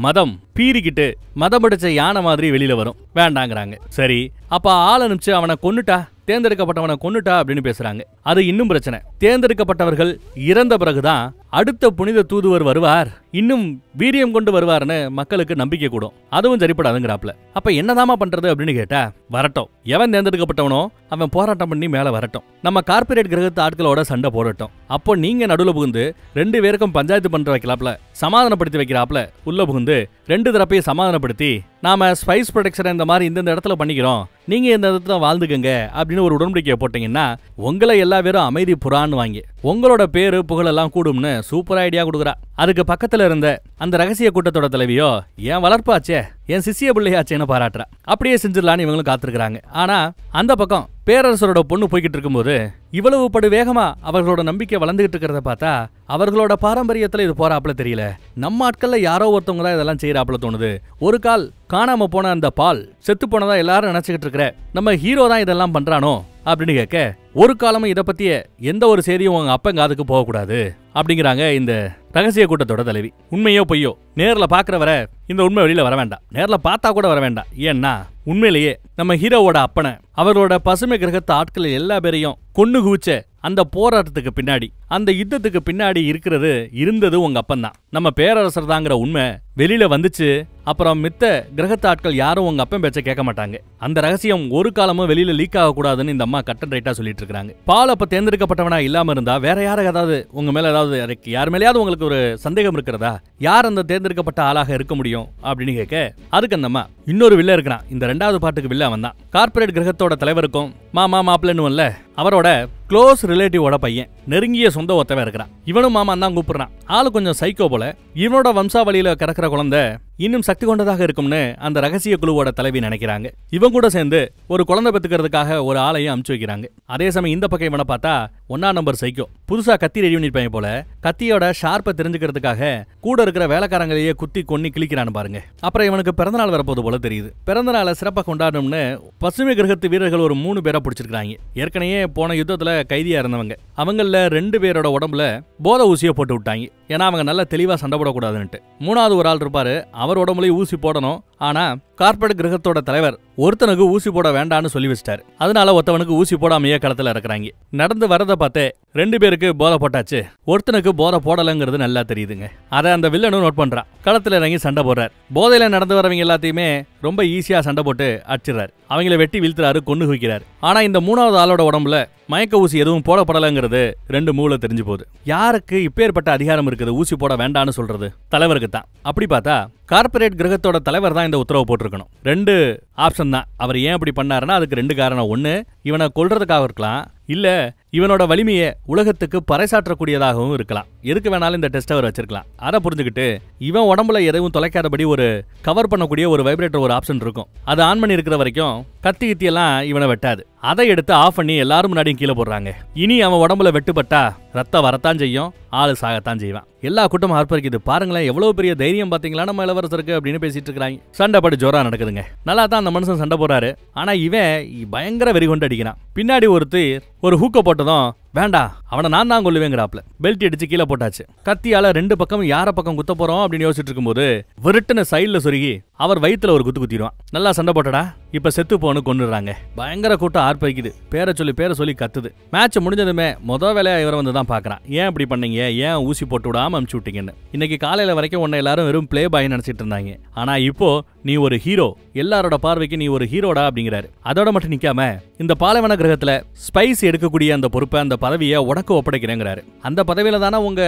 மதம் பீறிக்கிட்டு மதம் பிடிச்ச யானை மாதிரி வெளியில வரும் வேண்டாங்கிறாங்க சரி அப்ப ஆள் அனுப்பிச்சு அவனை கொண்டுட்டா தேர்ந்தெடுக்கப்பட்டவனை கொண்டுட்டா அப்படின்னு பேசுறாங்க அது இன்னும் பிரச்சனை தேர்ந்தெடுக்கப்பட்டவர்கள் இறந்த பிறகுதான் அடுத்த புனித தூதுவர் வருவார் இன்னும் வீரியம் கொண்டு வருவார்னு மக்களுக்கு நம்பிக்கை கூடும் அதுவும் சரிப்படாதுங்கிறாப்ல அப்ப என்னதாமா பண்றது அப்படின்னு கேட்டா வரட்டும் எவன் தேர்ந்தெடுக்கப்பட்டவனோ அவன் போராட்டம் பண்ணி மேல வரட்டும் நம்ம கார்பரேட் கிரகத்து ஆட்களோட சண்டை போடட்டும் அப்போ நீங்க நடுவில் புகுந்து ரெண்டு பேருக்கும் பஞ்சாயத்து பண்ற வைக்கலாப்ல சமாதானப்படுத்தி வைக்கிறாப்ல உள்ள புகுந்து ரெண்டு தரப்பையும் சமாதானப்படுத்தி நாம் ஸ்பைஸ் ப்ரொடக்ஷனை இந்த மாதிரி இந்தந்த இடத்துல பண்ணிக்கிறோம் நீங்கள் இந்த இடத்துல வாழ்ந்துக்கங்க அப்படின்னு ஒரு உடன்படிக்கையை போட்டிங்கன்னா உங்களை எல்லா பேரும் அமைதி புறான்னு வாங்கி உங்களோட பேரு புகழெல்லாம் கூடும்னு சூப்பர் ஐடியா கொடுக்குறா அதுக்கு பக்கத்துல இருந்த அந்த ரகசிய கூட்டத்தோட தலைவியோ என் வளர்ப்பாச்சே என் சிசிய பிள்ளையாச்சேன்னு பாராட்டுறா அப்படியே செஞ்சிடலான்னு இவங்களும் காத்திருக்கிறாங்க ஆனா அந்த பக்கம் பேரரசரோட பொண்ணு போய்கிட்டு இருக்கும்போது இவ்வளவு படு வேகமா அவர்களோட நம்பிக்கை வளர்ந்துகிட்டு இருக்கிறத பார்த்தா அவர்களோட பாரம்பரியத்துல இது போறாப்புல தெரியல நம்ம ஆட்கள்ல யாரோ ஒருத்தவங்க தான் இதெல்லாம் செய்யறாப்புல தோணுது ஒரு கால் காணாம போன அந்த பால் செத்து போனதா எல்லாரும் நினைச்சுக்கிட்டு இருக்கிற நம்ம ஹீரோ தான் இதெல்லாம் பண்றானோ அப்படின்னு கேட்க ஒரு காலமும் இதை பற்றிய எந்த ஒரு செய்தியும் அவங்க அப்பன் காதுக்கு போகக்கூடாது அப்படிங்கிறாங்க இந்த ரகசிய கூட்டத்தோட தலைவி உண்மையோ பொய்யோ நேரில் பார்க்குற வர இந்த உண்மை வெளியில் வர வேண்டாம் நேரில் பார்த்தா கூட வர வேண்டாம் ஏன்னா உண்மையிலேயே நம்ம ஹீரோவோட அப்பனை அவர்களோட பசுமை கிரகத்து ஆட்களில் எல்லா பேரையும் கொண்டு குவிச்ச அந்த போராட்டத்துக்கு பின்னாடி அந்த யுத்தத்துக்கு பின்னாடி இருக்கிறது இருந்தது உங்க அப்பந்தான் நம்ம பேரரசர் தாங்கிற உண்மை வெளியில வந்துச்சு அப்புறம் மித்த கிரகத்தாட்கள் யாரும் உங்க அப்பன் பேச்ச கேட்க மாட்டாங்க அந்த ரகசியம் ஒரு காலமும் வெளியில லீக் கூடாதுன்னு இந்த அம்மா கட்டன் ரைட்டா சொல்லிட்டு இருக்காங்க பால் அப்ப தேர்ந்தெடுக்கப்பட்டவனா இல்லாம இருந்தா வேற யாரும் ஏதாவது உங்க மேல ஏதாவது யார் மேலேயாவது உங்களுக்கு ஒரு சந்தேகம் இருக்கிறதா யார் அந்த தேர்ந்தெடுக்கப்பட்ட ஆளாக இருக்க முடியும் அப்படின்னு கேட்க அதுக்கு அந்த அம்மா இன்னொரு வில்ல இருக்கிறான் இந்த ரெண்டாவது பாட்டுக்கு வில்ல அவன் தான் கார்பரேட் கிரகத்தோட தலைவருக்கும் மாமா மாப்பிள்ளன்னு அவரோட க்ளோஸ் ரிலேட்டிவோட பையன் நெருங்கிய சொந்த ஒருத்தவன் இருக்கிறான் இவனும் மாமான் தான் கூப்பிடுறான் ஆளு கொஞ்சம் சைக்கோ போல இவனோட வம்சாவளியில கிடக்கிற குழந்தை இன்னும் சக்தி கொண்டதாக இருக்கும்னு அந்த ரகசிய குழுவோட தலைவி நினைக்கிறாங்க இவங்க கூட சேர்ந்து ஒரு குழந்தை பெற்றுக்கிறதுக்காக ஒரு ஆலையை அமுச்சு வைக்கிறாங்க அதே சமயம் இந்த பக்கம் இவனை பார்த்தா ஒன்னா நம்பர் சைக்கோ புதுசா கத்தி ரெடி பண்ணிருப்பாங்க போல கத்தியோட ஷார்ப்பை தெரிஞ்சுக்கிறதுக்காக கூட இருக்கிற வேலைக்காரங்களையே குத்தி கொன்னி கிளிக்கிறான்னு பாருங்க அப்புறம் இவனுக்கு பிறந்தநாள் வரப்போது போல தெரியுது பிறந்தநாளை சிறப்பாக கொண்டாடணும்னு பசுமை கிரகத்து வீரர்கள் ஒரு மூணு பேரை பிடிச்சிருக்காங்க ஏற்கனவே போன யுத்தத்தில் கைதியா இருந்தவங்க அவங்கள ரெண்டு பேரோட உடம்புல போத ஊசியை போட்டு விட்டாங்க ஏன்னா அவங்க நல்லா தெளிவாக சண்டை போடக்கூடாதுன்ட்டு மூணாவது ஒரு ஆள் இருப்பார் அவர் உடம்புலையும் ஊசி போடணும் ஆனால் கார்பரேட் கிரகத்தோட தலைவர் ஒருத்தனுக்கு ஊசி போட வேண்டான்னு சொல்லி வச்சிட்டாரு அதனால ஒருத்தவனுக்கு ஊசி போடாமையே களத்தில் இருக்கிறாங்க நடந்து வரதை பார்த்தே ரெண்டு பேருக்கு போதை போட்டாச்சு ஒருத்தனுக்கு போதை போடலைங்கிறது நல்லா தெரியுதுங்க அதை அந்த வில்லனும் நோட் பண்ணுறான் களத்தில் இறங்கி சண்டை போடுறார் போதையில் நடந்து வரவங்க எல்லாத்தையுமே ரொம்ப ஈஸியாக சண்டை போட்டு அடிச்சிடுறாரு அவங்கள வெட்டி வீழ்த்துறாரு கொண்டு குவிக்கிறாரு ஆனா இந்த மூணாவது ஆளோட உடம்புல மயக்க ஊசி எதுவும் போடப்படலைங்கிறது ரெண்டு மூல தெரிஞ்சு போகுது யாருக்கு இப்பேற்பட்ட அதிகாரம் இருக்குது ஊசி போட வேண்டாம்னு சொல்றது தலைவருக்கு தான் அப்படி பார்த்தா கார்பரேட் கிரகத்தோட தலைவர் தான் இந்த உத்தரவு போட்டிருக்கணும் ரெண்டு ஆப்ஷன் தான் அவர் ஏன் அப்படி பண்ணாருன்னா அதுக்கு ரெண்டு காரணம் ஒன்று இவனை கொள்றதுக்காக இருக்கலாம் இல்ல இவனோட வலிமையை உலகத்துக்கு பறைசாற்றக்கூடியதாகவும் இருக்கலாம் எதுக்கு வேணாலும் இந்த டெஸ்ட் அவர் வச்சிருக்கலாம் அதை புரிஞ்சுக்கிட்டு இவன் உடம்புல எதுவும் தொலைக்காதபடி ஒரு கவர் பண்ணக்கூடிய ஒரு வைப்ரேட்டர் ஒரு ஆப்ஷன் இருக்கும் அதை ஆன் பண்ணி இருக்கிற வரைக்கும் கத்தி கித்தியெல்லாம் இவனை வெட்டாது அதை எடுத்து ஆஃப் பண்ணி எல்லாரும் முன்னாடியும் கீழே போடுறாங்க இனி அவன் உடம்புல வெட்டுப்பட்டா ரத்தம் வரத்தான் செய்யும் ஆள் சாகத்தான் செய்வான் எல்லா கூட்டமும் ஹார்பருக்கு பாருங்களேன் எவ்வளவு பெரிய தைரியம் பாத்தீங்களா நம்ம இளவரசருக்கு அப்படின்னு பேசிட்டு இருக்கிறாங்க சண்டை படி ஜோரா நடக்குதுங்க நல்லா தான் அந்த மனுஷன் சண்டை போறாரு ஆனா இவன் பயங்கர வெறி கொண்டு அடிக்கிறான் பின்னாடி ஒருத்தர் ஒரு ஹூக்க போட்டதும் வேண்டாம் அவனை நான் தான் கொள்ளுவேங்கிறாப்ல பெல்ட் அடிச்சு கீழே போட்டாச்சு கத்தியால ரெண்டு பக்கம் யார பக்கம் குத்த போறோம் அப்படின்னு யோசிச்சுட்டு இருக்கும்போது விருட்டுன சைட்ல சொருகி அவர் வயிற்றுல ஒரு குத்து குத்திடுவான் நல்லா சண்டை போட்டடா இப்ப செத்து போன்னு கொண்டுடுறாங்க பயங்கர கூட்டம் ஆர்ப்பிக்குது பேரை சொல்லி பேரை சொல்லி கத்துது மேட்ச் முடிஞ்சதுமே மொத வேலையா இவரை வந்து தான் பாக்குறான் ஏன் இப்படி பண்ணீங்க ஏன் ஊசி போட்டு விடாம அமுச்சு விட்டீங்கன்னு இன்னைக்கு காலையில வரைக்கும் உன்ன எல்லாரும் வெறும் பிளே பாய் நினைச்சிட்டு இருந்தாங்க ஆனா இப்போ நீ ஒரு ஹீரோ எல்லாரோட பார்வைக்கு நீ ஒரு ஹீரோடா அப்படிங்கிறாரு அதோட மட்டும் நிக்காம இந்த பாலைவன கிரகத்துல ஸ்பைஸ் எடுக்கக்கூடிய அந்த பொறுப்பை அந்த பதவியை உடக்க ஒப்படைக்கிறேங்கிறாரு அந்த பதவியில தானே உங்க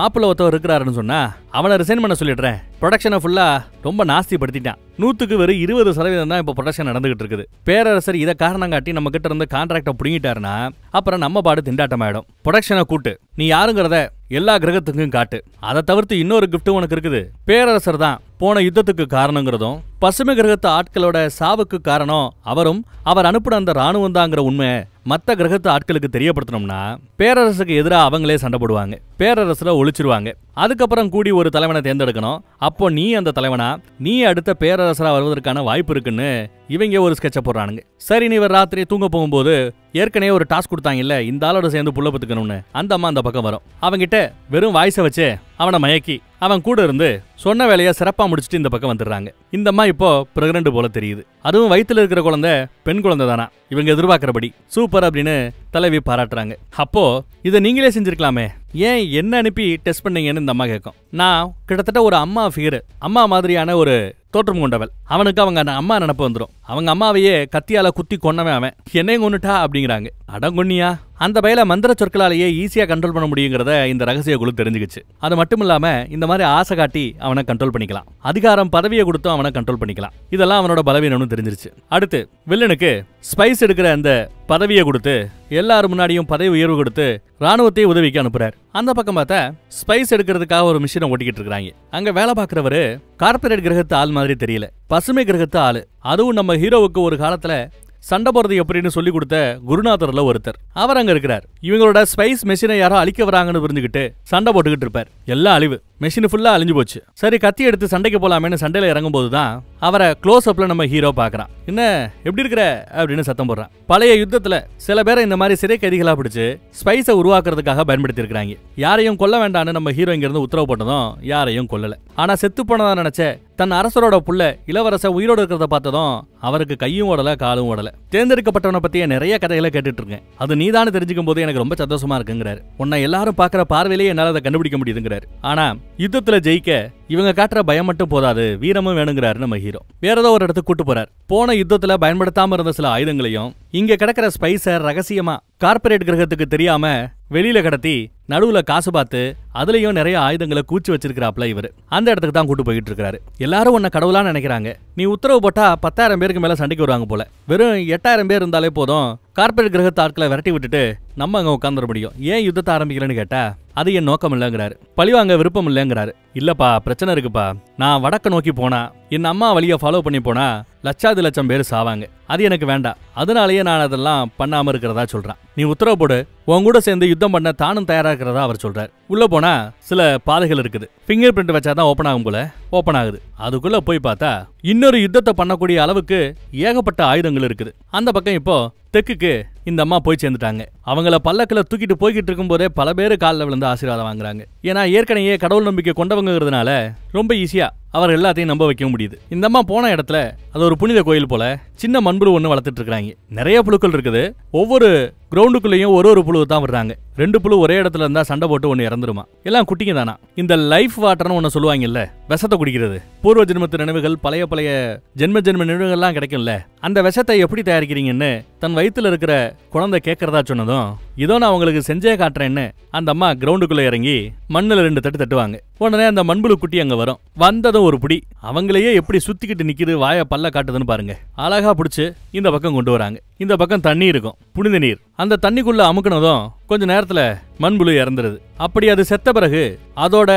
மாப்பிள்ள ஒருத்தவர் இருக்கிறாருன்னு சொன்னா அவனை ரிசைன் பண்ண சொல்லிடுறேன் ப்ரொடக்ஷனை ஃபுல்லா ரொம்ப நாஸ்தி படுத்திட்டான் நூற்றுக்கு வெறும் இருபது சதவீதம் தான் இப்போ ப்ரொடக்ஷன் நடந்துகிட்டு இருக்குது பேரரசர் இதை காரணம் காட்டி நம்ம கிட்ட இருந்து கான்ட்ராக்டை பிடிங்கிட்டாருன்னா அப்புறம் நம்ம பாடு திண்டாட்டம் ஆயிடும் ப்ரொடக்ஷனை கூட்டு நீ யாருங்கிறத எல்லா கிரகத்துக்கும் காட்டு அதை தவிர்த்து இன்னொரு கிஃப்ட்டும் உனக்கு இருக்குது பேரரசர் தான் போன யுத்தத்துக்கு காரணங்கிறதும் பசுமை கிரகத்து ஆட்களோட சாவுக்கு காரணம் அவரும் அவர் அனுப்பின அந்த ராணுவம் தாங்கிற உண்மை மற்ற கிரகத்து ஆட்களுக்கு தெரியப்படுத்தணும்னா பேரரசுக்கு எதிராக அவங்களே சண்டை போடுவாங்க பேரரசில் ஒழிச்சிருவாங்க அதுக்கப்புறம் கூடி ஒரு தலைவனை தேர்ந்தெடுக்கணும் அப்போ நீ அந்த தலைவனா நீ அடுத்த பேரரசராக வருவதற்கான வாய்ப்பு இருக்குன்னு இவங்க ஒரு ஸ்கெட்சை போடுறானுங்க சரி நீ இவர் ராத்திரி தூங்க போகும்போது ஏற்கனவே ஒரு டாஸ்க் கொடுத்தாங்கல்ல இந்த ஆளோட சேர்ந்து புள்ள பத்துக்கணும்னு அந்த அம்மா அந்த பக்கம் வரும் அவங்கிட்ட வெறும் வாய்ஸை வச்சு அவனை மயக்கி அவன் கூட இருந்து சொன்ன வேலையை சிறப்பாக முடிச்சுட்டு இந்த பக்கம் வந்துடுறாங்க இந்தம்மா இப்போ பிரகரண்டு போல தெரியுது அதுவும் வயிற்றுல இருக்கிற குழந்தை பெண் குழந்தை தானா இவங்க எதிர்பார்க்கிறபடி சூப்பர் அப்படின்னு தலைவி பாராட்டுறாங்க அப்போ இதை நீங்களே செஞ்சிருக்கலாமே ஏன் என்ன அனுப்பி டெஸ்ட் பண்ணீங்கன்னு இந்த அம்மா கேட்கும் நான் கிட்டத்தட்ட ஒரு அம்மா ஃபிகர் அம்மா மாதிரியான ஒரு தோற்றம் கொண்டவள் அவனுக்கு அவங்க அம்மா நினப்பு வந்துடும் அவங்க அம்மாவையே கத்தியால குத்தி கொண்டவன் அவன் என்னையும் கொண்டுட்டா அப்படிங்கிறாங்க அடங்குண்ணியா அந்த பயில மந்திர சொற்களாலேயே ஈஸியாக கண்ட்ரோல் பண்ண முடியுங்கிறத இந்த ரகசிய குழு தெரிஞ்சுக்கிச்சு அது மட்டும் இல்லாமல் இந்த மாதிரி ஆசை காட்டி அவனை கண்ட்ரோல் பண்ணிக்கலாம் அதிகாரம் பதவியை கொடுத்தும் அவனை கண்ட்ரோல் பண்ணிக்கலாம் இதெல்லாம் அவனோட பலவீனம்னு தெரிஞ்சிருச்சு அடுத்து வில்லனுக்கு ஸ்பைஸ் எடுக்கிற அந்த பதவியை கொடுத்து எல்லாரும் முன்னாடியும் பதவி உயர்வு கொடுத்து ராணுவத்தை உதவிக்கு அனுப்புறாரு அந்த பக்கம் பார்த்தா ஸ்பைஸ் எடுக்கிறதுக்காக ஒரு மிஷினை ஓட்டிக்கிட்டு இருக்கிறாங்க அங்க வேலை பார்க்குறவரு கார்பரேட் கிரகத்து ஆள் மாதிரி தெரியல பசுமை கிரகத்து ஆள் அதுவும் நம்ம ஹீரோவுக்கு ஒரு காலத்துல சண்டை போறது எப்படின்னு சொல்லி கொடுத்த குருநாதர்ல ஒருத்தர் அவர் அங்க இருக்கிறார் இவங்களோட ஸ்பைஸ் மெஷினை யாரோ அழிக்க வராங்கன்னு புரிஞ்சுக்கிட்டு சண்டை போட்டுக்கிட்டு இருப்பார் எல்லா அழிவு மெஷின் ஃபுல்லாக அழிஞ்சு போச்சு சரி கத்தி எடுத்து சண்டைக்கு போகலாமேனு சண்டையில் இறங்கும் போது தான் அவரை க்ளோஸ் அப்பில் நம்ம ஹீரோ பார்க்குறான் என்ன எப்படி இருக்கிற அப்படின்னு சத்தம் போடுறான் பழைய யுத்தத்தில் சில பேரை இந்த மாதிரி சிறை கைதிகளாக பிடிச்சி ஸ்பைஸை உருவாக்குறதுக்காக பயன்படுத்தியிருக்கிறாங்க யாரையும் கொல்ல வேண்டாம்னு நம்ம ஹீரோ இங்கேருந்து உத்தரவு போட்டதும் யாரையும் கொல்லலை ஆனால் செத்து போனதாக நினச்ச தன் அரசரோட புள்ள இளவரச உயிரோடு இருக்கிறத பார்த்ததும் அவருக்கு கையும் ஓடல காலும் ஓடல தேர்ந்தெடுக்கப்பட்டவனை பத்திய நிறைய கதைகளை கேட்டுட்டு இருக்கேன் அது நீதானு தெரிஞ்சுக்கும் போது எனக்கு ரொம்ப சந்தோஷமா இருக்குங்கிறார் உன்னை எல்லாரும் பார்க்குற பார்வையிலேயே என்னால் அதை கண்டுபிடிக்க முடியுதுங்கிறார் ஆனால் யுத்தத்துல ஜெயிக்க இவங்க காட்டுற பயம் மட்டும் போதாது வீரமும் வேணுங்கிறாரு நம்ம ஹீரோ வேற ஏதோ ஒரு இடத்துக்கு கூட்டு போறார் போன யுத்தத்துல பயன்படுத்தாம இருந்த சில ஆயுதங்களையும் இங்க கிடக்கிற ஸ்பைஸ ரகசியமா கார்பரேட் கிரகத்துக்கு தெரியாம வெளியில கடத்தி நடுவுல காசு பார்த்து அதுலயும் நிறைய ஆயுதங்களை கூச்சி வச்சிருக்கிறாப்ல இவர் அந்த இடத்துக்கு தான் கூட்டு போயிட்டு இருக்காரு எல்லாரும் உன்னை கடவுளா நினைக்கிறாங்க நீ உத்தரவு போட்டா பத்தாயிரம் பேருக்கு மேல சண்டைக்கு வருவாங்க போல வெறும் எட்டாயிரம் பேர் இருந்தாலே போதும் கார்பரேட் கிரகத்து ஆட்களை விரட்டி விட்டுட்டு நம்ம அங்க உட்காந்துட முடியும் ஏன் யுத்தத்தை ஆரம்பிக்கலன்னு கேட்டா அது என் நோக்கம் இல்லைங்கிறாரு பழிவாங்க விருப்பம் இல்லைங்கிறாரு இல்லப்பா பிரச்சனை இருக்குப்பா நான் வடக்க நோக்கி போனா என் அம்மா வழியை ஃபாலோ பண்ணி போனா லட்சாதி லட்சம் பேர் சாவாங்க அது எனக்கு வேண்டாம் அதனாலேயே நான் அதெல்லாம் பண்ணாம இருக்கிறதா சொல்றேன் நீ உத்தரவு போடு உன் கூட சேர்ந்து யுத்தம் பண்ண தானும் தயாரா இருக்கிறதா அவர் சொல்றாரு உள்ள போனா சில பாதைகள் இருக்குது பிங்கர் பிரிண்ட் வச்சாதான் ஓபன் ஆகும் போல ஓப்பன் ஆகுது அதுக்குள்ள போய் பார்த்தா இன்னொரு யுத்தத்தை பண்ணக்கூடிய அளவுக்கு ஏகப்பட்ட ஆயுதங்கள் இருக்குது அந்த பக்கம் இப்போ தெக்குக்கு இந்த அம்மா போய் சேர்ந்துட்டாங்க அவங்கள பல்லக்கில் தூக்கிட்டு போய்கிட்டு போதே பல பேர் காலில் விழுந்து ஆசீர்வாதம் வாங்குறாங்க ஏன்னா ஏற்கனவே கடவுள் நம்பிக்கை கொண்டவங்கிறதுனால ரொம்ப ஈஸியாக அவர் எல்லாத்தையும் நம்ப வைக்க முடியுது இந்த அம்மா போன இடத்துல அது ஒரு புனித கோயில் போல சின்ன மண்புழு ஒன்று வளர்த்துட்டு இருக்கிறாங்க நிறைய புழுக்கள் இருக்குது ஒவ்வொரு கிரவுண்டுக்குள்ளேயும் ஒரு ஒரு புழு தான் வர்றாங்க ரெண்டு புழு ஒரே இடத்துல இருந்தால் சண்டை போட்டு ஒன்று இறந்துருமா எல்லாம் குட்டிங்க தானா இந்த லைஃப் வாட்டர்னு ஒன்று சொல்லுவாங்கல்ல விஷத்தை குடிக்கிறது பூர்வ ஜென்மத்து நினைவுகள் பழைய பழைய ஜென்ம ஜென்ம நினைவுகள்லாம் கிடைக்கும்ல அந்த விஷத்தை எப்படி தயாரிக்கிறீங்கன்னு தன் வயிற்றுல இருக்கிற குழந்தை கேட்கறதா சொன்னதும் இதோ நான் உங்களுக்கு செஞ்சே காட்டுறேன்னு அந்த அம்மா கிரவுண்டுக்குள்ளே இறங்கி மண்ணில் ரெண்டு தட்டு தட்டுவாங்க உடனே அந்த மண்புழு குட்டி அங்கே வரும் வந்ததும் ஒரு பிடி அவங்களையே எப்படி சுற்றிக்கிட்டு நிற்கிது வாயை பல்ல காட்டுதுன்னு பாருங்க அழகாக பிடிச்சி இந்த பக்கம் கொண்டு வராங்க இந்த பக்கம் தண்ணி இருக்கும் புனித நீர் அந்த தண்ணிக்குள்ளே அமுக்கினதும் கொஞ்ச நேரத்துல மண்புழு இறந்துருது அப்படி அது செத்த பிறகு அதோட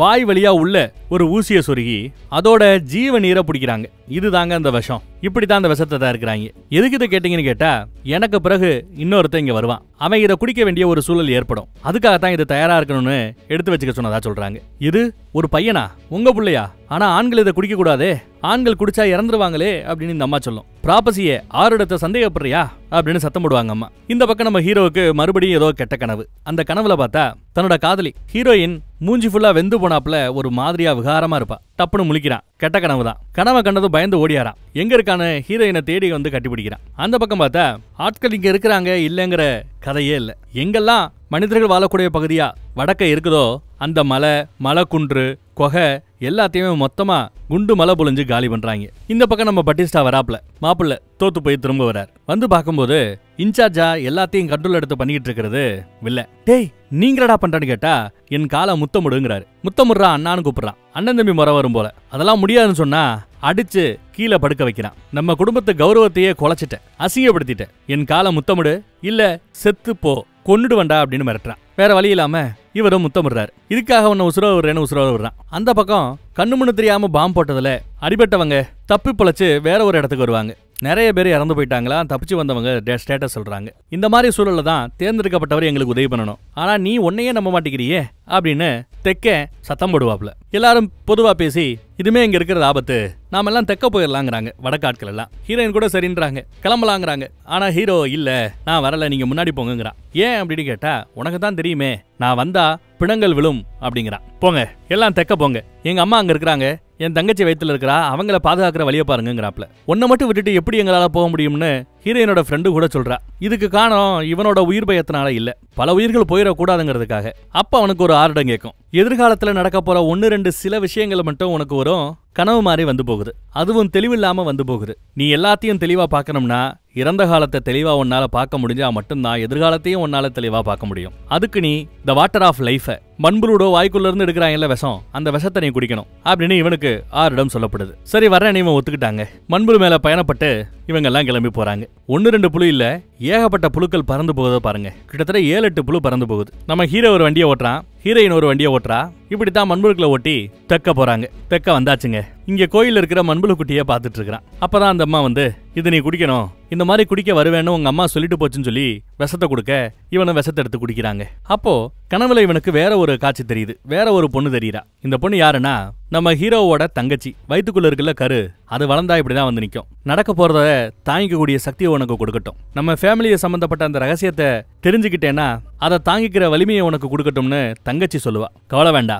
வாய் வழியா உள்ள ஒரு ஊசியை சொருகி அதோட ஜீவ நீரை பிடிக்கிறாங்க இதுதாங்க அந்த விஷம் இப்படித்தான் அந்த விஷத்தை தான் இருக்கிறாங்க எதுக்கு இதை கேட்டீங்கன்னு கேட்டா எனக்கு பிறகு இன்னொருத்த இங்க வருவான் அவன் இதை குடிக்க வேண்டிய ஒரு சூழல் ஏற்படும் அதுக்காகத்தான் இது தயாரா இருக்கணும்னு எடுத்து வச்சுக்க சொன்னதா சொல்றாங்க இது ஒரு பையனா உங்க பிள்ளையா ஆனா ஆண்கள் இதை குடிக்க கூடாதே ஆண்கள் குடிச்சா இறந்துருவாங்களே அப்படின்னு இந்த அம்மா சொல்லும் ப்ராப்பசியை ஆறு இடத்த சந்தேகப்படுறியா அப்படின்னு சத்தம் போடுவாங்க அம்மா இந்த பக்கம் நம்ம ஹீரோவுக்கு மறுபடியும் ஏதோ கெட்ட கனவு அந்த கனவுல பார்த்தா தன்னோட காதலி ஹீரோயின் மூஞ்சி ஃபுல்லாக வெந்து போனாப்புல ஒரு மாதிரியா விகாரமா இருப்பா டப்புன்னு முழிக்கிறான் கெட்ட கனவு தான் கனவை கண்டதும் பயந்து ஓடியாரான் எங்க இருக்கான ஹீரோயினை தேடி வந்து கட்டிப்பிடிக்கிறான் அந்த பக்கம் பார்த்தா ஆட்கள் இங்க இருக்கிறாங்க இல்லைங்கிற கதையே இல்லை எங்கெல்லாம் மனிதர்கள் வாழக்கூடிய பகுதியா வடக்க இருக்குதோ அந்த மலை மலை குன்று கொகை எல்லாத்தையுமே மொத்தமா குண்டு மலை பொழிஞ்சு காலி பண்றாங்க இந்த பக்கம் நம்ம பட்டிஸ்டா வராப்ல மாப்பிள்ள தோத்து போய் திரும்ப வர்றார் வந்து பார்க்கும்போது இன்சார்ஜா எல்லாத்தையும் கண்ட்ரோல் எடுத்து பண்ணிக்கிட்டு இருக்கிறது வில்ல டேய் நீங்களடா பண்றேன்னு கேட்டா என் காலை முத்தமிடுங்கிறாரு முத்தமிடுறா அண்ணான்னு கூப்பிடுறான் அண்ணன் தம்பி முறை வரும் போல அதெல்லாம் முடியாதுன்னு சொன்னா அடிச்சு கீழே படுக்க வைக்கிறான் நம்ம குடும்பத்து கௌரவத்தையே குலைச்சிட்டேன் அசிங்கப்படுத்திட்டேன் என் காலை முத்தமிடு இல்ல செத்து போ கொண்டுடு வண்டா அப்படின்னு மிரட்டுறான் வேற வழி இல்லாம இவரும் முத்தமிடுறாரு இதுக்காக உன்ன உசுர விடுறேன்னு உசுர விடுறான் அந்த பக்கம் கண்ணு முன்னு தெரியாம பாம்பு போட்டதுல அடிபட்டவங்க தப்பி பொழைச்சு வேற ஒரு இடத்துக்கு வருவாங்க நிறைய பேர் இறந்து போயிட்டாங்களா தப்பிச்சு வந்தவங்க ஸ்டேட்டஸ் சொல்கிறாங்க இந்த மாதிரி சூழலில் தான் தேர்ந்தெடுக்கப்பட்டவர் எங்களுக்கு உதவி பண்ணணும் ஆனால் நீ உன்னையே நம்ப மாட்டேங்கிறியே அப்படின்னு தெக்க சத்தம் போடுவாப்ல எல்லாரும் பொதுவாக பேசி இதுமே இங்கே இருக்கிறது ஆபத்து நாமெல்லாம் தெக்க போயிடலாங்கிறாங்க வடக்காட்கள் எல்லாம் ஹீரோயின் கூட சரின்றாங்க கிளம்பலாங்கிறாங்க ஆனால் ஹீரோ இல்லை நான் வரல நீங்கள் முன்னாடி போங்கிறான் ஏன் அப்படின்னு கேட்டால் உனக்கு தான் தெரியுமே நான் வந்தா பிணங்கள் விழும் அப்படிங்கிறான் போங்க எல்லாம் தெக்க போங்க எங்கள் அம்மா அங்கே இருக்கிறாங்க என் தங்கச்சி வயிற்றுல இருக்கிறா அவங்கள பாதுகாக்கிற வழியை பாருங்கிறாப்ல உன்னை மட்டும் விட்டுட்டு எப்படி எங்களால் போக முடியும்னு ஹீரோயினோட ஃப்ரெண்டு கூட சொல்றா இதுக்கு காரணம் இவனோட உயிர் பயத்தினால இல்லை பல உயிர்கள் போயிடக்கூடாதுங்கிறதுக்காக அப்போ அவனுக்கு ஒரு ஆர்டம் கேட்கும் எதிர்காலத்தில் நடக்க போகிற ஒன்று ரெண்டு சில விஷயங்களை மட்டும் உனக்கு வரும் கனவு மாதிரி வந்து போகுது அதுவும் தெளிவில்லாமல் வந்து போகுது நீ எல்லாத்தையும் தெளிவாக பார்க்கணும்னா இறந்த காலத்தை தெளிவாக உன்னால் பார்க்க முடிஞ்சால் மட்டும்தான் எதிர்காலத்தையும் உன்னால் தெளிவாக பார்க்க முடியும் அதுக்கு நீ த வாட்டர் ஆஃப் லைஃபை மண்புருடோ வாய்க்குள்ளேருந்து எடுக்கிறாங்கல்ல விஷம் அந்த விஷத்தை நீ குடிக்கணும் அப்படின்னு இவனுக்கு ஆறிடம் சொல்லப்படுது சரி வர இவன் ஒத்துக்கிட்டாங்க மண்புரு மேலே பயணப்பட்டு இவங்கெல்லாம் கிளம்பி போகிறாங்க ஒன்று ரெண்டு புழு இல்லை ஏகப்பட்ட புழுக்கள் பறந்து போகுதோ பாருங்க கிட்டத்தட்ட ஏழு எட்டு புழு பறந்து போகுது நம்ம ஹீரோ ஒரு வண்டியை ஓட்டுறான் ஹீரோயின் ஒரு வண்டியை ஓட்டுறா இப்படி தான் மண்புழுக்களை ஒட்டி தெக்க போறாங்க தெக்க வந்தாச்சுங்க இங்க கோயில் இருக்கிற மண்புழு குட்டியை பார்த்துட்டு இருக்கிறான் அப்பதான் அந்த அம்மா வந்து இது நீ குடிக்கணும் இந்த மாதிரி குடிக்க வருவேன்னு உங்க அம்மா சொல்லிட்டு போச்சுன்னு சொல்லி விஷத்தை கொடுக்க இவனை விஷத்தை எடுத்து குடிக்கிறாங்க அப்போ கனவுல இவனுக்கு வேற ஒரு காட்சி தெரியுது வேற ஒரு பொண்ணு தெரியுறா இந்த பொண்ணு யாருன்னா நம்ம ஹீரோவோட தங்கச்சி வயிற்றுக்குள்ள இருக்குல்ல கரு அது வளர்ந்தா இப்படிதான் வந்து நிற்கும் நடக்க போறத தாங்கிக்கக்கூடிய சக்தி உனக்கு கொடுக்கட்டும் நம்ம ஃபேமிலியை சம்பந்தப்பட்ட அந்த ரகசியத்தை தெரிஞ்சுக்கிட்டேன்னா அதை தாங்கிக்கிற வலிமையை உனக்கு கொடுக்கட்டும்னு தங்கச்சி சொல்லுவா கவலை வேண்டாம்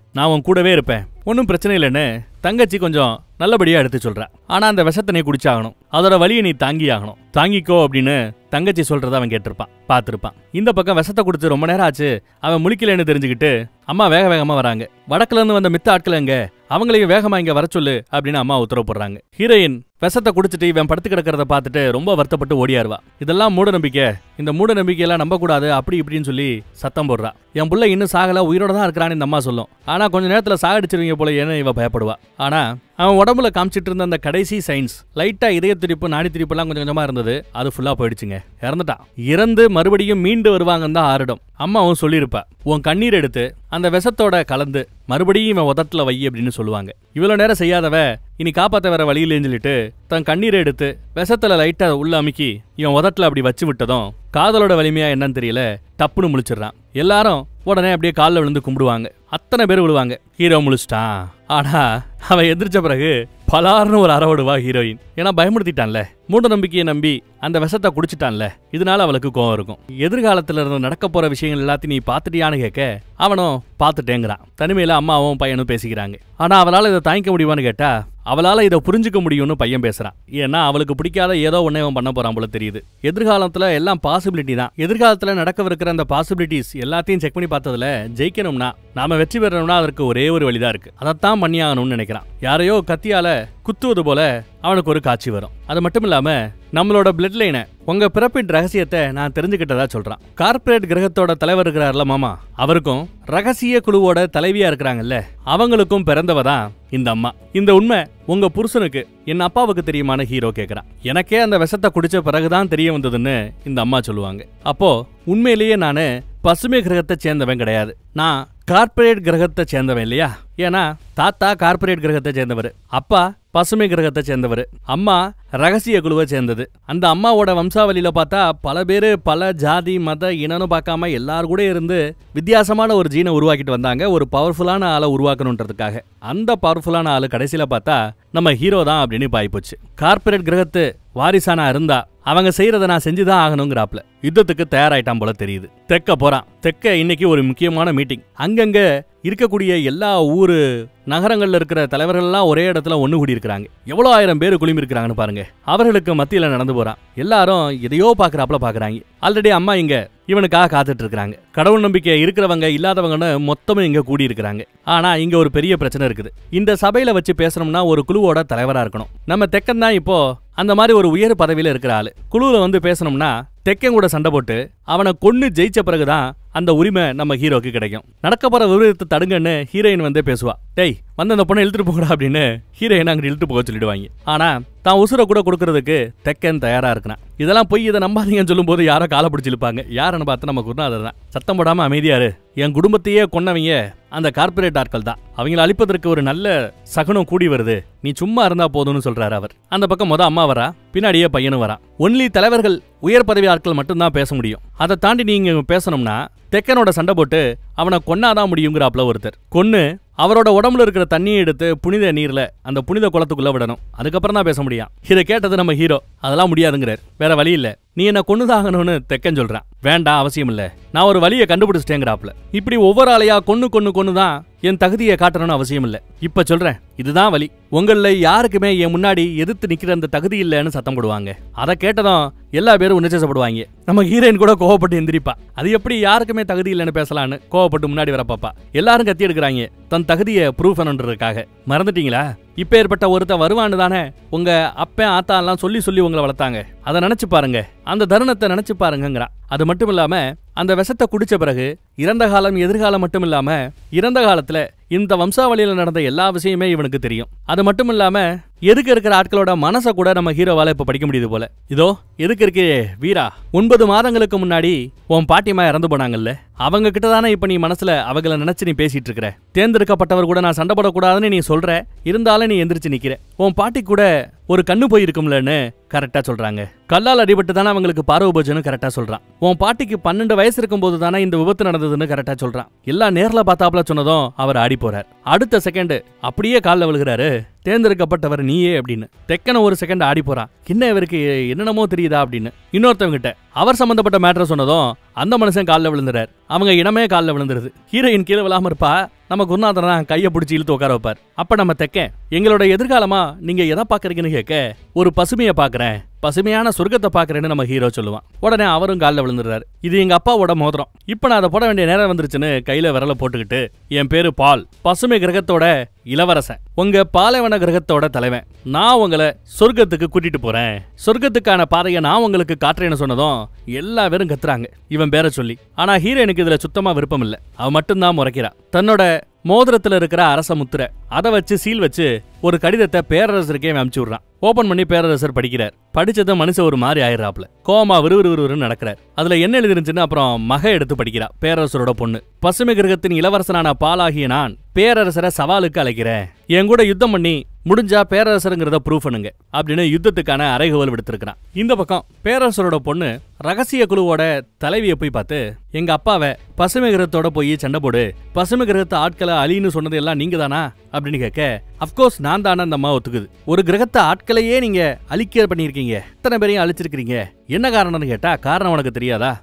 நான் உன் கூடவே இருப்பேன் ஒன்றும் பிரச்சனை இல்லைன்னு தங்கச்சி கொஞ்சம் நல்லபடியாக எடுத்து சொல்கிறா ஆனால் அந்த விஷத்தை நீ குடிச்சாகணும் அதோட வழியை நீ தாங்கி ஆகணும் தாங்கிக்கோ அப்படின்னு தங்கச்சி சொல்கிறத அவன் கேட்டிருப்பான் பார்த்துருப்பான் இந்த பக்கம் விஷத்தை கொடுத்து ரொம்ப நேரம் ஆச்சு அவன் முழிக்கலன்னு தெரிஞ்சுக்கிட்டு அம்மா வேக வேகமாக வராங்க வடக்குலேருந்து வந்த மித்த ஆட்கள் எங்க அவங்களையும் வேகமாக இங்கே வர சொல்லு அப்படின்னு அம்மா உத்தரவு போடுறாங்க ஹீரோயின் விஷத்தை குடிச்சிட்டு இவன் படுத்து கிடக்கிறத பார்த்துட்டு ரொம்ப வருத்தப்பட்டு ஓடியாருவா இதெல்லாம் மூட நம்பிக்கை இந்த மூட நம்பிக்கையெல்லாம் நம்பக்கூடாது அப்படி இப்படின்னு சொல்லி சத்தம் போடுறா என் புள்ள இன்னும் சாகல உயிரோட தான் இருக்கிறான்னு இந்த அம்மா சொல்லும் ஆனால் ஆனா கொஞ்ச நேரத்தில் சாகடிச்சிருவீங்க போல ஏன்னு இவ பயப்படுவா ஆனால் அவன் உடம்புல காமிச்சிட்டு இருந்த அந்த கடைசி சயின்ஸ் லைட்டாக இதய துடிப்பு நாடி எல்லாம் கொஞ்சம் கொஞ்சமாக இருந்தது அது ஃபுல்லாக போயிடுச்சுங்க இறந்துட்டான் இறந்து மறுபடியும் மீண்டு வருவாங்கன்னு தான் அம்மா அவன் சொல்லியிருப்பா உன் கண்ணீர் எடுத்து அந்த விஷத்தோட கலந்து மறுபடியும் இவன் உதத்துல வை அப்படின்னு சொல்லுவாங்க இவ்வளோ நேரம் செய்யாதவ இனி காப்பாற்ற வேற வழியிலேன்னு சொல்லிட்டு தன் கண்ணீரை எடுத்து விஷத்துல லைட்டாக உள்ள அமுக்கி இவன் உதட்டில் அப்படி வச்சு விட்டதும் காதலோட வலிமையா என்னன்னு தெரியல டப்புன்னு முழிச்சிடுறான் எல்லாரும் உடனே அப்படியே காலில் விழுந்து கும்பிடுவாங்க அத்தனை பேர் விழுவாங்க ஹீரோ முழிச்சிட்டான் ஆனா அவன் எதிரிச்ச பிறகு பலார்னு ஒரு அறவடுவா ஹீரோயின் ஏன்னா பயமுடுத்திட்டான்ல மூட நம்பிக்கையை நம்பி அந்த விஷத்தை குடிச்சிட்டான்ல இதனால அவளுக்கு கோவம் இருக்கும் எதிர்காலத்துல இருந்து நடக்க போற விஷயங்கள் எல்லாத்தையும் நீ பாத்துட்டியான்னு கேட்க அவனும் பாத்துட்டேங்கிறான் தனிமையில அம்மாவும் பையனும் பேசிக்கிறாங்க ஆனா அவனால இதை தாங்கிக்க முடியுமான்னு கேட்டா அவளால் இதை புரிஞ்சுக்க முடியும்னு பையன் பேசுகிறான் ஏன்னா அவளுக்கு பிடிக்காத ஏதோ ஒன்று அவன் பண்ண போகிறான் போல தெரியுது எதிர்காலத்தில் எல்லாம் பாசிபிலிட்டி தான் எதிர்காலத்தில் நடக்கவிருக்கிற அந்த பாசிபிலிட்டிஸ் எல்லாத்தையும் செக் பண்ணி பார்த்ததில் ஜெயிக்கணும்னா நாம வெற்றி பெறணும்னா அதற்கு ஒரே ஒரு வழிதான் இருக்கு அதைத்தான் பண்ணியாகணும்னு நினைக்கிறான் யாரையோ கத்தியால குத்துவது போல அவனுக்கு ஒரு காட்சி வரும் அது மட்டும் இல்லாமல் நம்மளோட பிளட் லைனை உங்க பிறப்பின் ரகசியத்தை நான் தெரிஞ்சுக்கிட்டதா சொல்றேன் கார்பரேட் கிரகத்தோட தலைவர் இருக்கிறார்ல மாமா அவருக்கும் ரகசிய குழுவோட தலைவியா இருக்கிறாங்கல்ல அவங்களுக்கும் பிறந்தவ தான் இந்த அம்மா இந்த உண்மை உங்க புருஷனுக்கு என் அப்பாவுக்கு தெரியுமான ஹீரோ கேட்கறான் எனக்கே அந்த விஷத்தை குடிச்ச பிறகுதான் தெரிய வந்ததுன்னு இந்த அம்மா சொல்லுவாங்க அப்போ உண்மையிலேயே நான் பசுமை கிரகத்தை சேர்ந்தவன் கிடையாது நான் கார்பரேட் கிரகத்தை சேர்ந்தவன் இல்லையா ஏன்னா தாத்தா கார்பரேட் கிரகத்தை சேர்ந்தவர் அப்பா பசுமை கிரகத்தை சேர்ந்தவர் அம்மா ரகசிய குழுவை சேர்ந்தது அந்த அம்மாவோட வம்சாவளியில் பார்த்தா பல பேர் பல ஜாதி மத இனனும் பார்க்காம எல்லாரும் கூட இருந்து வித்தியாசமான ஒரு ஜீனை உருவாக்கிட்டு வந்தாங்க ஒரு பவர்ஃபுல்லான ஆளை உருவாக்கணுன்றதுக்காக அந்த பவர்ஃபுல்லான ஆளு கடைசியில் பார்த்தா நம்ம ஹீரோ தான் அப்படின்னு பாய்ப்போச்சு கார்பரேட் கிரகத்து வாரிசானா இருந்தா அவங்க செய்யறதை நான் செஞ்சுதான் ஆகணுங்கிறாப்ல யுத்தத்துக்கு தயாராயிட்டான் போல தெரியுது தெக்க போறான் தெக்க இன்னைக்கு ஒரு முக்கியமான மீட்டிங் அங்கங்க இருக்கக்கூடிய எல்லா ஊர் நகரங்களில் இருக்கிற தலைவர்கள்லாம் ஒரே இடத்துல ஒன்று கூடி இருக்கிறாங்க எவ்வளோ ஆயிரம் பேர் குளிமிருக்கிறாங்கன்னு பாருங்க அவர்களுக்கு மத்தியில் நடந்து போகிறான் எல்லாரும் எதையோ பார்க்குறாப்புல பார்க்குறாங்க ஆல்ரெடி அம்மா இங்கே இவனுக்காக காத்துட்டு இருக்கிறாங்க கடவுள் நம்பிக்கை இருக்கிறவங்க இல்லாதவங்கன்னு மொத்தமும் இங்கே கூடி இருக்கிறாங்க ஆனால் இங்கே ஒரு பெரிய பிரச்சனை இருக்குது இந்த சபையில் வச்சு பேசணும்னா ஒரு குழுவோட தலைவராக இருக்கணும் நம்ம தெக்கன் தான் இப்போ அந்த மாதிரி ஒரு உயர் பதவியில் இருக்கிற ஆள் குழுவில் வந்து பேசணும்னா தெக்கன் கூட சண்டை போட்டு அவனை கொன்று ஜெயிச்ச பிறகுதான் அந்த உரிமை நம்ம ஹீரோக்கு கிடைக்கும் நடக்க போற விவரத்தை தடுங்கன்னு ஹீரோயின் வந்து பேசுவா டேய் வந்து அந்த பொண்ணை இழுத்துட்டு போகடா அப்படின்னு ஹீரோயின் அங்கே இழுத்து போக சொல்லிடுவாங்க ஆனா தான் உசுரை கூட கொடுக்கறதுக்கு தெக்கன் தயாரா இருக்கிறான் இதெல்லாம் போய் இதை நம்பாதீங்கன்னு சொல்லும் போது யாரோ காலை பிடிச்சிருப்பாங்க யாருன்னு பார்த்து நம்ம குருநாதர் தான் சத்தம் போடாம அமைதியாரு என் குடும்பத்தையே கொன்னவங்க அந்த கார்பரேட் ஆட்கள் தான் அவங்கள அழிப்பதற்கு ஒரு நல்ல சகனம் கூடி வருது நீ சும்மா இருந்தா போதும்னு சொல்றாரு அவர் அந்த பக்கம் மொதல் அம்மா வரா பின்னாடியே பையனும் வரா ஒன்லி தலைவர்கள் உயர் பதவி ஆட்கள் மட்டும்தான் பேச முடியும் அதை தாண்டி நீங்கள் பேசணும்னா தெக்கனோட சண்டை போட்டு அவனை கொன்னாதான் முடியுங்கிறாப்ல ஒருத்தர் கொன்று அவரோட உடம்புல இருக்கிற தண்ணியை எடுத்து புனித நீரில் அந்த புனித குளத்துக்குள்ளே விடணும் அதுக்கப்புறம் தான் பேச முடியும் இதை கேட்டது நம்ம ஹீரோ அதெல்லாம் முடியாதுங்கிறார் வேற வழி இல்ல நீ என்ன கொண்டுதாகணும்னு தெக்கன் சொல்றான் வேண்டாம் அவசியம் இல்ல நான் ஒரு வழியை கண்டுபிடிச்சிட்டேங்கிறாப்ல இப்படி ஒவ்வொரு ஆளையா கொன்று கொன்று கொன்று தான் என் தகுதியை காட்டணும்னு அவசியம் இல்லை இப்போ சொல்கிறேன் இதுதான் வழி உங்களில் யாருக்குமே என் முன்னாடி எதிர்த்து நிற்கிற அந்த தகுதி இல்லைன்னு சத்தம் போடுவாங்க அதை கேட்டதும் எல்லா பேரும் உணர்ச்சப்படுவாங்க நம்ம ஹீரோயின் கூட கோவப்பட்டு எந்திரிப்பா அது எப்படி யாருக்குமே தகுதி இல்லைன்னு பேசலான்னு கோவப்பட்டு முன்னாடி வர பாப்பா எல்லாரும் கத்தி எடுக்கிறாங்க தன் தகுதியை ப்ரூவ் பண்ணுன்றதுக்காக மறந்துட்டீங்களா இப்போ ஏற்பட்ட ஒருத்தன் வருவான்னு தானே உங்க ஆத்தா எல்லாம் சொல்லி சொல்லி உங்களை வளர்த்தாங்க அதை நினைச்சு பாருங்க அந்த தருணத்தை நினைச்சு பாருங்கிறான் அது மட்டும் இல்லாம அந்த விஷத்தை குடிச்ச பிறகு இறந்த காலம் எதிர்காலம் மட்டும் இல்லாம இறந்த காலத்துல இந்த வம்சாவளியில் நடந்த எல்லா விஷயமே இவனுக்கு தெரியும் அது மட்டும் இல்லாம எதுக்கு இருக்கிற ஆட்களோட மனசை கூட நம்ம ஹீரோவால இப்ப படிக்க முடியுது போல இதோ எதுக்கு இருக்கு வீரா ஒன்பது மாதங்களுக்கு முன்னாடி உன் பாட்டிமா இறந்து போனாங்கல்ல அவங்க கிட்ட தானே இப்போ நீ மனசில் அவங்கள நினச்சி நீ பேசிட்டு இருக்கிற தேர்ந்தெடுக்கப்பட்டவர் கூட நான் சண்டை போடக்கூடாதுன்னு நீ சொல்கிற இருந்தாலும் நீ எந்திரிச்சு நிற்கிற உன் பாட்டி கூட ஒரு கண்ணு போயிருக்கும்லன்னு கரெக்டாக சொல்கிறாங்க கல்லால் அடிபட்டு தானே அவங்களுக்கு பார்வபோஜனும் கரெக்டாக சொல்கிறான் உன் பாட்டிக்கு பன்னெண்டு வயசு இருக்கும் போது தானே இந்த விபத்து நடந்ததுன்னு கரெக்டாக சொல்கிறான் எல்லாம் நேரில் பார்த்தாப்புல சொன்னதும் அவர் ஆடி போறார் அடுத்த செகண்ட் அப்படியே காலில் விழுகிறாரு தேர்ந்தெடுக்கப்பட்டவர் நீயே அப்படின்னு தெக்கன ஒரு செகண்ட் ஆடி போறான் என்ன இவருக்கு என்னென்னமோ தெரியுதா அப்படின்னு இன்னொருத்தவங்கிட்ட அவர் சம்பந்தப்பட்ட மேட்டர் சொன்னதும் அந்த மனுஷன் காலில் விழுந்துறார் அவங்க இனமே காலில் விழுந்துருது ஹீரோயின் கீழே விழாம இருப்பா நம்ம குருநாதன் கையை பிடிச்சி இழுத்து உட்கார வைப்பார் அப்ப நம்ம தெக்க எங்களோட எதிர்காலமா நீங்க எதை பாக்குறீங்கன்னு கேட்க ஒரு பசுமையை பாக்குறேன் பசுமையான சொர்க்கத்தை பார்க்குறேன்னு நம்ம ஹீரோ சொல்லுவான் உடனே அவரும் காலில் விழுந்துடுறாரு இது எங்கள் அப்பாவோட மோதிரம் இப்போ நான் அதை போட வேண்டிய நேரம் வந்துருச்சுன்னு கையில் விரல போட்டுக்கிட்டு என் பேர் பால் பசுமை கிரகத்தோட இளவரசன் உங்கள் பாலைவன கிரகத்தோட தலைவன் நான் உங்களை சொர்க்கத்துக்கு கூட்டிட்டு போகிறேன் சொர்க்கத்துக்கான பாதையை நான் உங்களுக்கு காட்டுறேன்னு சொன்னதும் எல்லா பேரும் கத்துறாங்க இவன் பேரை சொல்லி ஆனால் எனக்கு இதில் சுத்தமாக விருப்பம் இல்லை அவன் மட்டும்தான் முறைக்கிறான் தன்னோட மோதிரத்தில் இருக்கிற அரச முத்திரை அதை வச்சு சீல் வச்சு ஒரு கடிதத்தை பேரரசருக்கே அமுச்சு விடுறான் ஓபன் பண்ணி பேரரசர் படிக்கிறார் படிச்சதை மனுஷன் ஒரு மாதிரி ஆயிடுறாப்ல கோமா விறுவிறுவிறுன்னு நடக்கிறார் அதுல என்ன எழுதிருந்துச்சுன்னு அப்புறம் மக எடுத்து படிக்கிறா பேரரசரோட பொண்ணு பசுமை கிரகத்தின் இளவரசனான பாலாகிய நான் பேரரசரை சவாலுக்கு அழைக்கிறேன் என் கூட யுத்தம் பண்ணி முடிஞ்சா பேரரசருங்கிறத ப்ரூவ் பண்ணுங்க அப்படின்னு யுத்தத்துக்கான அறைகோவல் விடுத்திருக்கிறான் இந்த பக்கம் பேரரசரோட பொண்ணு ரகசிய குழுவோட தலைவியை போய் பார்த்து எங்க அப்பாவை பசுமை கிரகத்தோட போய் சண்டை போடு பசுமை கிரகத்தை ஆட்களை அழின்னு சொன்னது எல்லாம் நீங்க தானா அப்படின்னு கேட்க அப்கோர்ஸ் நான் தானே அந்த அம்மா ஒத்துக்குது ஒரு கிரகத்தை ஆட்களையே நீங்க அழிக்க பண்ணியிருக்கீங்க இத்தனை பேரையும் அழிச்சிருக்கிறீங்க என்ன காரணம்னு கேட்டா காரணம் உனக்கு தெரியாதா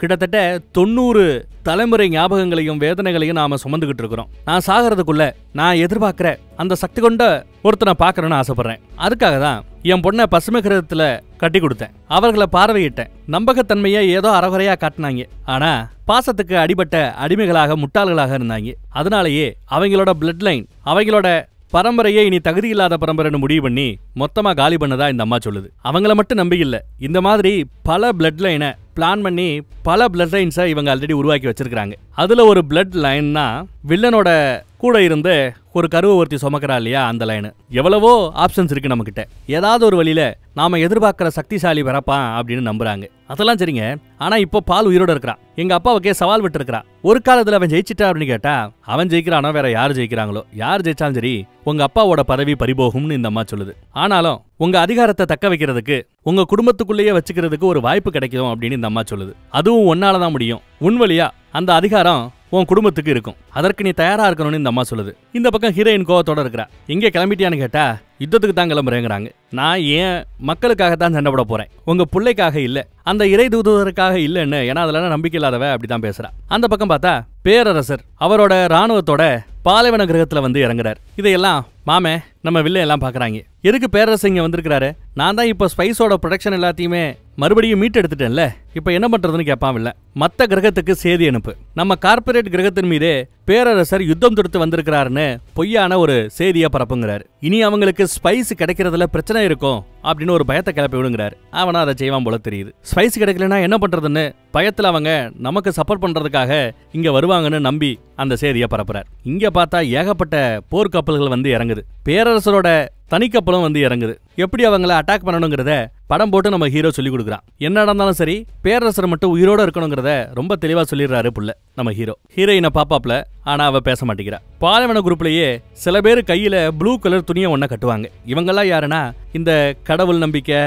கிட்டத்தட்ட தொண்ணூறு தலைமுறை ஞாபகங்களையும் வேதனைகளையும் நாம சுமந்துகிட்டு இருக்கிறோம் நான் சாகிறதுக்குள்ள நான் எதிர்பார்க்குற அந்த சக்தி கொண்ட ஒருத்தனை பார்க்கணும்னு ஆசைப்படுறேன் அதுக்காக தான் என் பொண்ணை பசுமை கிரகத்தில் கட்டி கொடுத்தேன் அவர்களை பார்வையிட்டேன் நம்பகத்தன்மையை ஏதோ அறகுறையா காட்டினாங்க ஆனா பாசத்துக்கு அடிபட்ட அடிமைகளாக முட்டாள்களாக இருந்தாங்க அதனாலேயே அவங்களோட பிளட் லைன் அவங்களோட பரம்பரையே இனி தகுதி இல்லாத பரம்பரைன்னு முடிவு பண்ணி மொத்தமா காலி பண்ணதா இந்த அம்மா சொல்லுது அவங்கள மட்டும் நம்பிக்கை இல்லை இந்த மாதிரி பல பிளட் லைனை பிளான் பண்ணி பல பிளட் லைன்ஸை இவங்க ஆல்ரெடி உருவாக்கி வச்சிருக்கிறாங்க அதில் ஒரு பிளட் லைன்னா வில்லனோட கூட இருந்து ஒரு கருவை ஒருத்தி சுமக்கிறா இல்லையா அந்த லைனு எவ்வளவோ ஆப்ஷன்ஸ் இருக்கு நம்மக்கிட்ட ஏதாவது ஒரு வழியில் நாம் எதிர்பார்க்குற சக்திசாலி வரப்பான் அப்படின்னு நம்புறாங்க அதெல்லாம் சரிங்க ஆனால் இப்போ பால் உயிரோட இருக்கிறான் எங்கள் அப்பாவுக்கே சவால் விட்டுருக்கிறான் ஒரு காலத்தில் அவன் ஜெயிச்சிட்டா அப்படின்னு கேட்டா அவன் ஜெயிக்கிறானோ வேற யார் ஜெயிக்கிறாங்களோ யார் ஜெயிச்சாலும் சரி உங்கள் அப்பாவோட பதவி பறிபோகும்னு இந்த அம்மா சொல்லுது ஆனாலும் உங்க அதிகாரத்தை தக்க வைக்கிறதுக்கு உங்க குடும்பத்துக்குள்ளேயே வச்சுக்கிறதுக்கு ஒரு வாய்ப்பு கிடைக்கும் அப்படின்னு இந்த அம்மா சொல்லுது அதுவும் ஒன்னால தான் முடியும் உன் வழியா அந்த அதிகாரம் உன் குடும்பத்துக்கு இருக்கும் அதற்கு நீ தயாரா இருக்கணும்னு இந்த அம்மா சொல்லுது இந்த பக்கம் ஹீரோயின் கோவத்தோட இருக்கிறா இங்கே கிளம்பிட்டியான்னு கேட்டா யுத்தத்துக்கு தான் கிளம்புறேங்கிறாங்க நான் ஏன் மக்களுக்காக தான் சண்டை போட போறேன் உங்க பிள்ளைக்காக இல்ல அந்த இறை தூதுவதற்காக இல்லைன்னு ஏன்னா அதுல நம்பிக்கை இல்லாதவ அப்படிதான் பேசுறா அந்த பக்கம் பார்த்தா பேரரசர் அவரோட ராணுவத்தோட பாலைவன கிரகத்துல வந்து இறங்குறாரு இதையெல்லாம் மாமே நம்ம வில்ல எல்லாம் பாக்குறாங்க எதுக்கு பேரரசு இங்க வந்திருக்கிறாரு நான் தான் இப்போ ஸ்பைஸோட ப்ரொடக்ஷன் எல்லாத்தையுமே மறுபடியும் மீட்டு எடுத்துட்டேன்ல இப்போ என்ன பண்ணுறதுன்னு கேட்பாவில்ல மற்ற கிரகத்துக்கு சேதி அனுப்பு நம்ம கார்பரேட் கிரகத்தின் மீதே பேரரசர் யுத்தம் தொடுத்து வந்திருக்கிறாருன்னு பொய்யான ஒரு செய்தியை பரப்புங்கிறார் இனி அவங்களுக்கு ஸ்பைஸ் கிடைக்கிறதுல பிரச்சனை இருக்கும் அப்படின்னு ஒரு பயத்தை கிளப்பி விடுங்கிறார் அவனா அதை செய்வான் போல தெரியுது ஸ்பைஸ் கிடைக்கலன்னா என்ன பண்றதுன்னு பயத்தில் அவங்க நமக்கு சப்போர்ட் பண்றதுக்காக இங்க வருவாங்கன்னு நம்பி அந்த செய்தியை பரப்புறார் இங்க பார்த்தா ஏகப்பட்ட போர்க்கப்பல்கள் வந்து இறங்குது பேரரசரோட தனிக்கப்பலும் வந்து இறங்குது எப்படி அவங்கள அட்டாக் பண்ணணுங்கிறத படம் போட்டு நம்ம ஹீரோ சொல்லி கொடுக்குறான் என்ன நடந்தாலும் சரி பேரரசர் மட்டும் உயிரோட இருக்கணுங்கிறத ரொம்ப தெளிவா சொல்லிடுறாரு புள்ள நம்ம ஹீரோ ஹீரோயினை பாப்பாப்ல ஆனா அவ பேச மாட்டேங்கிறா பாலைவன குரூப்லயே சில பேர் கையில ப்ளூ கலர் துணியை ஒன்றா கட்டுவாங்க இவங்கெல்லாம் யாருன்னா இந்த கடவுள் நம்பிக்கை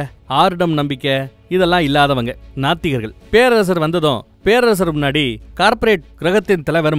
ஆர்டம் நம்பிக்கை இதெல்லாம் இல்லாதவங்க நாத்திகர்கள் பேரரசர் வந்ததும் பேரரசர் முன்னாடி கார்பரேட் கிரகத்தின் தலைவர்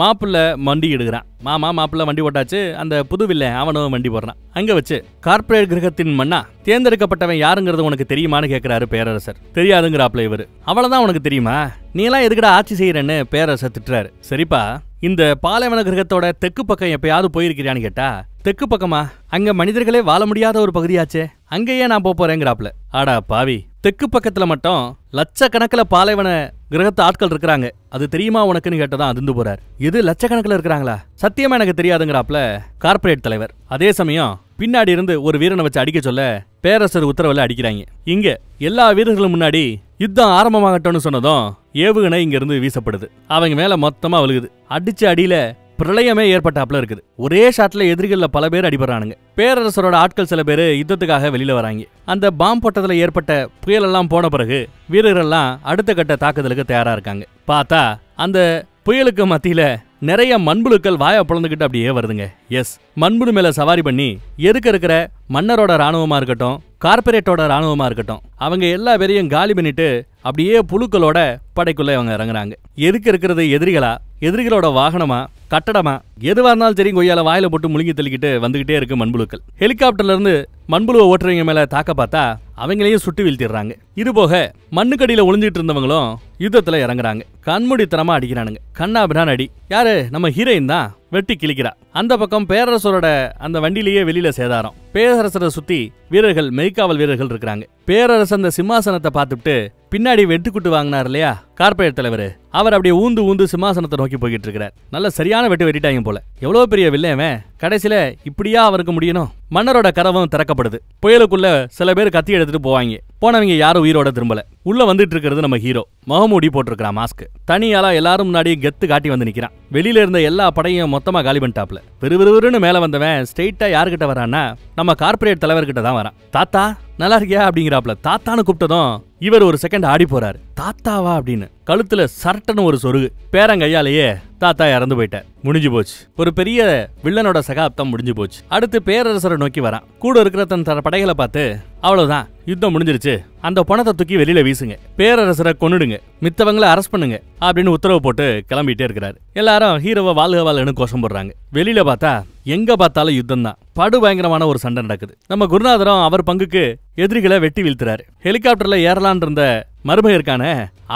மாப்பிள்ள மண்டி இடுகிறான் மாமா மாப்பிள்ளை வண்டி ஓட்டாச்சு அந்த புதுவில்லை அவனும் வண்டி போடுறான் அங்க வச்சு கார்பரேட் கிரகத்தின் மண்ணா தேர்ந்தெடுக்கப்பட்டவன் யாருங்கிறது உனக்கு தெரியுமான்னு கேட்கிறாரு பேரரசர் தெரியாதுங்கிறாப்ல இவர் அவ்வளவுதான் உனக்கு தெரியுமா நீ எல்லாம் எதுக்கடா ஆட்சி செய்யறன்னு பேரரசர் திட்டுறாரு சரிப்பா இந்த பாலைவன கிரகத்தோட தெற்கு பக்கம் எப்பயாவது போயிருக்கிறான்னு கேட்டா தெற்கு பக்கமா அங்க மனிதர்களே வாழ முடியாத ஒரு பகுதியாச்சே அங்கேயே நான் போறேங்கிறாப்ல ஆடா பாவி தெற்கு பக்கத்துல மட்டும் லட்சக்கணக்கில் பாலைவன கிரகத்து ஆட்கள் இருக்கிறாங்க அது தெரியுமா உனக்குன்னு கேட்டதான் அதிர்ந்து போறார் இது லட்சக்கணக்கில் இருக்கிறாங்களா சத்தியமா எனக்கு தெரியாதுங்கிறாப்ல கார்பரேட் தலைவர் அதே சமயம் பின்னாடி இருந்து ஒரு வீரனை வச்சு அடிக்க சொல்ல பேரரசர் உத்தரவில் அடிக்கிறாங்க இங்க எல்லா வீரர்களும் முன்னாடி யுத்தம் ஆரம்பமாகட்டும்னு சொன்னதும் ஏவுகணை இருந்து வீசப்படுது அவங்க மேல மொத்தமா விழுகுது அடிச்ச அடியில பிரளயமே ஏற்பட்டாப்ல இருக்குது ஒரே ஷாட்ல எதிரிகளில் பல பேர் அடிபடுறானுங்க பேரரசரோட ஆட்கள் சில பேர் யுத்தத்துக்காக வெளியில வராங்க அந்த பாம் போட்டதுல ஏற்பட்ட புயலெல்லாம் போன பிறகு வீரர்கள்லாம் அடுத்த கட்ட தாக்குதலுக்கு தயாரா இருக்காங்க பார்த்தா அந்த புயலுக்கு மத்தியில நிறைய மண்புழுக்கள் வாயை பிளந்துக்கிட்டு அப்படியே வருதுங்க எஸ் மண்புழு மேலே சவாரி பண்ணி எதுக்க இருக்கிற மன்னரோட ராணுவமாக இருக்கட்டும் கார்பரேட்டோட ராணுவமாக இருக்கட்டும் அவங்க எல்லா பேரையும் காலி பண்ணிட்டு அப்படியே புழுக்களோட படைக்குள்ளே அவங்க இறங்குறாங்க எதுக்க இருக்கிறது எதிரிகளா எதிரிகளோட வாகனமா கட்டடமா எதுவாக இருந்தாலும் சரி கொய்யால வாயில போட்டு முழுங்கி தள்ளிக்கிட்டு வந்துகிட்டே இருக்கு மண்புழுக்கள் ஹெலிகாப்டர்ல இருந்து மண்புழுவை ஓட்டுறவங்க மேல தாக்க பார்த்தா அவங்களையும் சுட்டு வீழ்த்திடுறாங்க இது போக மண்ணுக்கடியில ஒளிஞ்சிட்டு இருந்தவங்களும் யுத்தத்தில் இறங்குறாங்க கண்முடித்தனமாக அடிக்கிறானுங்க கண்ணாபிரான் அடி யாரு நம்ம ஹீரோயின் தான் வெட்டி கிழிக்கிறா அந்த பக்கம் பேரரசரோட அந்த வண்டியிலேயே வெளியில சேதாரம் பேரரசரை சுத்தி வீரர்கள் மெய்க்காவல் வீரர்கள் இருக்கிறாங்க பேரரசர் அந்த சிம்மாசனத்தை பார்த்துட்டு பின்னாடி வெட்டுக்குட்டு வாங்கினார் இல்லையா கார்பரேட் தலைவர் அவர் அப்படியே ஊந்து ஊந்து சிம்மாசனத்தை நோக்கி போய்கிட்டு இருக்கிறார் நல்ல சரியான வெட்டு வெட்டிட்டாங்க போல எவ்வளவு பெரிய வில்லையவன் கடைசியில இப்படியா அவருக்கு முடியணும் மன்னரோட கதவும் திறக்கப்படுது புயலுக்குள்ள சில பேர் கத்தி எடுத்துட்டு போவாங்க போனவங்க யாரும் உயிரோட திரும்பல உள்ள வந்துட்டு இருக்கிறது நம்ம ஹீரோ மகமூடி போட்டிருக்கிறான் மாஸ்க் தனியாலா எல்லாரும் முன்னாடி கெத்து காட்டி வந்து நிற்கிறான் வெளியில இருந்த எல்லா படையும் மொத்தமாக காலி பண்ணிட்டாப்ல பெருவிறுவிறுன்னு மேல வந்தவன் ஸ்ட்ரெயிட்டா யாருக்கிட்ட வரான்னா நம்ம கார்பரேட் தலைவர்கிட்ட தான் வரான் தாத்தா நல்லா இருக்கியா அப்படிங்கிறாப்ல தாத்தான்னு கூப்பிட்டதும் இவர் ஒரு செகண்ட் ஆடி போறாரு தாத்தாவா அப்படின்னு கழுத்துல சரட்டன ஒரு சொருகு பேரங்கையாலேயே தாத்தா இறந்து போயிட்டார் முடிஞ்சு போச்சு ஒரு பெரிய வில்லனோட சகாப்தம் முடிஞ்சு போச்சு அடுத்து பேரரசரை நோக்கி வரான் கூட இருக்கிற தன் தர படைகளை பார்த்து அவ்வளவுதான் யுத்தம் முடிஞ்சிருச்சு அந்த பணத்தை தூக்கி வெளியில வீசுங்க பேரரசரை கொண்டுடுங்க மித்தவங்களை அரெஸ்ட் பண்ணுங்க அப்படின்னு உத்தரவு போட்டு கிளம்பிட்டே இருக்கிறாரு எல்லாரும் ஹீரோவை வாழ்க வாழ்கன்னு கோஷம் போடுறாங்க வெளியில பார்த்தா எங்க பார்த்தாலும் யுத்தம் தான் படுபயங்கரமான ஒரு சண்டை நடக்குது நம்ம குருநாதரும் அவர் பங்குக்கு எதிரிகளை வெட்டி வீழ்த்துறாரு ஹெலிகாப்டர்ல ஏறலான் இருந்த மருமக இருக்கான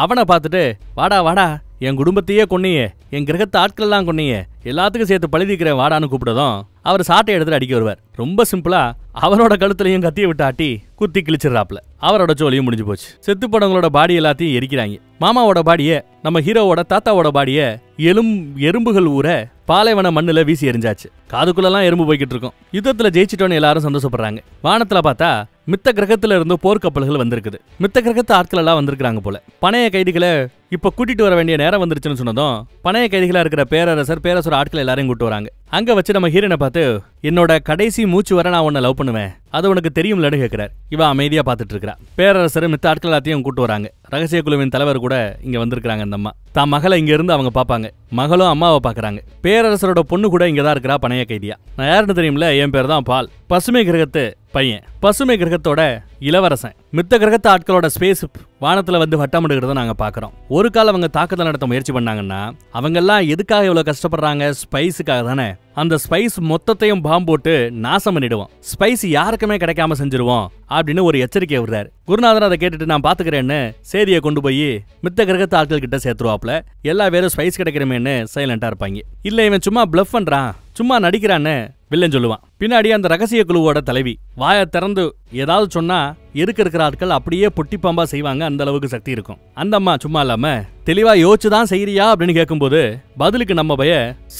அவனை பார்த்துட்டு வாடா வாடா என் குடும்பத்தையே கொன்னியே என் கிரகத்தை எல்லாம் கொன்னியே எல்லாத்துக்கும் சேர்த்து பழுதிக்கிறேன் வாடான்னு கூப்பிட்டதும் அவர் சாட்டை எடுத்துட்டு அடிக்க வருவார் ரொம்ப சிம்பிளா அவரோட கழுத்துலையும் கத்திய விட்டு ஆட்டி குத்தி கிழிச்சிடுறாப்ல அவரோட ஜோலியும் முடிஞ்சு போச்சு படங்களோட பாடி எல்லாத்தையும் எரிக்கிறாங்க மாமாவோட பாடியை நம்ம ஹீரோவோட தாத்தாவோட பாடியை எலும் எறும்புகள் ஊற பாலைவன மண்ணில் வீசி எரிஞ்சாச்சு காதுக்குள்ளெல்லாம் எறும்பு போய்கிட்டு இருக்கும் யுத்தத்தில் ஜெயிச்சிட்டோன்னு எல்லாரும் சந்தோஷப்படுறாங்க வானத்தில் பார்த்தா மித்த கிரகத்துல இருந்து போர்க்கப்பல்கள் வந்திருக்குது மித்த கிரகத்து ஆட்கள் எல்லாம் வந்திருக்கிறாங்க போல பணைய கைதிகளை இப்போ கூட்டிட்டு வர வேண்டிய நேரம் வந்துருச்சுன்னு சொன்னதும் பணைய கைதிகளா இருக்கிற பேரரசர் பேரரசர் ஆட்கள் எல்லாரையும் கூட்டு வராங்க அங்க வச்சு நம்ம ஹீரனை பார்த்து என்னோட கடைசி மூச்சு வர நான் உன்னை லவ் பண்ணுவேன் அது உனக்கு தெரியும்லன்னு கேட்கிறார் இவன் அமைதியா பார்த்துட்டு இருக்கிறா பேரரசர் மித்த ஆட்கள் எல்லாத்தையும் கூட்டு வராங்க ரகசிய குழுவின் தலைவர் கூட இங்க வந்திருக்கிறாங்க அந்த அம்மா தான் மகளை இங்க இருந்து அவங்க பார்ப்பாங்க மகளும் அம்மாவை பாக்குறாங்க பேரரசரோட பொண்ணு கூட இங்கே தான் இருக்கிறா பணைய கைதியா நான் யாருன்னு தெரியும்ல என் பேர் தான் பால் பசுமை கிரகத்து பையன் பசுமை கிரகத்தோட இளவரசன் மித்த கிரகத்து ஆட்களோட ஸ்பேஸ் வானத்தில் வந்து வட்டமிடுகிறத நாங்கள் பார்க்குறோம் ஒரு கால் அவங்க தாக்குதல் நடத்த முயற்சி பண்ணாங்கன்னா அவங்கெல்லாம் எதுக்காக இவ்வளவு கஷ்டப்படுறாங்க ஸ்பைஸுக்காக தானே அந்த ஸ்பைஸ் மொத்தத்தையும் பாம்பு போட்டு நாசம் பண்ணிடுவோம் ஸ்பைஸ் யாருக்குமே கிடைக்காம செஞ்சிருவோம் அப்படின்னு ஒரு எச்சரிக்கை விடுறாரு குருநாதன் அதை கேட்டுட்டு நான் பாத்துக்கிறேன்னு சேரியை கொண்டு போய் மித்த கிரகத்து ஆட்கள் கிட்ட சேர்த்துருவாப்ல எல்லா பேரும் ஸ்பைஸ் கிடைக்கிறமேன்னு சைலண்டாக இருப்பாங்க இல்லை இவன் சும்மா ப்ளஃப் பண்ணுறான் சும்மா நடிக்கிறான்னு வில்லன் சொல்லுவான் பின்னாடி அந்த ரகசிய குழுவோட தலைவி வாயை திறந்து ஏதாவது சொன்னா இருக்க இருக்கிற ஆட்கள் அப்படியே பொட்டி பாம்பா செய்வாங்க அந்த அளவுக்கு சக்தி இருக்கும் அந்த அம்மா சும்மா இல்லாம தெளிவா யோசிச்சு தான் செய்யறியா அப்படின்னு கேட்கும்போது பதிலுக்கு நம்ம பய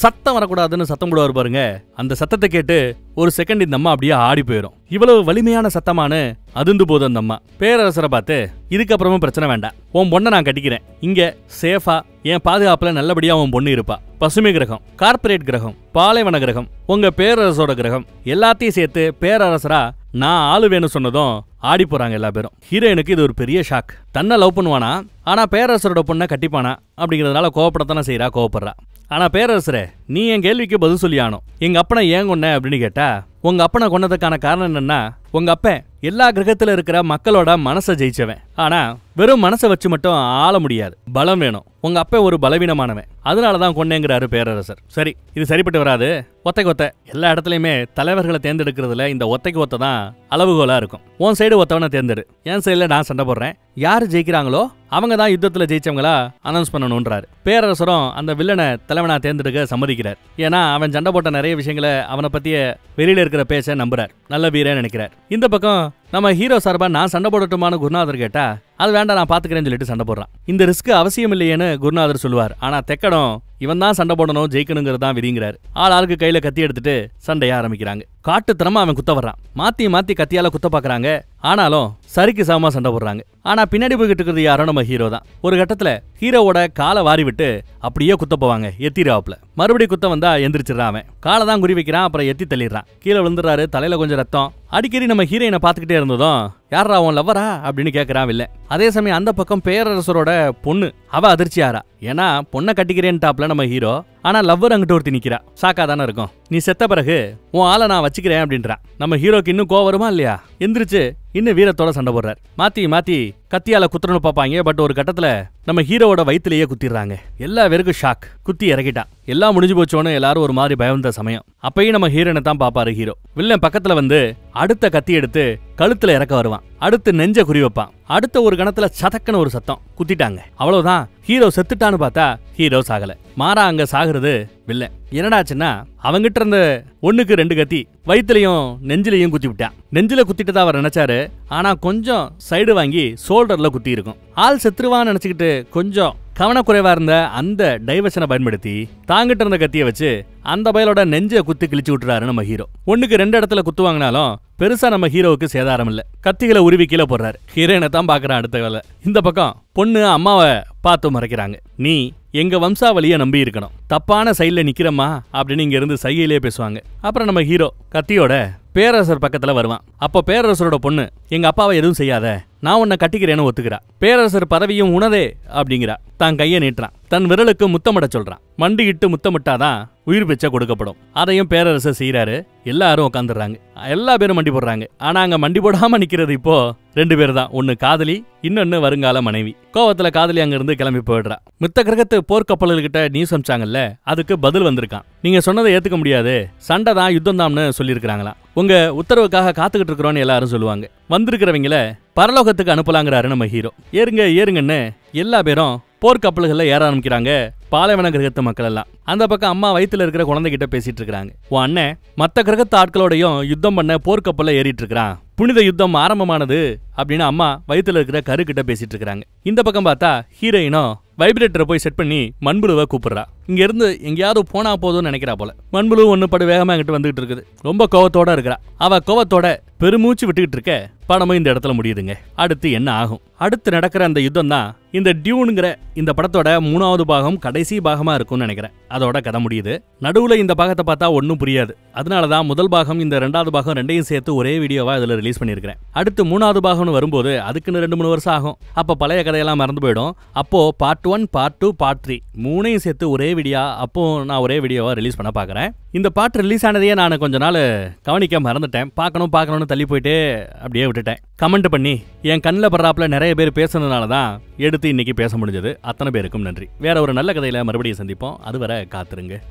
சத்தம் வரக்கூடாதுன்னு சத்தம் போடுவார் பாருங்க அந்த சத்தத்தை கேட்டு ஒரு செகண்ட் இந்த அம்மா அப்படியே ஆடி போயிடும் இவ்வளவு வலிமையான சத்தமானு அதிர்ந்து போதும் அந்த அம்மா பேரரசரை பார்த்து இதுக்கப்புறமும் பிரச்சனை வேண்டாம் உன் பொண்ணை நான் கட்டிக்கிறேன் இங்க சேஃபா என் பாதுகாப்புல நல்லபடியா உன் பொண்ணு இருப்பா பசுமை கிரகம் கார்பரேட் கிரகம் பாலைவன கிரகம் உங்க பேரரசோட கிரகம் எல்லாத்தையும் சேர்த்து பேரரசரா நான் ஆளுவேன்னு சொன்னதும் ஆடி போறாங்க எல்லா பேரும் ஹீரோயினுக்கு இது ஒரு பெரிய ஷாக் தன்னை லவ் பண்ணுவானா ஆனா பேரரசரோட பொண்ணை கட்டிப்பானா அப்படிங்கிறதுனால கோவப்படத்தானே செய்யறா கோவப்படுறா ஆனா பேரரசரே நீ என் கேள்விக்கு பதில் சொல்லி ஆனும் எங்க அப்பனை ஏன் கொன்ன அப்படின்னு கேட்டா உங்க அப்பனை கொன்னதுக்கான காரணம் என்னன்னா உங்க அப்ப எல்லா கிரகத்துல இருக்கிற மக்களோட மனசை ஜெயிச்சவன் ஆனா வெறும் மனசை வச்சு மட்டும் ஆள முடியாது பலம் வேணும் உங்க அப்ப ஒரு பலவீனமானவன் அதனாலதான் கொண்டேங்கிறாரு பேரரசர் சரி இது சரிப்பட்டு வராது ஒத்தைக்கு ஒத்த எல்லா இடத்துலயுமே தலைவர்களை தேர்ந்தெடுக்கிறதுல இந்த ஒத்தைக்கு ஒத்த தான் அளவுகோலா இருக்கும் உன் சைடு ஒத்தவனை தேர்ந்தெடு என் சைடுல நான் சண்டை போடுறேன் யார் ஜெயிக்கிறாங்களோ அவங்க தான் யுத்தத்துல ஜெயிச்சவங்களா அனௌன்ஸ் பண்ணணும்ன்றாரு பேரரசரும் அந்த வில்லனை தலைவனா தேர்ந்தெடுக்க சம்மதி குதிக்கிறார் ஏன்னா அவன் சண்டை போட்ட நிறைய விஷயங்களை அவனை பத்திய வெளியில இருக்கிற பேச நம்புறார் நல்ல வீரன் நினைக்கிறார் இந்த பக்கம் நம்ம ஹீரோ சார்பா நான் சண்டை போடட்டுமான்னு குருநாதர் கேட்டா அது வேண்டாம் நான் பாத்துக்கிறேன்னு சொல்லிட்டு சண்டை போடுறான் இந்த ரிஸ்க் அவசியம் இல்லையேன்னு குருநாதர் சொல்லுவார் ஆனா தெக்கடம் இவன் தான் சண்டை போடணும் ஜெயிக்கணுங்கிறது தான் விதிங்கிறார் ஆள் ஆளுக்கு கையில கத்தி எடுத்துட்டு சண்டைய ஆரம்பிக்கிறாங்க காட்டுத்தனமா அவன் குத்த வர்றான் மாத்தி மாத்தி கத்தியால குத்த பாக்குறாங்க ஆனாலும் சரிக்கு சமமாக சண்டை போடுறாங்க ஆனால் பின்னாடி போய்கிட்டு இருக்கிறது யாரோ நம்ம ஹீரோ தான் ஒரு கட்டத்தில் ஹீரோவோட காலை வாரி விட்டு அப்படியே குத்த போவாங்க எத்திராப்பில் மறுபடியும் குத்த வந்தா எந்திரிச்சிடறான் அவன் காலை தான் குறி வைக்கிறான் அப்புறம் எத்தி தள்ளிடுறான் கீழே விழுந்துறாரு தலையில் கொஞ்சம் ரத்தம் அடிக்கடி நம்ம ஹீரோயினை பார்த்துக்கிட்டே இருந்ததும் யாரா அவன் லவ்வரா அப்படின்னு கேட்குறான் இல்லை அதே சமயம் அந்த பக்கம் பேரரசரோட பொண்ணு அவ அதிர்ச்சியாரா ஏன்னா பொண்ணை கட்டிக்கிறேன்னு டாப்ல நம்ம ஹீரோ ஆனா லவ்வர் அங்கிட்ட ஒருத்தி நிக்கிறா சாக்கா தானே இருக்கும் நீ செத்த பிறகு உன் ஆளை நான் வச்சுக்கிறேன் அப்படின்றான் நம்ம ஹீரோக்கு இன்னும் கோவம் வருமா இல்லையா எந்திரிச்சு இன்னும் வீரத்தோட சண்டை போடுறார் மாத்தி மாத்தி கத்தியால குத்துறனு பார்ப்பாங்க பட் ஒரு கட்டத்தில் நம்ம ஹீரோவோட வயிற்றுலேயே குத்திடுறாங்க எல்லா பேருக்கும் ஷாக் குத்தி இறக்கிட்டா எல்லாம் முடிஞ்சு போச்சோன்னு எல்லாரும் ஒரு மாதிரி பயந்த சமயம் அப்பயும் நம்ம ஹீரோனை தான் பார்ப்பாரு ஹீரோ வில்லன் பக்கத்தில் வந்து அடுத்த கத்தி எடுத்து கழுத்தில் இறக்க வருவான் அடுத்து நெஞ்ச குறி வைப்பான் அடுத்த ஒரு கணத்துல சதக்கன ஒரு சத்தம் குத்திட்டாங்க அவ்வளவுதான் ஹீரோ செத்துட்டான்னு பார்த்தா ஹீரோ சாகல மாறா அங்க சாகுறது வில்லன் என்னடாச்சுன்னா அவங்கிட்ட இருந்த ஒண்ணுக்கு ரெண்டு கத்தி வயிற்றுலையும் நெஞ்சிலையும் குத்தி விட்டான் நெஞ்சில தான் அவர் நினைச்சாரு ஆனா கொஞ்சம் சைடு வாங்கி சோல் ஷோல்டரில் குத்தி இருக்கும் ஆள் செத்துருவான்னு நினச்சிக்கிட்டு கொஞ்சம் கவனக்குறைவாக இருந்த அந்த டைவர்ஷனை பயன்படுத்தி தாங்கிட்ட இருந்த கத்தியை வச்சு அந்த பயலோட நெஞ்சை குத்தி கிழிச்சு விட்டுறாரு நம்ம ஹீரோ ஒன்றுக்கு ரெண்டு இடத்துல குத்து வாங்கினாலும் பெருசாக நம்ம ஹீரோவுக்கு சேதாரம் இல்லை கத்திகளை உருவி கீழே போடுறாரு ஹீரோயினை தான் பார்க்குறான் அடுத்த வேலை இந்த பக்கம் பொண்ணு அம்மாவை பார்த்து மறைக்கிறாங்க நீ எங்க வம்சாவளியை நம்பி இருக்கணும் தப்பான சைடில் நிக்கிறம்மா அப்படின்னு இங்க இருந்து சையிலே பேசுவாங்க அப்புறம் நம்ம ஹீரோ கத்தியோட பேரரசர் பக்கத்துல வருவான் அப்போ பேரரசரோட பொண்ணு எங்க அப்பாவை எதுவும் செய்யாத நான் உன்னை கட்டிக்கிறேன்னு ஒத்துக்கிறா பேரரசர் பதவியும் உனதே அப்படிங்கிறா தான் கையை நீட்டுறான் தன் விரலுக்கு முத்தமிட மண்டி இட்டு முத்தமிட்டாதான் உயிர் பிச்சை கொடுக்கப்படும் அதையும் பேரரசர் செய்கிறாரு எல்லாரும் உட்காந்துடுறாங்க எல்லா பேரும் மண்டி போடுறாங்க ஆனா அங்க மண்டி போடாம நிக்கிறது இப்போ ரெண்டு பேர் தான் ஒன்னு காதலி இன்னொன்னு வருங்கால மனைவி கோவத்துல காதலி அங்க இருந்து கிளம்பி போயிடுறா மித்த கிரகத்து போர்க்கப்பல்கிட்ட நியூஸ் அமிச்சாங்கல்ல அதுக்கு பதில் வந்திருக்கான் நீங்க சொன்னதை ஏத்துக்க முடியாது சண்டை தான் யுத்தம் தான்னு சொல்லியிருக்கிறாங்களாம் உங்க உத்தரவுக்காக காத்துக்கிட்டு இருக்கிறோன்னு எல்லாரும் சொல்லுவாங்க வந்திருக்கிறவங்கள பரலோகத்துக்கு அனுப்பலாங்கிறாரு நம்ம ஹீரோ ஏறுங்க ஏறுங்கன்னு எல்லா பேரும் போர்க்கப்பல்கள் ஏற ஆரம்பிக்கிறாங்க பாலைவன கிரகத்து மக்கள் எல்லாம் அந்த பக்கம் அம்மா வயிற்றுல இருக்கிற குழந்தைகிட்ட பேசிட்டு இருக்காங்க உன் அண்ணன் மற்ற கிரகத்து ஆட்களோடையும் யுத்தம் பண்ண போர்க்கப்பல்ல ஏறிட்டு இருக்கிறான் புனித யுத்தம் ஆரம்பமானது அப்படின்னு அம்மா வயிற்றுல இருக்கிற கரு கிட்ட பேசிட்டு இருக்கிறாங்க இந்த பக்கம் பார்த்தா ஹீரோயினும் வைப்ரேட்டரை போய் செட் பண்ணி மண்புழுவை கூப்பிடுறா இங்கேருந்து எங்கேயாவது போனால் போதும்னு நினைக்கிறா போல மண்புழு ஒன்று படு வேகமாக என்கிட்ட வந்துகிட்டு இருக்குது ரொம்ப கோவத்தோட இருக்கிறா அவ கோவத்தோட பெருமூச்சு விட்டுக்கிட்டு இருக்க படமும் இந்த இடத்துல முடியுதுங்க அடுத்து என்ன ஆகும் அடுத்து நடக்கிற அந்த யுத்தம் தான் இந்த டியூனுங்கிற இந்த படத்தோட மூணாவது பாகம் கடைசி பாகமா இருக்கும்னு நினைக்கிறேன் அதோட கதை முடியுது நடுவுல இந்த பாகத்தை பார்த்தா ஒன்றும் புரியாது அதனாலதான் முதல் பாகம் இந்த ரெண்டாவது பாகம் ரெண்டையும் சேர்த்து ஒரே வீடியோவா இதுல ரிலீஸ் பண்ணியிருக்கிறேன் அடுத்து மூணாவது பாகம்னு வரும்போது அதுக்குன்னு ரெண்டு மூணு வருஷம் ஆகும் அப்போ பழைய கதையெல்லாம் மறந்து போயிடும் அப்போ part one part two part three மூணையும் சேர்த்து ஒரே வீடியா அப்போ நான் ஒரே வீடியோவாக ரிலீஸ் பண்ண பார்க்குறேன் இந்த பாட்டு ரிலீஸ் ஆனதையே நான் கொஞ்ச நாள் கவனிக்க மறந்துட்டேன் பார்க்கணும் பார்க்கணும்னு தள்ளி போயிட்டு அப்படியே விட்டுட்டேன் கமெண்ட் பண்ணி என் கண்ணில் படுறாப்பில் நிறைய பேர் பேசுனதுனால தான் எடுத்து இன்றைக்கி பேச முடிஞ்சது அத்தனை பேருக்கும் நன்றி வேற ஒரு நல்ல கதையில் மறுபடியும் சந்திப்போம் அதுவரை காத்துருங்க